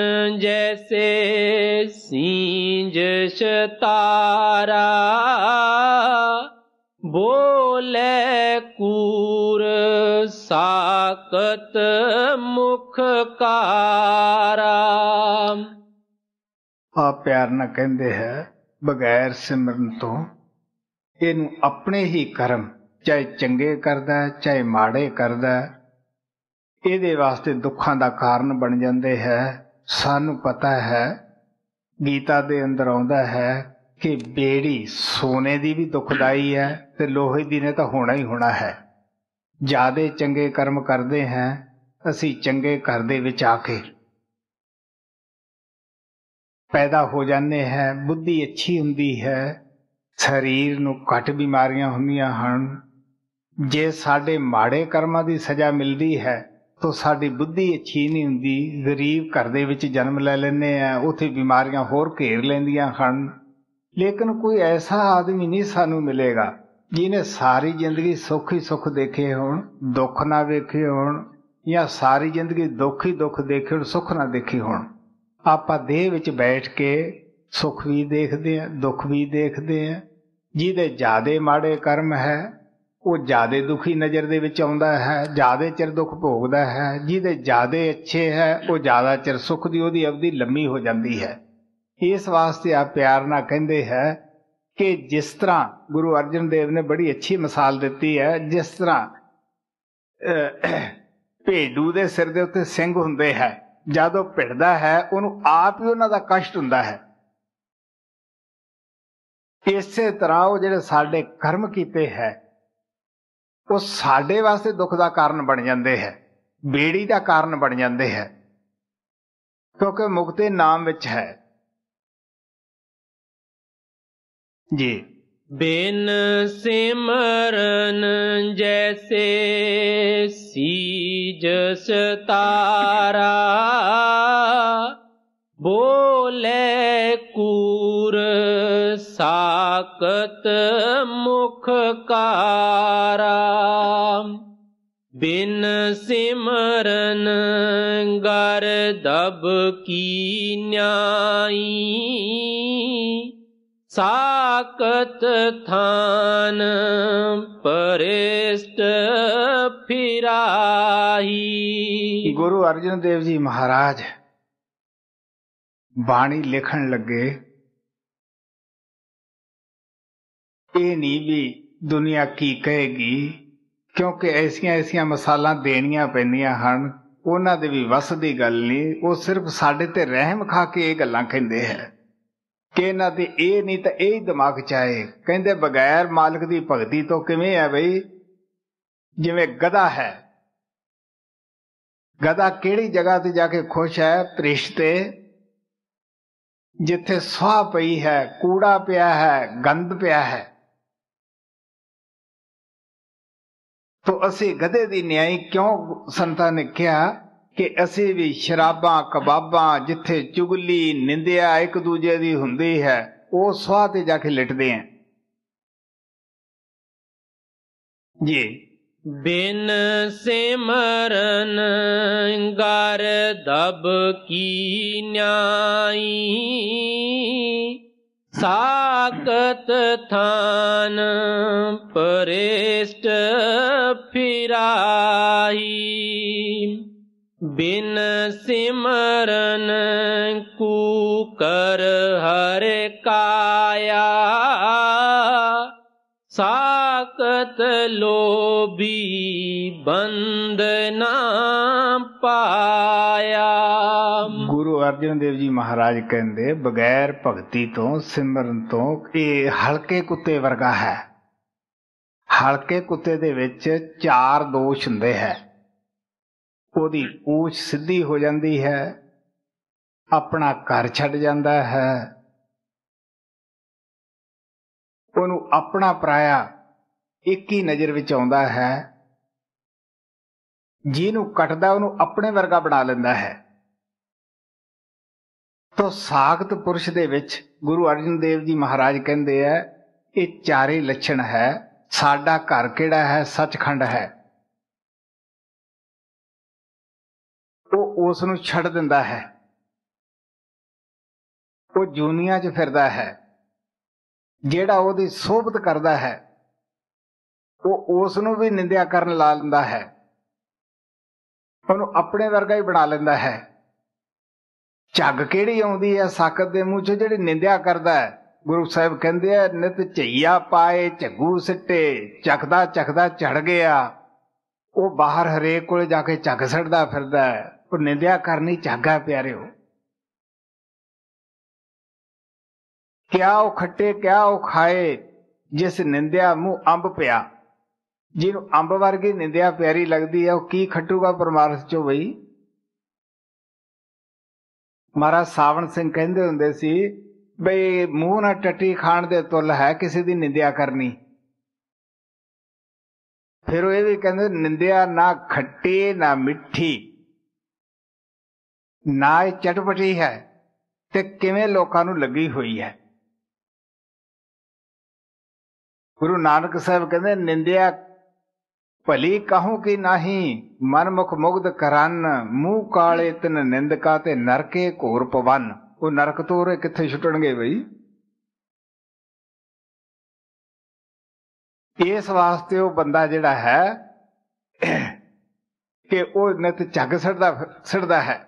जैसे सींज तारा बोले कूर साकत मुख कारा आप प्यार न कहते हैं ਬਗੈਰ ਸਿਮਰਨ ਤੋਂ ਇਹਨੂੰ ਆਪਣੇ ਹੀ ਕਰਮ ਚਾਹੇ ਚੰਗੇ ਕਰਦਾ ਚਾਹੇ ਮਾੜੇ ਕਰਦਾ ਇਹਦੇ ਵਾਸਤੇ ਦੁੱਖਾਂ ਦਾ ਕਾਰਨ ਬਣ ਜਾਂਦੇ ਹੈ ਸਾਨੂੰ ਪਤਾ ਹੈ ਗੀਤਾ ਦੇ ਅੰਦਰ ਆਉਂਦਾ ਹੈ ਕਿ ਬੇੜੀ ਸੋਨੇ ਦੀ ਵੀ ਦੁਖਦਾਈ ਹੈ ਤੇ ਲੋਹੇ ਦੀ ਨੇ ਤਾਂ ਹੋਣਾ ਹੀ ਹੋਣਾ ਹੈ ਜਿਆਦੇ ਚੰਗੇ ਕਰਮ ਕਰਦੇ ਹਾਂ ਅਸੀਂ ਚੰਗੇ ਘਰ ਦੇ ਵਿੱਚ ਆ ਕੇ ਪੈਦਾ ਹੋ ਜਾਂਦੇ ਹੈ ਬੁੱਧੀ ਅੱਛੀ ਹੁੰਦੀ ਹੈ ਸਰੀਰ ਨੂੰ ਘੱਟ ਬਿਮਾਰੀਆਂ ਹੁੰਦੀਆਂ ਹਨ ਜੇ ਸਾਡੇ ਮਾੜੇ ਕਰਮਾਂ ਦੀ ਸਜ਼ਾ ਮਿਲਦੀ ਹੈ ਤਾਂ ਸਾਡੀ ਬੁੱਧੀ ਅੱਛੀ ਨਹੀਂ ਹੁੰਦੀ ਗਰੀਬ ਘਰ ਦੇ ਵਿੱਚ ਜਨਮ ਲੈ ਲੈਂਦੇ ਆ ਉਥੇ ਬਿਮਾਰੀਆਂ ਹੋਰ ਘੇਰ ਲੈਂਦੀਆਂ ਹਨ ਲੇਕਿਨ ਕੋਈ ਐਸਾ ਆਦਮੀ ਨਹੀਂ ਸਾਨੂੰ ਮਿਲੇਗਾ ਜਿਹਨੇ ਸਾਰੀ ਜ਼ਿੰਦਗੀ ਸੁੱਖ ਹੀ ਸੁੱਖ ਦੇਖੇ ਹੋਣ ਦੁੱਖ ਨਾ ਵੇਖੇ ਹੋਣ ਜਾਂ ਸਾਰੀ ਜ਼ਿੰਦਗੀ ਦੁੱਖ ਹੀ ਦੁੱਖ ਦੇਖੇ ਹੋਣ ਸੁੱਖ ਨਾ ਦੇਖੇ ਹੋਣ ਆਪਾਂ ਦੇਹ ਵਿੱਚ ਬੈਠ ਕੇ ਸੁਖ ਵੀ ਦੇਖਦੇ ਆ ਦੁੱਖ ਵੀ ਦੇਖਦੇ ਆ ਜਿਹਦੇ ਜ਼ਿਆਦੇ ਮਾੜੇ ਕਰਮ ਹੈ ਉਹ ਜ਼ਿਆਦੇ ਦੁਖੀ ਨਜ਼ਰ ਦੇ ਵਿੱਚ ਆਉਂਦਾ ਹੈ ਜ਼ਿਆਦੇ ਚਿਰ ਦੁੱਖ ਭੋਗਦਾ ਹੈ ਜਿਹਦੇ ਜ਼ਿਆਦੇ ਅੱਛੇ ਹੈ ਉਹ ਜ਼ਿਆਦਾ ਚਿਰ ਸੁਖ ਦੀ ਉਹਦੀ ਅਵਧੀ ਲੰਮੀ ਹੋ ਜਾਂਦੀ ਹੈ ਇਸ ਵਾਸਤੇ ਆ ਪਿਆਰ ਨਾਲ ਕਹਿੰਦੇ ਹੈ ਕਿ ਜਿਸ ਤਰ੍ਹਾਂ ਗੁਰੂ ਅਰਜਨ ਦੇਵ ਨੇ ਬੜੀ ਅੱਛੀ ਮਿਸਾਲ ਦਿੱਤੀ ਹੈ ਜਿਸ ਤਰ੍ਹਾਂ ਭੇਡੂ ਦੇ ਸਿਰ ਦੇ ਉੱਤੇ ਸਿੰਘ ਹੁੰਦੇ ਹੈ ਜਦ ਉਹ ਭਿੜਦਾ ਹੈ ਉਹਨੂੰ ਆਪ ਹੀ ਉਹਨਾਂ ਦਾ ਕਸ਼ਟ ਹੁੰਦਾ ਹੈ ਇਸੇ ਤਰ੍ਹਾਂ ਉਹ ਜਿਹੜੇ ਸਾਡੇ ਕਰਮ ਕੀਤੇ ਹੈ ਉਹ ਸਾਡੇ ਵਾਸਤੇ ਦੁੱਖ ਦਾ ਕਾਰਨ ਬਣ ਜਾਂਦੇ ਹੈ ਬੇੜੀ ਦਾ ਕਾਰਨ ਬਣ ਜਾਂਦੇ ਹੈ ਕਿਉਂਕਿ ਮੁਕਤੇ ਨਾਮ ਵਿੱਚ ਹੈ ਜੀ बिन सिमरन जैसे सीज सतारा बोले कूर साकत मुख बिन सिमरन गर दब की न्याई सा ਤਾਕਤ ਥਾਨ ਪਰੇਸ਼ਟ ਫਿਰਾਹੀ ਗੁਰੂ ਅਰਜਨ ਦੇਵ ਜੀ ਮਹਾਰਾਜ ਬਾਣੀ ਲਿਖਣ ਲੱਗੇ ਇਹ ਨਹੀਂ ਵੀ ਦੁਨੀਆ ਕੀ ਕਹੇਗੀ ਕਿਉਂਕਿ ਐਸੀਆਂ ਐਸੀਆਂ ਮਸਾਲਾਂ ਦੇਣੀਆਂ ਪੈਂਦੀਆਂ ਹਨ ਉਹਨਾਂ ਦੇ ਵੀ ਵਸ ਦੀ ਗੱਲ ਨਹੀਂ ਉਹ ਸਿਰਫ ਸਾਡੇ ਤੇ ਰਹਿਮ ਖਾ ਕੇ ਇਹ ਗੱਲਾਂ ਕਹਿੰਦੇ ਹੈ ਕਿ ਇਹਨਾਂ ਤੇ ਇਹ ਨਹੀਂ ਤਾਂ ਇਹ ਹੀ ਦਿਮਾਗ ਚ ਆਏ ਕਹਿੰਦੇ ਬਗੈਰ ਮਾਲਕ ਦੀ ਭਗਤੀ ਤੋਂ ਕਿਵੇਂ ਹੈ ਬਈ ਜਿਵੇਂ ਗਧਾ ਹੈ ਗਧਾ ਕਿਹੜੀ ਜਗ੍ਹਾ ਤੇ ਜਾ ਕੇ ਖੁਸ਼ ਹੈ ਪ੍ਰਿਸ਼ ਤੇ ਜਿੱਥੇ ਸਵਾ ਪਈ ਹੈ ਕੂੜਾ ਪਿਆ ਹੈ ਗੰਦ ਪਿਆ ਹੈ ਤੋ ਅਸੀਂ ਗਧੇ ਦੀ ਨਿਆਈ ਕਿਉਂ ਸੰਤਾਂ ਨੇ ਕਿਹਾ ਕਿ ਅਸੀਂ ਵੀ ਸ਼ਰਾਬਾਂ ਕਬਾਬਾਂ ਜਿੱਥੇ ਚੁਗਲੀ ਨਿੰਦਿਆ ਇੱਕ ਦੂਜੇ ਦੀ ਹੁੰਦੀ ਹੈ ਉਹ ਸਵਾਹ ਤੇ ਜਾ ਕੇ ਲਿਟਦੇ ਆਂ ਜੀ ਬਿਨ ਸਿਮਰਨ ਗਰ ਦਬ ਕੀ ਨਾਈ ਸਾਕਤ ਥਾਨ ਪਰੇਸ਼ਟ ਫਿਰਾਈ ਬਿਨ ਸਿਮਰਨ ਕੂ ਕਰ ਹਰ ਕਾਇਆ ਸਾਖਤ ਲੋਭੀ ਬੰਦਨਾ ਪਾਇਆ ਗੁਰੂ ਅਰਜਨ ਦੇਵ ਜੀ ਮਹਾਰਾਜ ਕਹਿੰਦੇ ਬਗੈਰ ਭਗਤੀ ਤੋਂ ਸਿਮਰਨ ਤੋਂ ਇਹ ਹਲਕੇ ਕੁੱਤੇ ਵਰਗਾ ਹੈ ਹਲਕੇ ਕੁੱਤੇ ਦੇ ਵਿੱਚ ਚਾਰ ਦੋਸ਼ ਹੁੰਦੇ ਹੈ ਉਹਦੀ ਪੂਛ ਸਿੱਧੀ ਹੋ ਜਾਂਦੀ ਹੈ ਆਪਣਾ ਘਰ ਛੱਡ ਜਾਂਦਾ ਹੈ ਉਹਨੂੰ ਆਪਣਾ ਪਰਾਇਆ ਇੱਕ ਹੀ ਨਜ਼ਰ ਵਿੱਚ ਆਉਂਦਾ ਹੈ ਜਿਹਨੂੰ ਕੱਟਦਾ ਉਹਨੂੰ ਆਪਣੇ ਵਰਗਾ ਬਣਾ ਲੈਂਦਾ ਹੈ ਤੋਂ ਸਾਖਤ ਪੁਰਸ਼ ਦੇ ਵਿੱਚ ਗੁਰੂ ਅਰਜਨ ਦੇਵ ਜੀ ਮਹਾਰਾਜ ਕਹਿੰਦੇ ਆ ਇਹ ਚਾਰੇ ਲੱਛਣ ਹੈ ਸਾਡਾ ਘਰ ਕਿਹੜਾ ਹੈ ਸੱਚਖੰਡ ਹੈ ਉਹ ਉਸ ਨੂੰ ਛੱਡ ਦਿੰਦਾ ਹੈ ਉਹ ਜੂਨੀਆਂ 'ਚ ਫਿਰਦਾ ਹੈ ਜਿਹੜਾ ਉਹਦੀ ਸੋਭਤ ਕਰਦਾ ਹੈ ਉਹ ਉਸ ਨੂੰ ਵੀ ਨਿੰਦਿਆ ਕਰਨ ਲਾ ਲੈਂਦਾ ਹੈ ਉਹਨੂੰ ਆਪਣੇ ਵਰਗਾ ਹੀ ਬਣਾ ਲੈਂਦਾ ਹੈ ਝੱਗ ਕਿਹੜੀ ਆਉਂਦੀ ਹੈ ਸਾਕਤ ਦੇ ਮੂੰਹ 'ਚੋਂ ਜਿਹੜੀ ਨਿੰਦਿਆ ਕਰਦਾ ਹੈ ਗੁਰੂ ਸਾਹਿਬ ਕਹਿੰਦੇ ਆ ਨਿਤ ਝਈਆ ਪਾਏ ਝੱਗੂ ਸਿੱਟੇ ਚੱਕਦਾ ਚੱਕਦਾ ਚੜ ਗਿਆ ਉਹ ਬਾਹਰ ਹਰੇਕ ਕੋਲ ਜਾ ਕੇ ਝੱਗ ਸੜਦਾ ਫਿਰਦਾ ਹੈ ਉਹ ਨਿੰਦਿਆ ਕਰਨੀ ਝਾਗਾ ਪਿਆਰਿਓ ਕਿਆ ਉਹ ਖੱਟੇ ਕਿਆ ਉਹ ਖਾਏ ਜਿਸ ਨਿੰਦਿਆ ਮੂੰਹ ਅੰਬ ਪਿਆ ਜਿਹਨੂੰ ਅੰਬ ਵਰਗੀ ਨਿੰਦਿਆ ਪਿਆਰੀ ਲੱਗਦੀ ਹੈ ਉਹ ਕੀ ਖੱਟੂਗਾ ਪਰਮਾਰਥ ਚੋਂ ਬਈ ਮਹਾਰਾਜ ਸਾਵਣ ਸਿੰਘ ਕਹਿੰਦੇ ਹੁੰਦੇ ਸੀ ਬਈ ਮੂੰਹ ਨਾਲ ਟੱਟੀ ਖਾਣ ਦੇ ਤੁਲ ਹੈ ਕਿਸੇ ਦੀ ਨਿੰਦਿਆ ਕਰਨੀ ਫਿਰ ਉਹ ਇਹ ਵੀ ਕਹਿੰਦੇ ਨਿੰਦਿਆ ਨਾ ਖੱਟੀ ਨਾ ਮਿੱਠੀ ਨਾ ਇਹ ਚਟਪਟੀ ਹੈ ਤੇ ਕਿਵੇਂ ਲੋਕਾਂ ਨੂੰ ਲੱਗੀ ਹੋਈ ਹੈ ਗੁਰੂ ਨਾਨਕ ਸਾਹਿਬ ਕਹਿੰਦੇ ਨਿੰਦਿਆ ਭਲੀ ਕਹੂੰ ਕਿ ਨਹੀਂ ਮਨਮੁਖ ਮੁਗਧ ਕਰਨ ਮੂੰਹ ਕਾਲੇ ਤਨ ਨਿੰਦਕਾ ਤੇ ਨਰਕੇ ਘੋਰ ਪਵਨ ਉਹ ਨਰਕ ਤੋਂ ਰੇ ਕਿੱਥੇ ਛੁੱਟਣਗੇ ਬਈ ਇਸ ਵਾਸਤੇ ਉਹ ਬੰਦਾ ਜਿਹੜਾ ਹੈ ਕਿ ਉਹ ਨਿਤ ਝੱਗ ਸੜਦਾ ਸੜਦਾ ਹੈ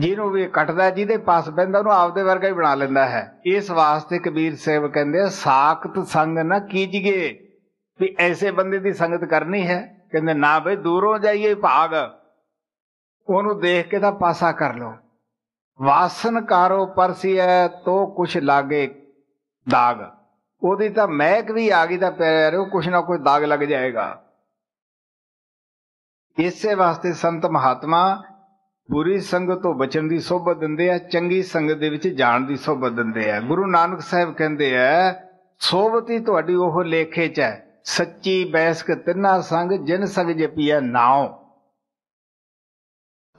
ਜਿਹਨੂੰ ਵੀ ਕੱਟਦਾ ਜਿਹਦੇ ਪਾਸ ਬੰਦਾ ਉਹਨੂੰ ਆਪਦੇ ਵਰਗਾ ਹੀ ਬਣਾ ਲੈਂਦਾ ਹੈ ਇਸ ਵਾਸਤੇ ਕਬੀਰ ਸਾਹਿਬ ਕਹਿੰਦੇ ਸਾਖਤ ਸੰਗ ਨਾ ਕੀਜੀਏ ਵੀ ਐਸੇ ਬੰਦੇ ਦੀ ਸੰਗਤ ਕਰਨੀ ਹੈ ਕਹਿੰਦੇ ਨਾ ਬਈ ਦੂਰੋਂ ਜਾਈਏ ਭਾਗ ਉਹਨੂੰ ਦੇਖ ਕੇ ਤਾਂ ਪਾਸਾ ਕਰ ਲੋ ਵਾਸਨ ਕਾਰੋ ਪਰਸੀ ਐ ਤੋ ਕੁਛ ਲਾਗੇ ਦਾਗ ਉਹਦੀ ਤਾਂ ਮਹਿਕ ਵੀ ਆ ਗਈ ਤਾਂ ਪੈਰ ਉਹ ਕੁਛ ਨਾ ਕੋਈ ਦਾਗ ਲੱਗ ਜਾਏਗਾ ਇਸੇ ਵਾਸਤੇ ਸੰਤ ਮਹਾਤਮਾ ਬੁਰੀ ਸੰਗਤ ਤੋਂ ਬਚਣ ਦੀ ਸੋਭਾ ਦਿੰਦੇ ਆ ਚੰਗੀ ਸੰਗਤ ਦੇ ਵਿੱਚ ਜਾਣ ਦੀ ਸੋਭਾ ਦਿੰਦੇ ਆ ਗੁਰੂ ਨਾਨਕ ਸਾਹਿਬ ਕਹਿੰਦੇ ਆ ਸੋਭਤੀ ਤੁਹਾਡੀ ਉਹ ਲੇਖੇ ਚ ਹੈ ਸੱਚੀ ਬੈਸਕ ਤਿੰਨਾ ਸੰਗ ਜਿਨ ਸੰਗ ਜਪੀਐ ਨਾਉ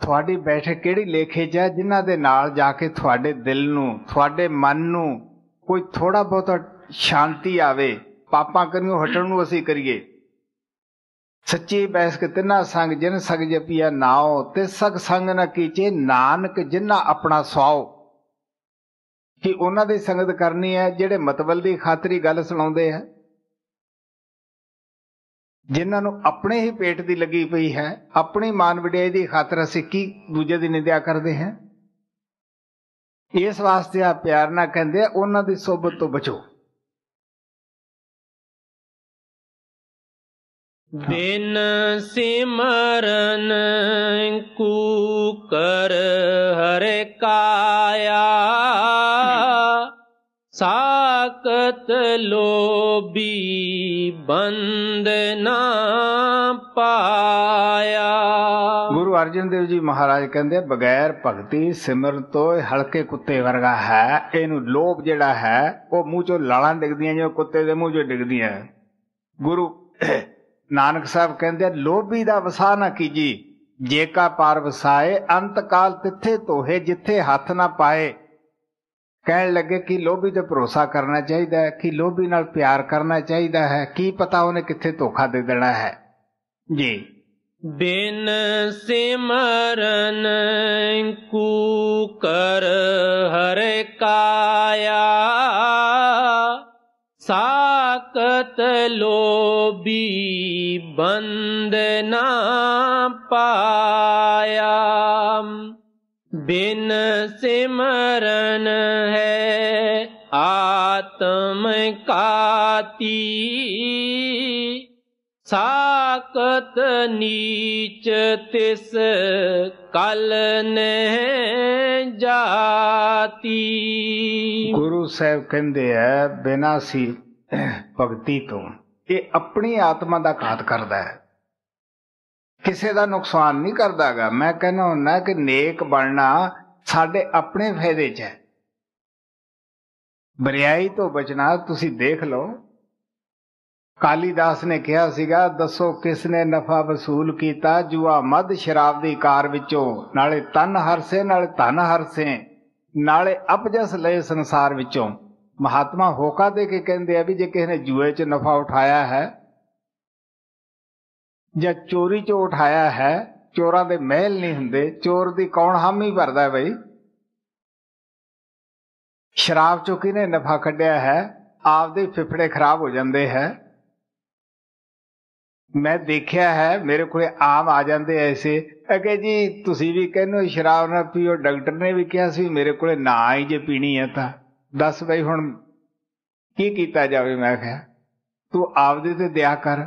ਤੁਹਾਡੀ ਬੈਠੇ ਕਿਹੜੀ ਲੇਖੇ ਚ ਹੈ ਜਿਨ੍ਹਾਂ ਦੇ ਨਾਲ ਜਾ ਕੇ ਤੁਹਾਡੇ ਦਿਲ ਨੂੰ ਤੁਹਾਡੇ ਮਨ ਨੂੰ ਕੋਈ ਥੋੜਾ ਬਹੁਤਾ ਸ਼ਾਂਤੀ ਆਵੇ ਪਾਪਾਂ ਕਰਨੋਂ ਹਟਣ ਨੂੰ ਅਸੀਂ ਕਰੀਏ ਸੱਚੇ ਪੈਸ ਕੇ ਤਿੰਨਾ ਸੰਗ ਜਿਨ ਸਗ ਜਪੀਆ ਨਾਉ ਤੇ ਸਗ ਸੰਗ ਨਾ ਕੀਚੇ ਨਾਨਕ ਜਿਨਾ ਆਪਣਾ ਸਵਾਉ ਕਿ ਉਹਨਾਂ ਦੀ ਸੰਗਤ ਕਰਨੀ ਹੈ ਜਿਹੜੇ ਮਤਵਲ ਦੀ ਖਾਤਰੀ ਗੱਲ ਸੁਣਾਉਂਦੇ ਆ ਜਿਨ੍ਹਾਂ ਨੂੰ ਆਪਣੇ ਹੀ ਪੇਟ ਦੀ ਲੱਗੀ ਪਈ ਹੈ ਆਪਣੀ ਮਾਨ ਵਿੜਿਆ ਦੀ ਖਾਤਰ ਅਸੀਂ ਕੀ ਦੂਜੇ ਦੀ ਨਿੰਦਿਆ ਕਰਦੇ ਹਾਂ ਇਸ ਵਾਸਤੇ ਆ ਪਿਆਰ ਨਾਲ ਕਹਿੰਦੇ ਉਹਨਾਂ ਦੀ ਸੋਬਤ ਤੋਂ ਬਚੋ ਬਿਨ ਸਿਮਰਨ ਕੂ ਕਰ ਹਰ ਕਾਇਆ ਸਾਕਤ ਲੋਬੀ ਬੰਦ ਨਾ ਪਾਇਆ ਗੁਰੂ ਅਰਜਨ ਦੇਵ ਜੀ ਮਹਾਰਾਜ ਕਹਿੰਦੇ ਬਗੈਰ ਭਗਤੀ ਸਿਮਰਨ ਤੋਂ ਹਲਕੇ ਕੁੱਤੇ ਵਰਗਾ ਹੈ ਇਹਨੂੰ ਲੋਭ ਜਿਹੜਾ ਹੈ ਉਹ ਮੂੰਹ ਚੋਂ ਲਾਲਾਂ ਡਿੱਗਦੀਆਂ ਜਿਵੇਂ ਕੁੱਤੇ ਦੇ ਮੂੰਹ ਚੋਂ ਡਿੱਗਦੀਆਂ ਗੁਰੂ ਨਾਨਕ ਸਾਹਿਬ ਕਹਿੰਦੇ ਲੋਭੀ ਦਾ ਵਸਾ ਨਾ ਕੀਜੀ ਜੇ ਕਾ ਪਾਰ ਵਸਾਏ ਅੰਤ ਕਾਲ ਤਿੱਥੇ ਤੋਹੇ ਜਿੱਥੇ ਹੱਥ ਨਾ ਪਾਏ ਕਹਿਣ ਲੱਗੇ ਕਿ ਲੋਭੀ ਤੇ ਭਰੋਸਾ ਕਰਨਾ ਚਾਹੀਦਾ ਹੈ ਕਿ ਲੋਭੀ ਨਾਲ ਪਿਆਰ ਕਰਨਾ ਚਾਹੀਦਾ ਹੈ ਕੀ ਪਤਾ ਉਹਨੇ ਕਿੱਥੇ ਧੋਖਾ ਦੇ ਦੇਣਾ ਹੈ ਜੀ ਬਿਨ ਸਿਮਰਨ ਕੂ ਕਰ ਹਰ ਕਾਇਆ ਸਾ ਤਾਕਤ ਲੋਬੀ ਬੰਦ ਨਾ ਪਾਇਆ ਬਿਨ ਸਿਮਰਨ ਹੈ ਆਤਮ ਕਾਤੀ ਸਾਕਤ ਨੀਚ ਤਿਸ ਕਲ ਨਹਿ ਜਾਤੀ ਗੁਰੂ ਸਾਹਿਬ ਕਹਿੰਦੇ ਆ ਬਿਨਾ ਸੀ ਭਗਤੀ ਤੋਂ ਇਹ ਆਪਣੀ ਆਤਮਾ ਦਾ ਘਾਤ ਕਰਦਾ ਹੈ ਕਿਸੇ ਦਾ ਨੁਕਸਾਨ ਨਹੀਂ ਕਰਦਾਗਾ ਮੈਂ ਕਹਿੰਦਾ ਹੁੰਦਾ ਕਿ ਨੇਕ ਬਣਨਾ ਸਾਡੇ ਆਪਣੇ ਫਾਇਦੇ 'ਚ ਹੈ ਬਰਿਆਈ ਤੋਂ ਬਚਣਾ ਤੁਸੀਂ ਦੇਖ ਲਓ ਕਾਲੀਦਾਸ ਨੇ ਕਿਹਾ ਸੀਗਾ ਦੱਸੋ ਕਿਸ ਨੇ ਨਫਾ ਵਸੂਲ ਕੀਤਾ ਜੁਆ ਮਦ ਸ਼ਰਾਬ ਦੀ ਕਾਰ ਵਿੱਚੋਂ ਨਾਲੇ ਤਨ ਹਰਸੇ ਨਾਲੇ ਧਨ ਹਰਸੇ ਨਾਲੇ ਅਪਜਸ ਲਏ ਸੰਸਾਰ ਵਿੱਚੋਂ ਮਹਾਤਮਾ ਹੋਕਾ ਦੇ ਕੇ ਕਹਿੰਦੇ ਆ ਵੀ ਜੇ ਕਿਸੇ ਨੇ ਜੂਏ 'ਚ ਨਫਾ ਉਠਾਇਆ ਹੈ ਜਾਂ ਚੋਰੀ 'ਚ ਉਠਾਇਆ ਹੈ ਚੋਰਾਂ ਦੇ ਮਹਿਲ ਨਹੀਂ ਹੁੰਦੇ ਚੋਰ ਦੀ ਕੌਣ ਹਾਮੀ ਭਰਦਾ ਬਈ ਸ਼ਰਾਬ ਚੋਂ ਕਿਨੇ ਨਫਾ ਕੱਢਿਆ ਹੈ ਆਪਦੇ ਫਿਫੜੇ ਖਰਾਬ ਹੋ ਜਾਂਦੇ ਹੈ ਮੈਂ ਦੇਖਿਆ ਹੈ ਮੇਰੇ ਕੋਲੇ ਆਮ ਆ ਜਾਂਦੇ ਐਸੇ ਅਗੇ ਜੀ ਤੁਸੀਂ ਵੀ ਕਹਿੰਦੇ ਸ਼ਰਾਬ ਨਾ ਪੀਓ ਡਾਕਟਰ ਨੇ ਵੀ ਕਿਹਾ ਸੀ ਮੇਰੇ ਕੋਲੇ ਨਾ ਹੀ ਜੇ ਪੀਣੀ ਹੈ ਤਾਂ ਦੱਸ ਬਈ ਹੁਣ ਕੀ ਕੀਤਾ ਜਾਵੇ ਮੈਂ ਕਿਹਾ ਤੂੰ ਆਪਦੇ ਤੇ ਦਇਆ ਕਰ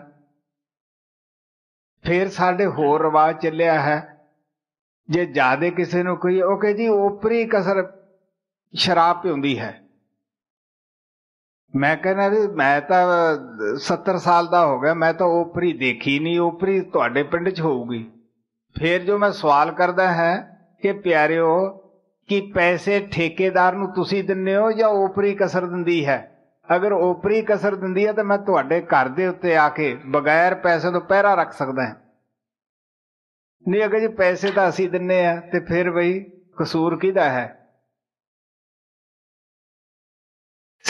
ਫੇਰ ਸਾਡੇ ਹੋਰ ਰਿਵਾਜ ਚੱਲਿਆ ਹੈ ਜੇ ਜਾਦੇ ਕਿਸੇ ਨੂੰ ਕੋਈ ਉਹ ਕਹੇ ਜੀ ਉਪਰੀ ਕਸਰ ਸ਼ਰਾਬ ਪੀਉਂਦੀ ਹੈ ਮੈਂ ਕਹਿੰਦਾ ਵੀ ਮੈਂ ਤਾਂ 70 ਸਾਲ ਦਾ ਹੋ ਗਿਆ ਮੈਂ ਤਾਂ ਉਪਰੀ ਦੇਖੀ ਨਹੀਂ ਉਪਰੀ ਤੁਹਾਡੇ ਪਿੰਡ 'ਚ ਹੋਊਗੀ ਫੇਰ ਜੋ ਮੈਂ ਸਵਾਲ ਕਰਦਾ ਹੈ ਕਿ ਪਿਆਰਿਓ ਕਿ ਪੈਸੇ ਠੇਕੇਦਾਰ ਨੂੰ ਤੁਸੀਂ ਦਿੰਨੇ ਹੋ ਜਾਂ ਓਪਰੀ ਕਸਰ ਦਿੰਦੀ ਹੈ ਅਗਰ ਓਪਰੀ ਕਸਰ ਦਿੰਦੀ ਹੈ ਤਾਂ ਮੈਂ ਤੁਹਾਡੇ ਘਰ ਦੇ ਉੱਤੇ ਆ ਕੇ ਬਗੈਰ ਪੈਸੇ ਤੋਂ ਪਹਿਰਾ ਰੱਖ ਸਕਦਾ ਹਾਂ ਨਹੀਂ ਅਗਰ ਜੀ ਪੈਸੇ ਤਾਂ ਅਸੀਂ ਦਿੰਨੇ ਆ ਤੇ ਫਿਰ ਬਈ ਕਸੂਰ ਕਿਹਦਾ ਹੈ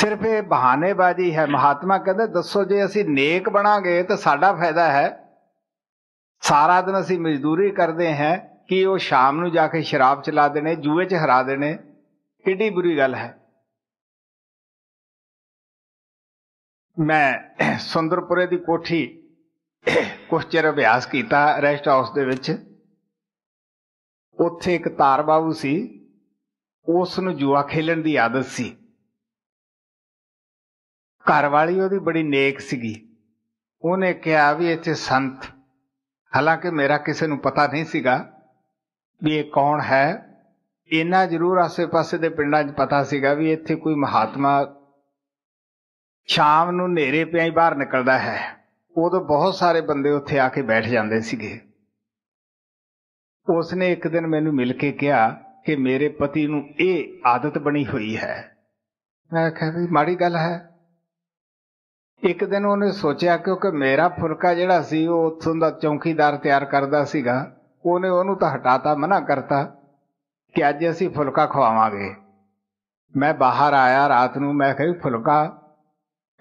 ਸਿਰਫ ਇਹ ਬਹਾਨੇਬਾਜ਼ੀ ਹੈ ਮਹਾਤਮਾ ਕਹਿੰਦੇ ਦੱਸੋ ਜੇ ਅਸੀਂ ਨੇਕ ਬਣਾਂਗੇ ਤਾਂ ਸਾਡਾ ਫਾਇਦਾ ਹੈ ਸਾਰਾ ਦਿਨ ਅਸੀਂ ਮਜ਼ਦੂਰੀ ਕਰਦੇ ਹਾਂ ਕਿ ਉਹ ਸ਼ਾਮ ਨੂੰ ਜਾ ਕੇ ਸ਼ਰਾਬ ਚਲਾ ਦੇਣੇ ਜੂਏ 'ਚ ਹਰਾ ਦੇਣੇ ਕਿੱਡੀ ਬੁਰੀ ਗੱਲ ਹੈ ਮੈਂ ਸੁੰਦਰਪੁਰੇ ਦੀ ਕੋਠੀ ਕੁਝ ਚਿਰ ਅਭਿਆਸ ਕੀਤਾ ਰੈਸਟ ਹਾਊਸ ਦੇ ਵਿੱਚ ਉੱਥੇ ਇੱਕ ਤਾਰ ਬਾਬੂ ਸੀ ਉਸ ਨੂੰ ਜੂਆ ਖੇਲਣ ਦੀ ਆਦਤ ਸੀ ਘਰ ਵਾਲੀ ਉਹਦੀ ਬੜੀ ਨੇਕ ਸੀਗੀ ਉਹਨੇ ਕਿਹਾ ਵੀ ਇੱਥੇ ਸੰਤ ਹਾਲਾਂਕਿ ਮੇਰਾ ਕਿਸੇ ਨੂੰ ਪਤਾ ਨਹੀਂ ਸੀਗਾ ਵੀ ਇਹ ਕੌਣ ਹੈ ਇਹਨਾਂ ਜ਼ਰੂਰ ਆਸੇ-ਪਾਸੇ ਦੇ ਪਿੰਡਾਂ 'ਚ ਪਤਾ ਸੀਗਾ ਵੀ ਇੱਥੇ ਕੋਈ ਮਹਾਤਮਾ ਸ਼ਾਮ ਨੂੰ ਹਨੇਰੇ ਪਿਆ ਹੀ ਬਾਹਰ ਨਿਕਲਦਾ ਹੈ ਉਦੋਂ ਬਹੁਤ ਸਾਰੇ ਬੰਦੇ ਉੱਥੇ ਆ ਕੇ ਬੈਠ ਜਾਂਦੇ ਸੀਗੇ ਉਸਨੇ ਇੱਕ ਦਿਨ ਮੈਨੂੰ ਮਿਲ ਕੇ ਕਿਹਾ ਕਿ ਮੇਰੇ ਪਤੀ ਨੂੰ ਇਹ ਆਦਤ ਬਣੀ ਹੋਈ ਹੈ ਮੈਂ ਕਿਹਾ ਵੀ ਮਾੜੀ ਗੱਲ ਹੈ ਇੱਕ ਦਿਨ ਉਹਨੇ ਸੋਚਿਆ ਕਿਉਂਕਿ ਮੇਰਾ ਫੁਲਕਾ ਜਿਹੜਾ ਸੀ ਉਹ ਉੱਥੋਂ ਦਾ ਚੌਕੀਦਾਰ ਤਿਆਰ ਕਰਦਾ ਸੀਗਾ ਉਹਨੇ ਉਹਨੂੰ ਤਾਂ ਹਟਾਤਾ ਮਨਾ ਕਰਤਾ ਕਿ ਅੱਜ ਅਸੀਂ ਫੁਲਕਾ ਖਵਾਵਾਂਗੇ ਮੈਂ ਬਾਹਰ ਆਇਆ ਰਾਤ ਨੂੰ ਮੈਂ ਕਿਹਾ ਫੁਲਕਾ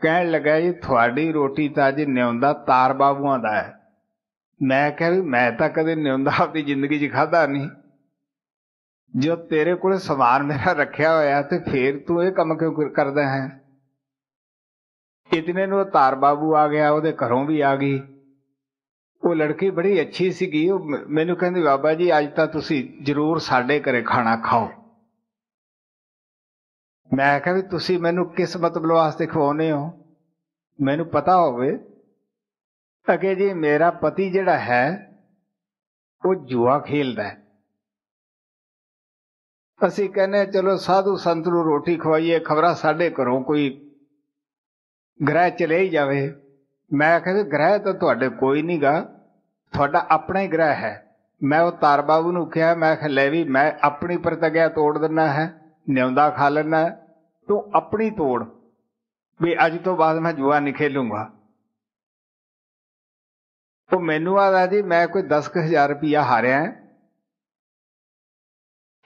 ਕਹਿਣ ਲੱਗਾ ਜੀ ਤੁਹਾਡੀ ਰੋਟੀ ਤਾਂ ਜੀ ਨਿਉਂਦਾ ਤਾਰ ਬਾਬੂਆਂ ਦਾ ਹੈ ਮੈਂ ਕਿਹਾ ਵੀ ਮੈਂ ਤਾਂ ਕਦੇ ਨਿਉਂਦਾ ਆਪਣੀ ਜ਼ਿੰਦਗੀ 'ਚ ਖਾਦਾ ਨਹੀਂ ਜੋ ਤੇਰੇ ਕੋਲ ਸਵਾਰ ਮੇਰਾ ਰੱਖਿਆ ਹੋਇਆ ਤੇ ਫੇਰ ਤੂੰ ਇਹ ਕੰਮ ਕਿਉਂ ਕਰਦਾ ਹੈ ਇਤਨੇ ਨੂੰ ਤਾਰ ਬਾਬੂ ਆ ਗਿਆ ਉਹਦੇ ਘਰੋਂ ਵੀ ਆ ਗਈ ਉਹ ਲੜਕੀ ਬੜੀ ਅੱਛੀ ਸੀਗੀ ਉਹ ਮੈਨੂੰ ਕਹਿੰਦੀ ਬਾਬਾ ਜੀ ਅੱਜ ਤਾਂ ਤੁਸੀਂ ਜ਼ਰੂਰ ਸਾਡੇ ਘਰੇ ਖਾਣਾ ਖਾਓ ਮੈਂ ਕਿਹਾ ਵੀ ਤੁਸੀਂ ਮੈਨੂੰ ਕਿਸ ਮਤਲਬ ਵਾਸਤੇ ਖਵਾਉਨੇ ਹੋ ਮੈਨੂੰ ਪਤਾ ਹੋਵੇ ਅਗੇ ਜੀ ਮੇਰਾ ਪਤੀ ਜਿਹੜਾ ਹੈ ਉਹ ਜੂਆ ਖੇਲਦਾ ਅਸੀਂ ਕਹਿੰਦੇ ਚਲੋ ਸਾਧੂ ਸੰਤ ਨੂੰ ਰੋਟੀ ਖਵਾਈਏ ਖਬਰਾ ਸਾਡੇ ਘਰੋਂ ਕੋਈ ਗ੍ਰਹਿ ਚਲੇ ਹੀ ਜਾਵੇ ਮੈਂ ਕਹਿੰਦਾ ਗ੍ਰਹਿ ਤਾਂ ਤੁਹਾਡੇ ਕੋਈ ਨਹੀਂਗਾ ਤੁਹਾਡਾ ਆਪਣਾ ਹੀ ਗ੍ਰਹਿ ਹੈ ਮੈਂ ਉਹ ਤਾਰ ਬਾਬੂ ਨੂੰ ਕਿਹਾ ਮੈਂ ਕਿ ਲੈ ਵੀ ਮੈਂ ਆਪਣੀ ਪ੍ਰਤਗਿਆ ਤੋੜ ਦਿੰਨਾ ਹੈ ਨਿਉਂਦਾ ਖਾ ਲੈਣਾ ਤੂੰ ਆਪਣੀ ਤੋੜ ਵੀ ਅੱਜ ਤੋਂ ਬਾਅਦ ਮੈਂ ਜੂਆ ਨਹੀਂ ਖੇਲੂੰਗਾ ਉਹ ਮੈਨੂੰ ਆਦਾ ਜੀ ਮੈਂ ਕੋਈ 10000 ਰੁਪਇਆ ਹਾਰਿਆ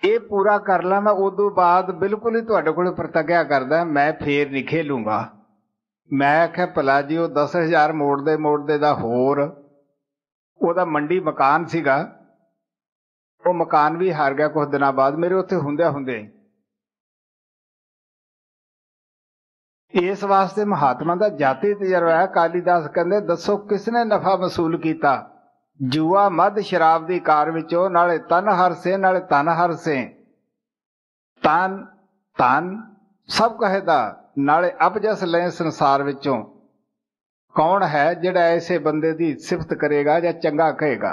ਇਹ ਪੂਰਾ ਕਰ ਲਾਂ ਮੈਂ ਉਦੋਂ ਬਾਅਦ ਬਿਲਕੁਲ ਹੀ ਤੁਹਾਡੇ ਕੋਲ ਪ੍ਰਤਗਿਆ ਕਰਦਾ ਮੈਂ ਫੇਰ ਨਹੀਂ ਖੇਲੂੰਗਾ ਮੈਂ ਆਖਿਆ ਭਲਾ ਜੀ ਉਹ 10000 ਮੋੜਦੇ ਮੋੜਦੇ ਦਾ ਹੋਰ ਉਹਦਾ ਮੰਡੀ ਮਕਾਨ ਸੀਗਾ ਉਹ ਮਕਾਨ ਵੀ ਹਾਰ ਗਿਆ ਕੁਝ ਦਿਨਾਂ ਬਾਅਦ ਮੇਰੇ ਉੱਥੇ ਹੁੰਦਿਆ ਹੁੰਦੇ ਇਸ ਵਾਸਤੇ ਮਹਾਤਮਾ ਦਾ ਜਾਤੀ ਤਜਰਬਾ ਹੈ ਕਾਲੀਦਾਸ ਕਹਿੰਦੇ ਦੱਸੋ ਕਿਸ ਨੇ ਨਫਾ ਵਸੂਲ ਕੀਤਾ ਜੂਆ ਮਦ ਸ਼ਰਾਬ ਦੀ ਕਾਰ ਵਿੱਚੋਂ ਨਾਲੇ ਤਨ ਹਰਸੇ ਨਾਲੇ ਤਨ ਹਰਸੇ ਤਨ ਤਨ ਸਭ ਕਹੇਦਾ ਨਾਲੇ ਅਪਜਸ ਲੈ ਸੰਸਾਰ ਵਿੱਚੋਂ ਕੌਣ ਹੈ ਜਿਹੜਾ ਐਸੇ ਬੰਦੇ ਦੀ ਸਿਫਤ ਕਰੇਗਾ ਜਾਂ ਚੰਗਾ ਕਹੇਗਾ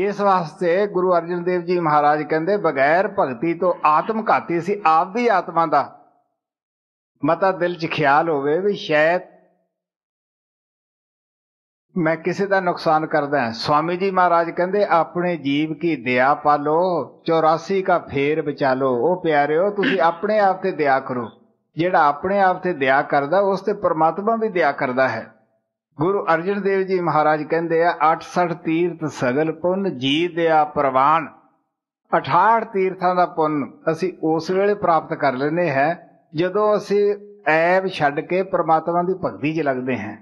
ਇਸ ਵਾਸਤੇ ਗੁਰੂ ਅਰਜਨ ਦੇਵ ਜੀ ਮਹਾਰਾਜ ਕਹਿੰਦੇ ਬਗੈਰ ਭਗਤੀ ਤੋਂ ਆਤਮ ਘਾਤੀ ਸੀ ਆਪ ਵੀ ਆਤਮਾ ਦਾ ਮਤਾ ਦਿਲ 'ਚ ਖਿਆਲ ਹੋਵੇ ਵੀ ਸ਼ਾਇਦ ਮੈਂ ਕਿਸੇ ਦਾ ਨੁਕਸਾਨ ਕਰਦਾ ਹਾਂ ਸਵਾਮੀ ਜੀ ਮਹਾਰਾਜ ਕਹਿੰਦੇ ਆਪਣੇ ਜੀਵ ਕੀ ਦਇਆ ਪਾਲੋ 84 ਕਾ ਫੇਰ ਬਚਾਲੋ ਉਹ ਪਿਆਰਿਓ ਤੁਸੀਂ ਆਪਣੇ ਆਪ ਤੇ ਦਇਆ ਕਰੋ ਜਿਹੜਾ ਆਪਣੇ ਆਪ ਤੇ ਦਇਆ ਕਰਦਾ ਉਸ ਤੇ ਪਰਮਾਤਮਾ ਵੀ ਦਇਆ ਕਰਦਾ ਹੈ ਗੁਰੂ ਅਰਜਨ ਦੇਵ ਜੀ ਮਹਾਰਾਜ ਕਹਿੰਦੇ ਆ 68 ਤੀਰਥ ਸਗਲ ਪੁੰਨ ਜੀ ਦਇਆ ਪ੍ਰਵਾਨ 68 ਤੀਰਥਾਂ ਦਾ ਪੁੰਨ ਅਸੀਂ ਉਸ ਵੇਲੇ ਪ੍ਰਾਪਤ ਕਰ ਲੈਨੇ ਹੈ ਜਦੋਂ ਅਸੀਂ ਐਬ ਛੱਡ ਕੇ ਪਰਮਾਤਮਾ ਦੀ ਭਗਤੀ 'ਚ ਲੱਗਦੇ ਹਾਂ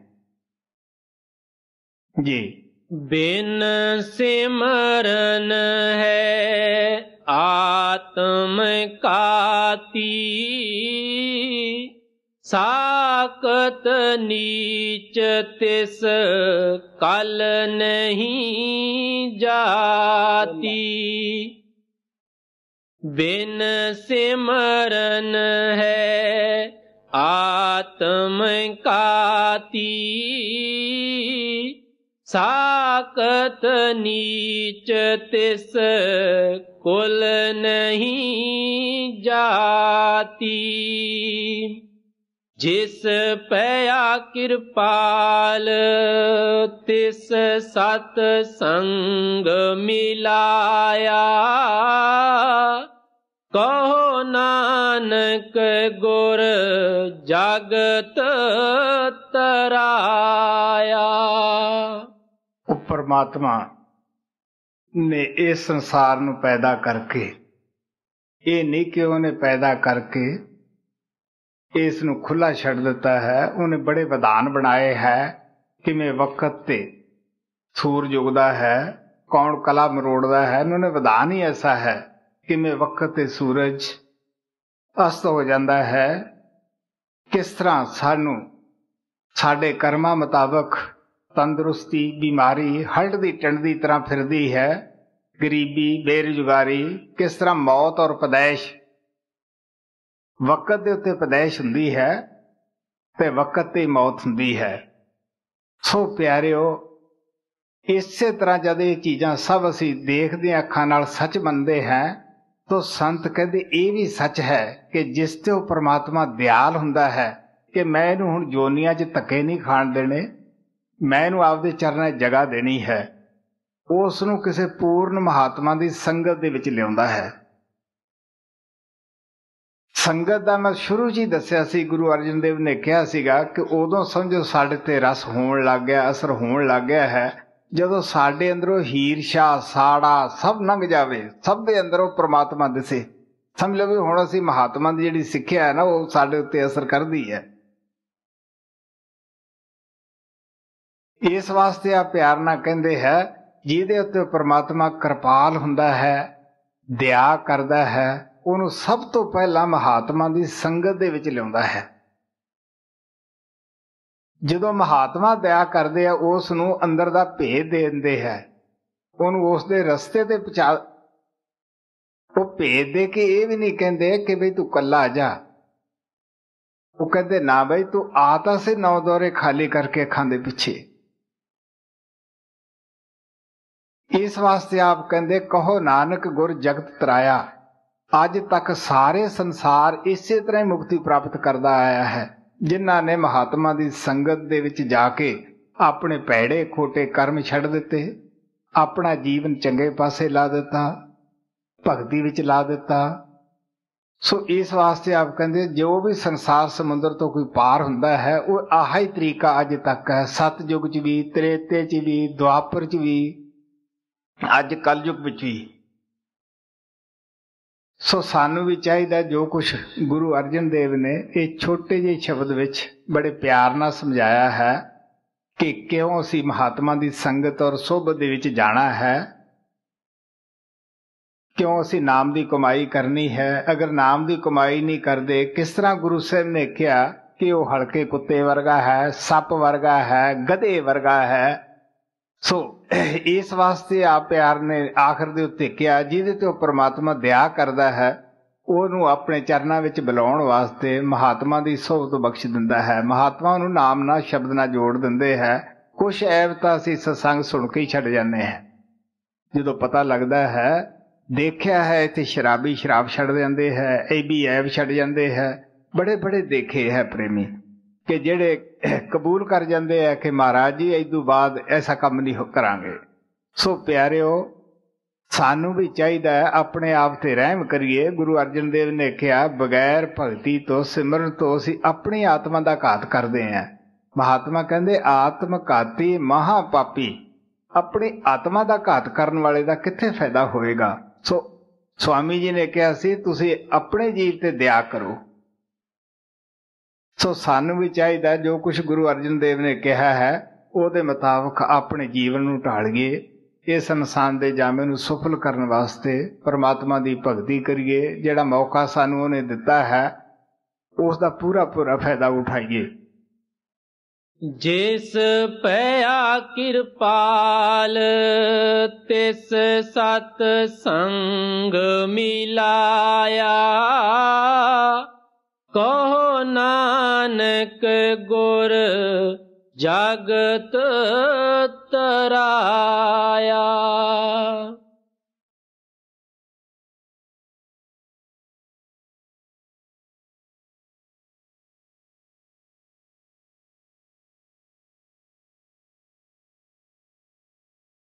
जी बिन सिमरन है आत्म काती साकत नीच तिस कल नहीं जाती बिन सिमरन है आत्म काती ਸਾਕਤ ਨੀਚ ਤਿਸ ਕੁਲ ਨਹੀਂ ਜਾਤੀ ਜਿਸ ਪਿਆ ਕਿਰਪਾਲ ਤਿਸ ਸਤ ਸੰਗ ਮਿਲਾਇਆ ਕਹੋ ਨਾਨਕ ਗੁਰ ਜਗਤ ਤਰਾਇਆ ਪਰਮਾਤਮਾ ਨੇ ਇਹ ਸੰਸਾਰ ਨੂੰ ਪੈਦਾ ਕਰਕੇ ਇਹ ਨਹੀਂ ਕਿ ਉਹਨੇ ਪੈਦਾ ਕਰਕੇ ਇਸ ਨੂੰ ਖੁੱਲਾ ਛੱਡ ਦਿੱਤਾ ਹੈ ਉਹਨੇ ਬੜੇ ਵਿਧਾਨ ਬਣਾਏ ਹੈ ਕਿਵੇਂ ਵਕਤ ਤੇ ਸੂਰਜ ਉਗਦਾ ਹੈ ਕੌਣ ਕਲਾ ਮਰੋੜਦਾ ਹੈ ਉਹਨੇ ਵਿਧਾਨ ਹੀ ਐਸਾ ਹੈ ਕਿਵੇਂ ਵਕਤ ਤੇ ਸੂਰਜ ਅਸਤ ਹੋ ਜਾਂਦਾ ਹੈ ਕਿਸ ਤਰ੍ਹਾਂ ਸਾਨੂੰ ਸਾਡੇ ਕਰਮਾਂ ਮੁਤਾਬਕ ਤੰਦਰੁਸਤੀ ਬਿਮਾਰੀ ਹਲਟ ਦੀ ਟੰਡ ਦੀ ਤਰ੍ਹਾਂ ਫਿਰਦੀ ਹੈ ਗਰੀਬੀ ਬੇਰੁਜ਼ਗਾਰੀ ਕਿਸ ਤਰ੍ਹਾਂ ਮੌਤ ਔਰ ਪਦੈਸ਼ ਵਕਤ ਦੇ ਉੱਤੇ ਪਦੈਸ਼ ਹੁੰਦੀ ਹੈ ਤੇ ਵਕਤ ਤੇ ਮੌਤ ਹੁੰਦੀ ਹੈ ਸੋ ਪਿਆਰਿਓ ਇਸੇ ਤਰ੍ਹਾਂ ਜਦ ਇਹ ਚੀਜ਼ਾਂ ਸਭ ਅਸੀਂ ਦੇਖਦੇ ਅੱਖਾਂ ਨਾਲ ਸੱਚ ਮੰਨਦੇ ਹਾਂ ਤੋ ਸੰਤ ਕਹਿੰਦੇ ਇਹ ਵੀ ਸੱਚ ਹੈ ਕਿ ਜਿਸ ਤੇ ਉਹ ਪ੍ਰਮਾਤਮਾ ਦਿਆਲ ਹੁੰਦਾ ਹੈ ਕਿ ਮੈਂ ਇਹਨੂੰ ਹੁਣ ਜੋਨੀਆਂ 'ਚ ਤੱਕੇ ਨਹੀਂ ਖਾਣ ਦੇਣੇ ਮੈਂ ਇਹਨੂੰ ਆਪਦੇ ਚਰਨਾਂ 'ਚ ਜਗ੍ਹਾ ਦੇਣੀ ਹੈ ਉਸ ਨੂੰ ਕਿਸੇ ਪੂਰਨ ਮਹਾਤਮਾ ਦੀ ਸੰਗਤ ਦੇ ਵਿੱਚ ਲਿਆਉਂਦਾ ਹੈ ਸੰਗਤ ਦਾ ਮੈਂ ਸ਼ੁਰੂ ਜੀ ਦੱਸਿਆ ਸੀ ਗੁਰੂ ਅਰਜਨ ਦੇਵ ਨੇ ਕਿਹਾ ਸੀਗਾ ਕਿ ਉਦੋਂ ਸਮਝੋ ਸਾਡੇ ਤੇ ਰਸ ਹੋਣ ਲੱਗ ਗਿਆ ਅਸਰ ਹੋਣ ਲੱਗ ਗਿਆ ਹੈ ਜਦੋਂ ਸਾਡੇ ਅੰਦਰੋਂ ਹੀਰਸ਼ਾ ਸਾੜਾ ਸਭ ਲੰਘ ਜਾਵੇ ਸਭ ਦੇ ਅੰਦਰੋਂ ਪ੍ਰਮਾਤਮਾ ਦਿਸੇ ਸਮਝ ਲਓ ਵੀ ਹੁਣ ਅਸੀਂ ਮਹਾਤਮਾ ਦੀ ਜਿਹੜੀ ਸਿੱਖਿਆ ਹੈ ਨਾ ਉਹ ਸਾਡੇ ਉੱਤੇ ਅਸਰ ਕਰਦੀ ਹੈ ਇਸ ਵਾਸਤੇ ਆ ਪਿਆਰ ਨਾਲ ਕਹਿੰਦੇ ਹੈ ਜਿਹਦੇ ਉੱਤੇ ਪ੍ਰਮਾਤਮਾ ਕਿਰਪਾਲ ਹੁੰਦਾ ਹੈ ਦਇਆ ਕਰਦਾ ਹੈ ਉਹਨੂੰ ਸਭ ਤੋਂ ਪਹਿਲਾਂ ਮਹਾਤਮਾ ਦੀ ਸੰਗਤ ਦੇ ਵਿੱਚ ਲਿਆਉਂਦਾ ਹੈ ਜਦੋਂ ਮਹਾਤਮਾ ਦਇਆ ਕਰਦੇ ਆ ਉਸ ਨੂੰ ਅੰਦਰ ਦਾ ਭੇਦ ਦੇ ਦਿੰਦੇ ਹੈ ਉਹਨੂੰ ਉਸ ਦੇ ਰਸਤੇ ਤੇ ਪਹੁੰਚਾ ਉਹ ਭੇਦ ਦੇ ਕੇ ਇਹ ਵੀ ਨਹੀਂ ਕਹਿੰਦੇ ਕਿ ਬਈ ਤੂੰ ਕੱਲਾ ਜਾ ਉਹ ਕਹਿੰਦੇ ਨਾ ਬਈ ਤੂੰ ਆ ਤਾਂ ਸੇ ਨੌ ਦੌਰੇ ਖਾਲੀ ਕਰਕੇ ਖਾਂਦੇ ਪਿੱਛੇ ਇਸ ਵਾਸਤੇ ਆਪ ਕਹਿੰਦੇ ਕਹੋ ਨਾਨਕ ਗੁਰ ਜਗਤ ਤਰਾਇਆ ਅੱਜ ਤੱਕ ਸਾਰੇ ਸੰਸਾਰ ਇਸੇ ਤਰ੍ਹਾਂ ਹੀ ਮੁਕਤੀ ਪ੍ਰਾਪਤ ਕਰਦਾ ਆਇਆ ਹੈ ਜਿਨ੍ਹਾਂ ਨੇ ਮਹਾਤਮਾ ਦੀ ਸੰਗਤ ਦੇ ਵਿੱਚ ਜਾ ਕੇ ਆਪਣੇ ਪੈੜੇ ਖੋਟੇ ਕਰਮ ਛੱਡ ਦਿੱਤੇ ਆਪਣਾ ਜੀਵਨ ਚੰਗੇ ਪਾਸੇ ਲਾ ਦਿੱਤਾ ਭਗਤੀ ਵਿੱਚ ਲਾ ਦਿੱਤਾ ਸੋ ਇਸ ਵਾਸਤੇ ਆਪ ਕਹਿੰਦੇ ਜੋ ਵੀ ਸੰਸਾਰ ਸਮੁੰਦਰ ਤੋਂ ਕੋਈ ਪਾਰ ਹੁੰਦਾ ਹੈ ਉਹ ਆਹਾ ਹੀ ਤਰੀਕਾ ਅੱਜ ਤੱਕ ਹੈ ਸਤਜੁਗ 'ਚ ਵੀ ਤ੍ਰੇਤੇ 'ਚ ਵੀ ਦੁਆਪਰ 'ਚ ਵੀ ਅੱਜ ਕਲਯੁਗ ਵਿੱਚ ਵੀ ਸੋ ਸਾਨੂੰ ਵੀ ਚਾਹੀਦਾ ਜੋ ਕੁਝ ਗੁਰੂ ਅਰਜਨ ਦੇਵ ਨੇ ਇਹ ਛੋਟੇ ਜਿਹੇ ਸ਼ਬਦ ਵਿੱਚ ਬੜੇ ਪਿਆਰ ਨਾਲ ਸਮਝਾਇਆ ਹੈ ਕਿ ਕਿਉਂ ਅਸੀਂ ਮਹਾਤਮਾ ਦੀ ਸੰਗਤ ਔਰ ਸੋਭ ਦੇ ਵਿੱਚ ਜਾਣਾ ਹੈ ਕਿਉਂ ਅਸੀਂ ਨਾਮ ਦੀ ਕਮਾਈ ਕਰਨੀ ਹੈ ਅਗਰ ਨਾਮ ਦੀ ਕਮਾਈ ਨਹੀਂ ਕਰਦੇ ਕਿਸ ਤਰ੍ਹਾਂ ਗੁਰੂ ਸਾਹਿਬ ਨੇ ਕਿਹਾ ਕਿ ਉਹ ਹਲਕੇ ਕੁੱਤੇ ਵਰਗਾ ਹੈ ਸੱਪ ਵਰਗਾ ਹੈ ਗਧੇ ਵਰਗਾ ਹੈ ਸੋ ਇਸ ਵਾਸਤੇ ਆ ਪਿਆਰ ਨੇ ਆਖਰ ਦੇ ਉੱਤੇ ਕਿਹਾ ਜਿਹਦੇ ਤੇ ਉਹ ਪ੍ਰਮਾਤਮਾ ਦਇਆ ਕਰਦਾ ਹੈ ਉਹਨੂੰ ਆਪਣੇ ਚਰਨਾਂ ਵਿੱਚ ਬੁਲਾਉਣ ਵਾਸਤੇ ਮਹਾਤਮਾ ਦੀ ਸੋਭਤ ਬਖਸ਼ ਦਿੰਦਾ ਹੈ ਮਹਾਤਮਾ ਨੂੰ ਨਾਮ ਨਾਲ ਸ਼ਬਦ ਨਾਲ ਜੋੜ ਦਿੰਦੇ ਹੈ ਕੁਝ ਐਬ ਤਾਂ ਅਸੀਂ ਸਤਸੰਗ ਸੁਣ ਕੇ ਹੀ ਛੱਡ ਜਾਂਦੇ ਹਾਂ ਜਦੋਂ ਪਤਾ ਲੱਗਦਾ ਹੈ ਦੇਖਿਆ ਹੈ ਇੱਥੇ ਸ਼ਰਾਬੀ ਸ਼ਰਾਬ ਛੱਡ ਜਾਂਦੇ ਹੈ ਐਬੀ ਵੀ ਐਬ ਛੱਡ ਜਾਂਦੇ ਹੈ ਬੜੇ ਬੜੇ ਦੇਖੇ ਹੈ ਪ੍ਰੇਮੀ ਕਿ ਜਿਹੜੇ ਕਬੂਲ ਕਰ ਜਾਂਦੇ ਆ ਕਿ ਮਹਾਰਾਜ ਜੀ ਇਦੋਂ ਬਾਅਦ ਐਸਾ ਕੰਮ ਨਹੀਂ ਕਰਾਂਗੇ ਸੋ ਪਿਆਰਿਓ ਸਾਨੂੰ ਵੀ ਚਾਹੀਦਾ ਹੈ ਆਪਣੇ ਆਪ ਤੇ ਰਹਿਮ ਕਰੀਏ ਗੁਰੂ ਅਰਜਨ ਦੇਵ ਨੇ ਕਿਹਾ ਬਗੈਰ ਭਗਤੀ ਤੋਂ ਸਿਮਰਨ ਤੋਂ ਅਸੀਂ ਆਪਣੀ ਆਤਮਾ ਦਾ ਘਾਤ ਕਰਦੇ ਆਂ ਮਹਾਤਮਾ ਕਹਿੰਦੇ ਆਤਮ ਘਾਤੀ ਮਹਾ ਪਾਪੀ ਆਪਣੀ ਆਤਮਾ ਦਾ ਘਾਤ ਕਰਨ ਵਾਲੇ ਦਾ ਕਿੱਥੇ ਫਾਇਦਾ ਹੋਵੇਗਾ ਸੋ ਸਵਾਮੀ ਜੀ ਨੇ ਕਿਹਾ ਸੀ ਤੁਸੀਂ ਆਪਣੇ ਜੀਵ ਤੇ ਦਇਆ ਕਰੋ ਸੋ ਸਾਨੂੰ ਵੀ ਚਾਹੀਦਾ ਜੋ ਕੁਝ ਗੁਰੂ ਅਰਜਨ ਦੇਵ ਨੇ ਕਿਹਾ ਹੈ ਉਹਦੇ ਮੁਤਾਬਕ ਆਪਣੇ ਜੀਵਨ ਨੂੰ ਢਾਲੀਏ ਇਸ ਇਨਸਾਨ ਦੇ ਜਾਮੇ ਨੂੰ ਸਫਲ ਕਰਨ ਵਾਸਤੇ ਪਰਮਾਤਮਾ ਦੀ ਭਗਤੀ ਕਰੀਏ ਜਿਹੜਾ ਮੌਕਾ ਸਾਨੂੰ ਉਹਨੇ ਦਿੱਤਾ ਹੈ ਉਸ ਦਾ ਪੂਰਾ ਪੂਰਾ ਫਾਇਦਾ ਉਠਾਈਏ ਜਿਸ ਪਿਆ ਕਿਰਪਾਲ ਤਿਸ ਸਤ ਸੰਗ ਮਿਲਾਇਆ ਕਹੋ ਨਾਨਕ ਗੁਰ ਜਗਤ ਤਰਾਇਆ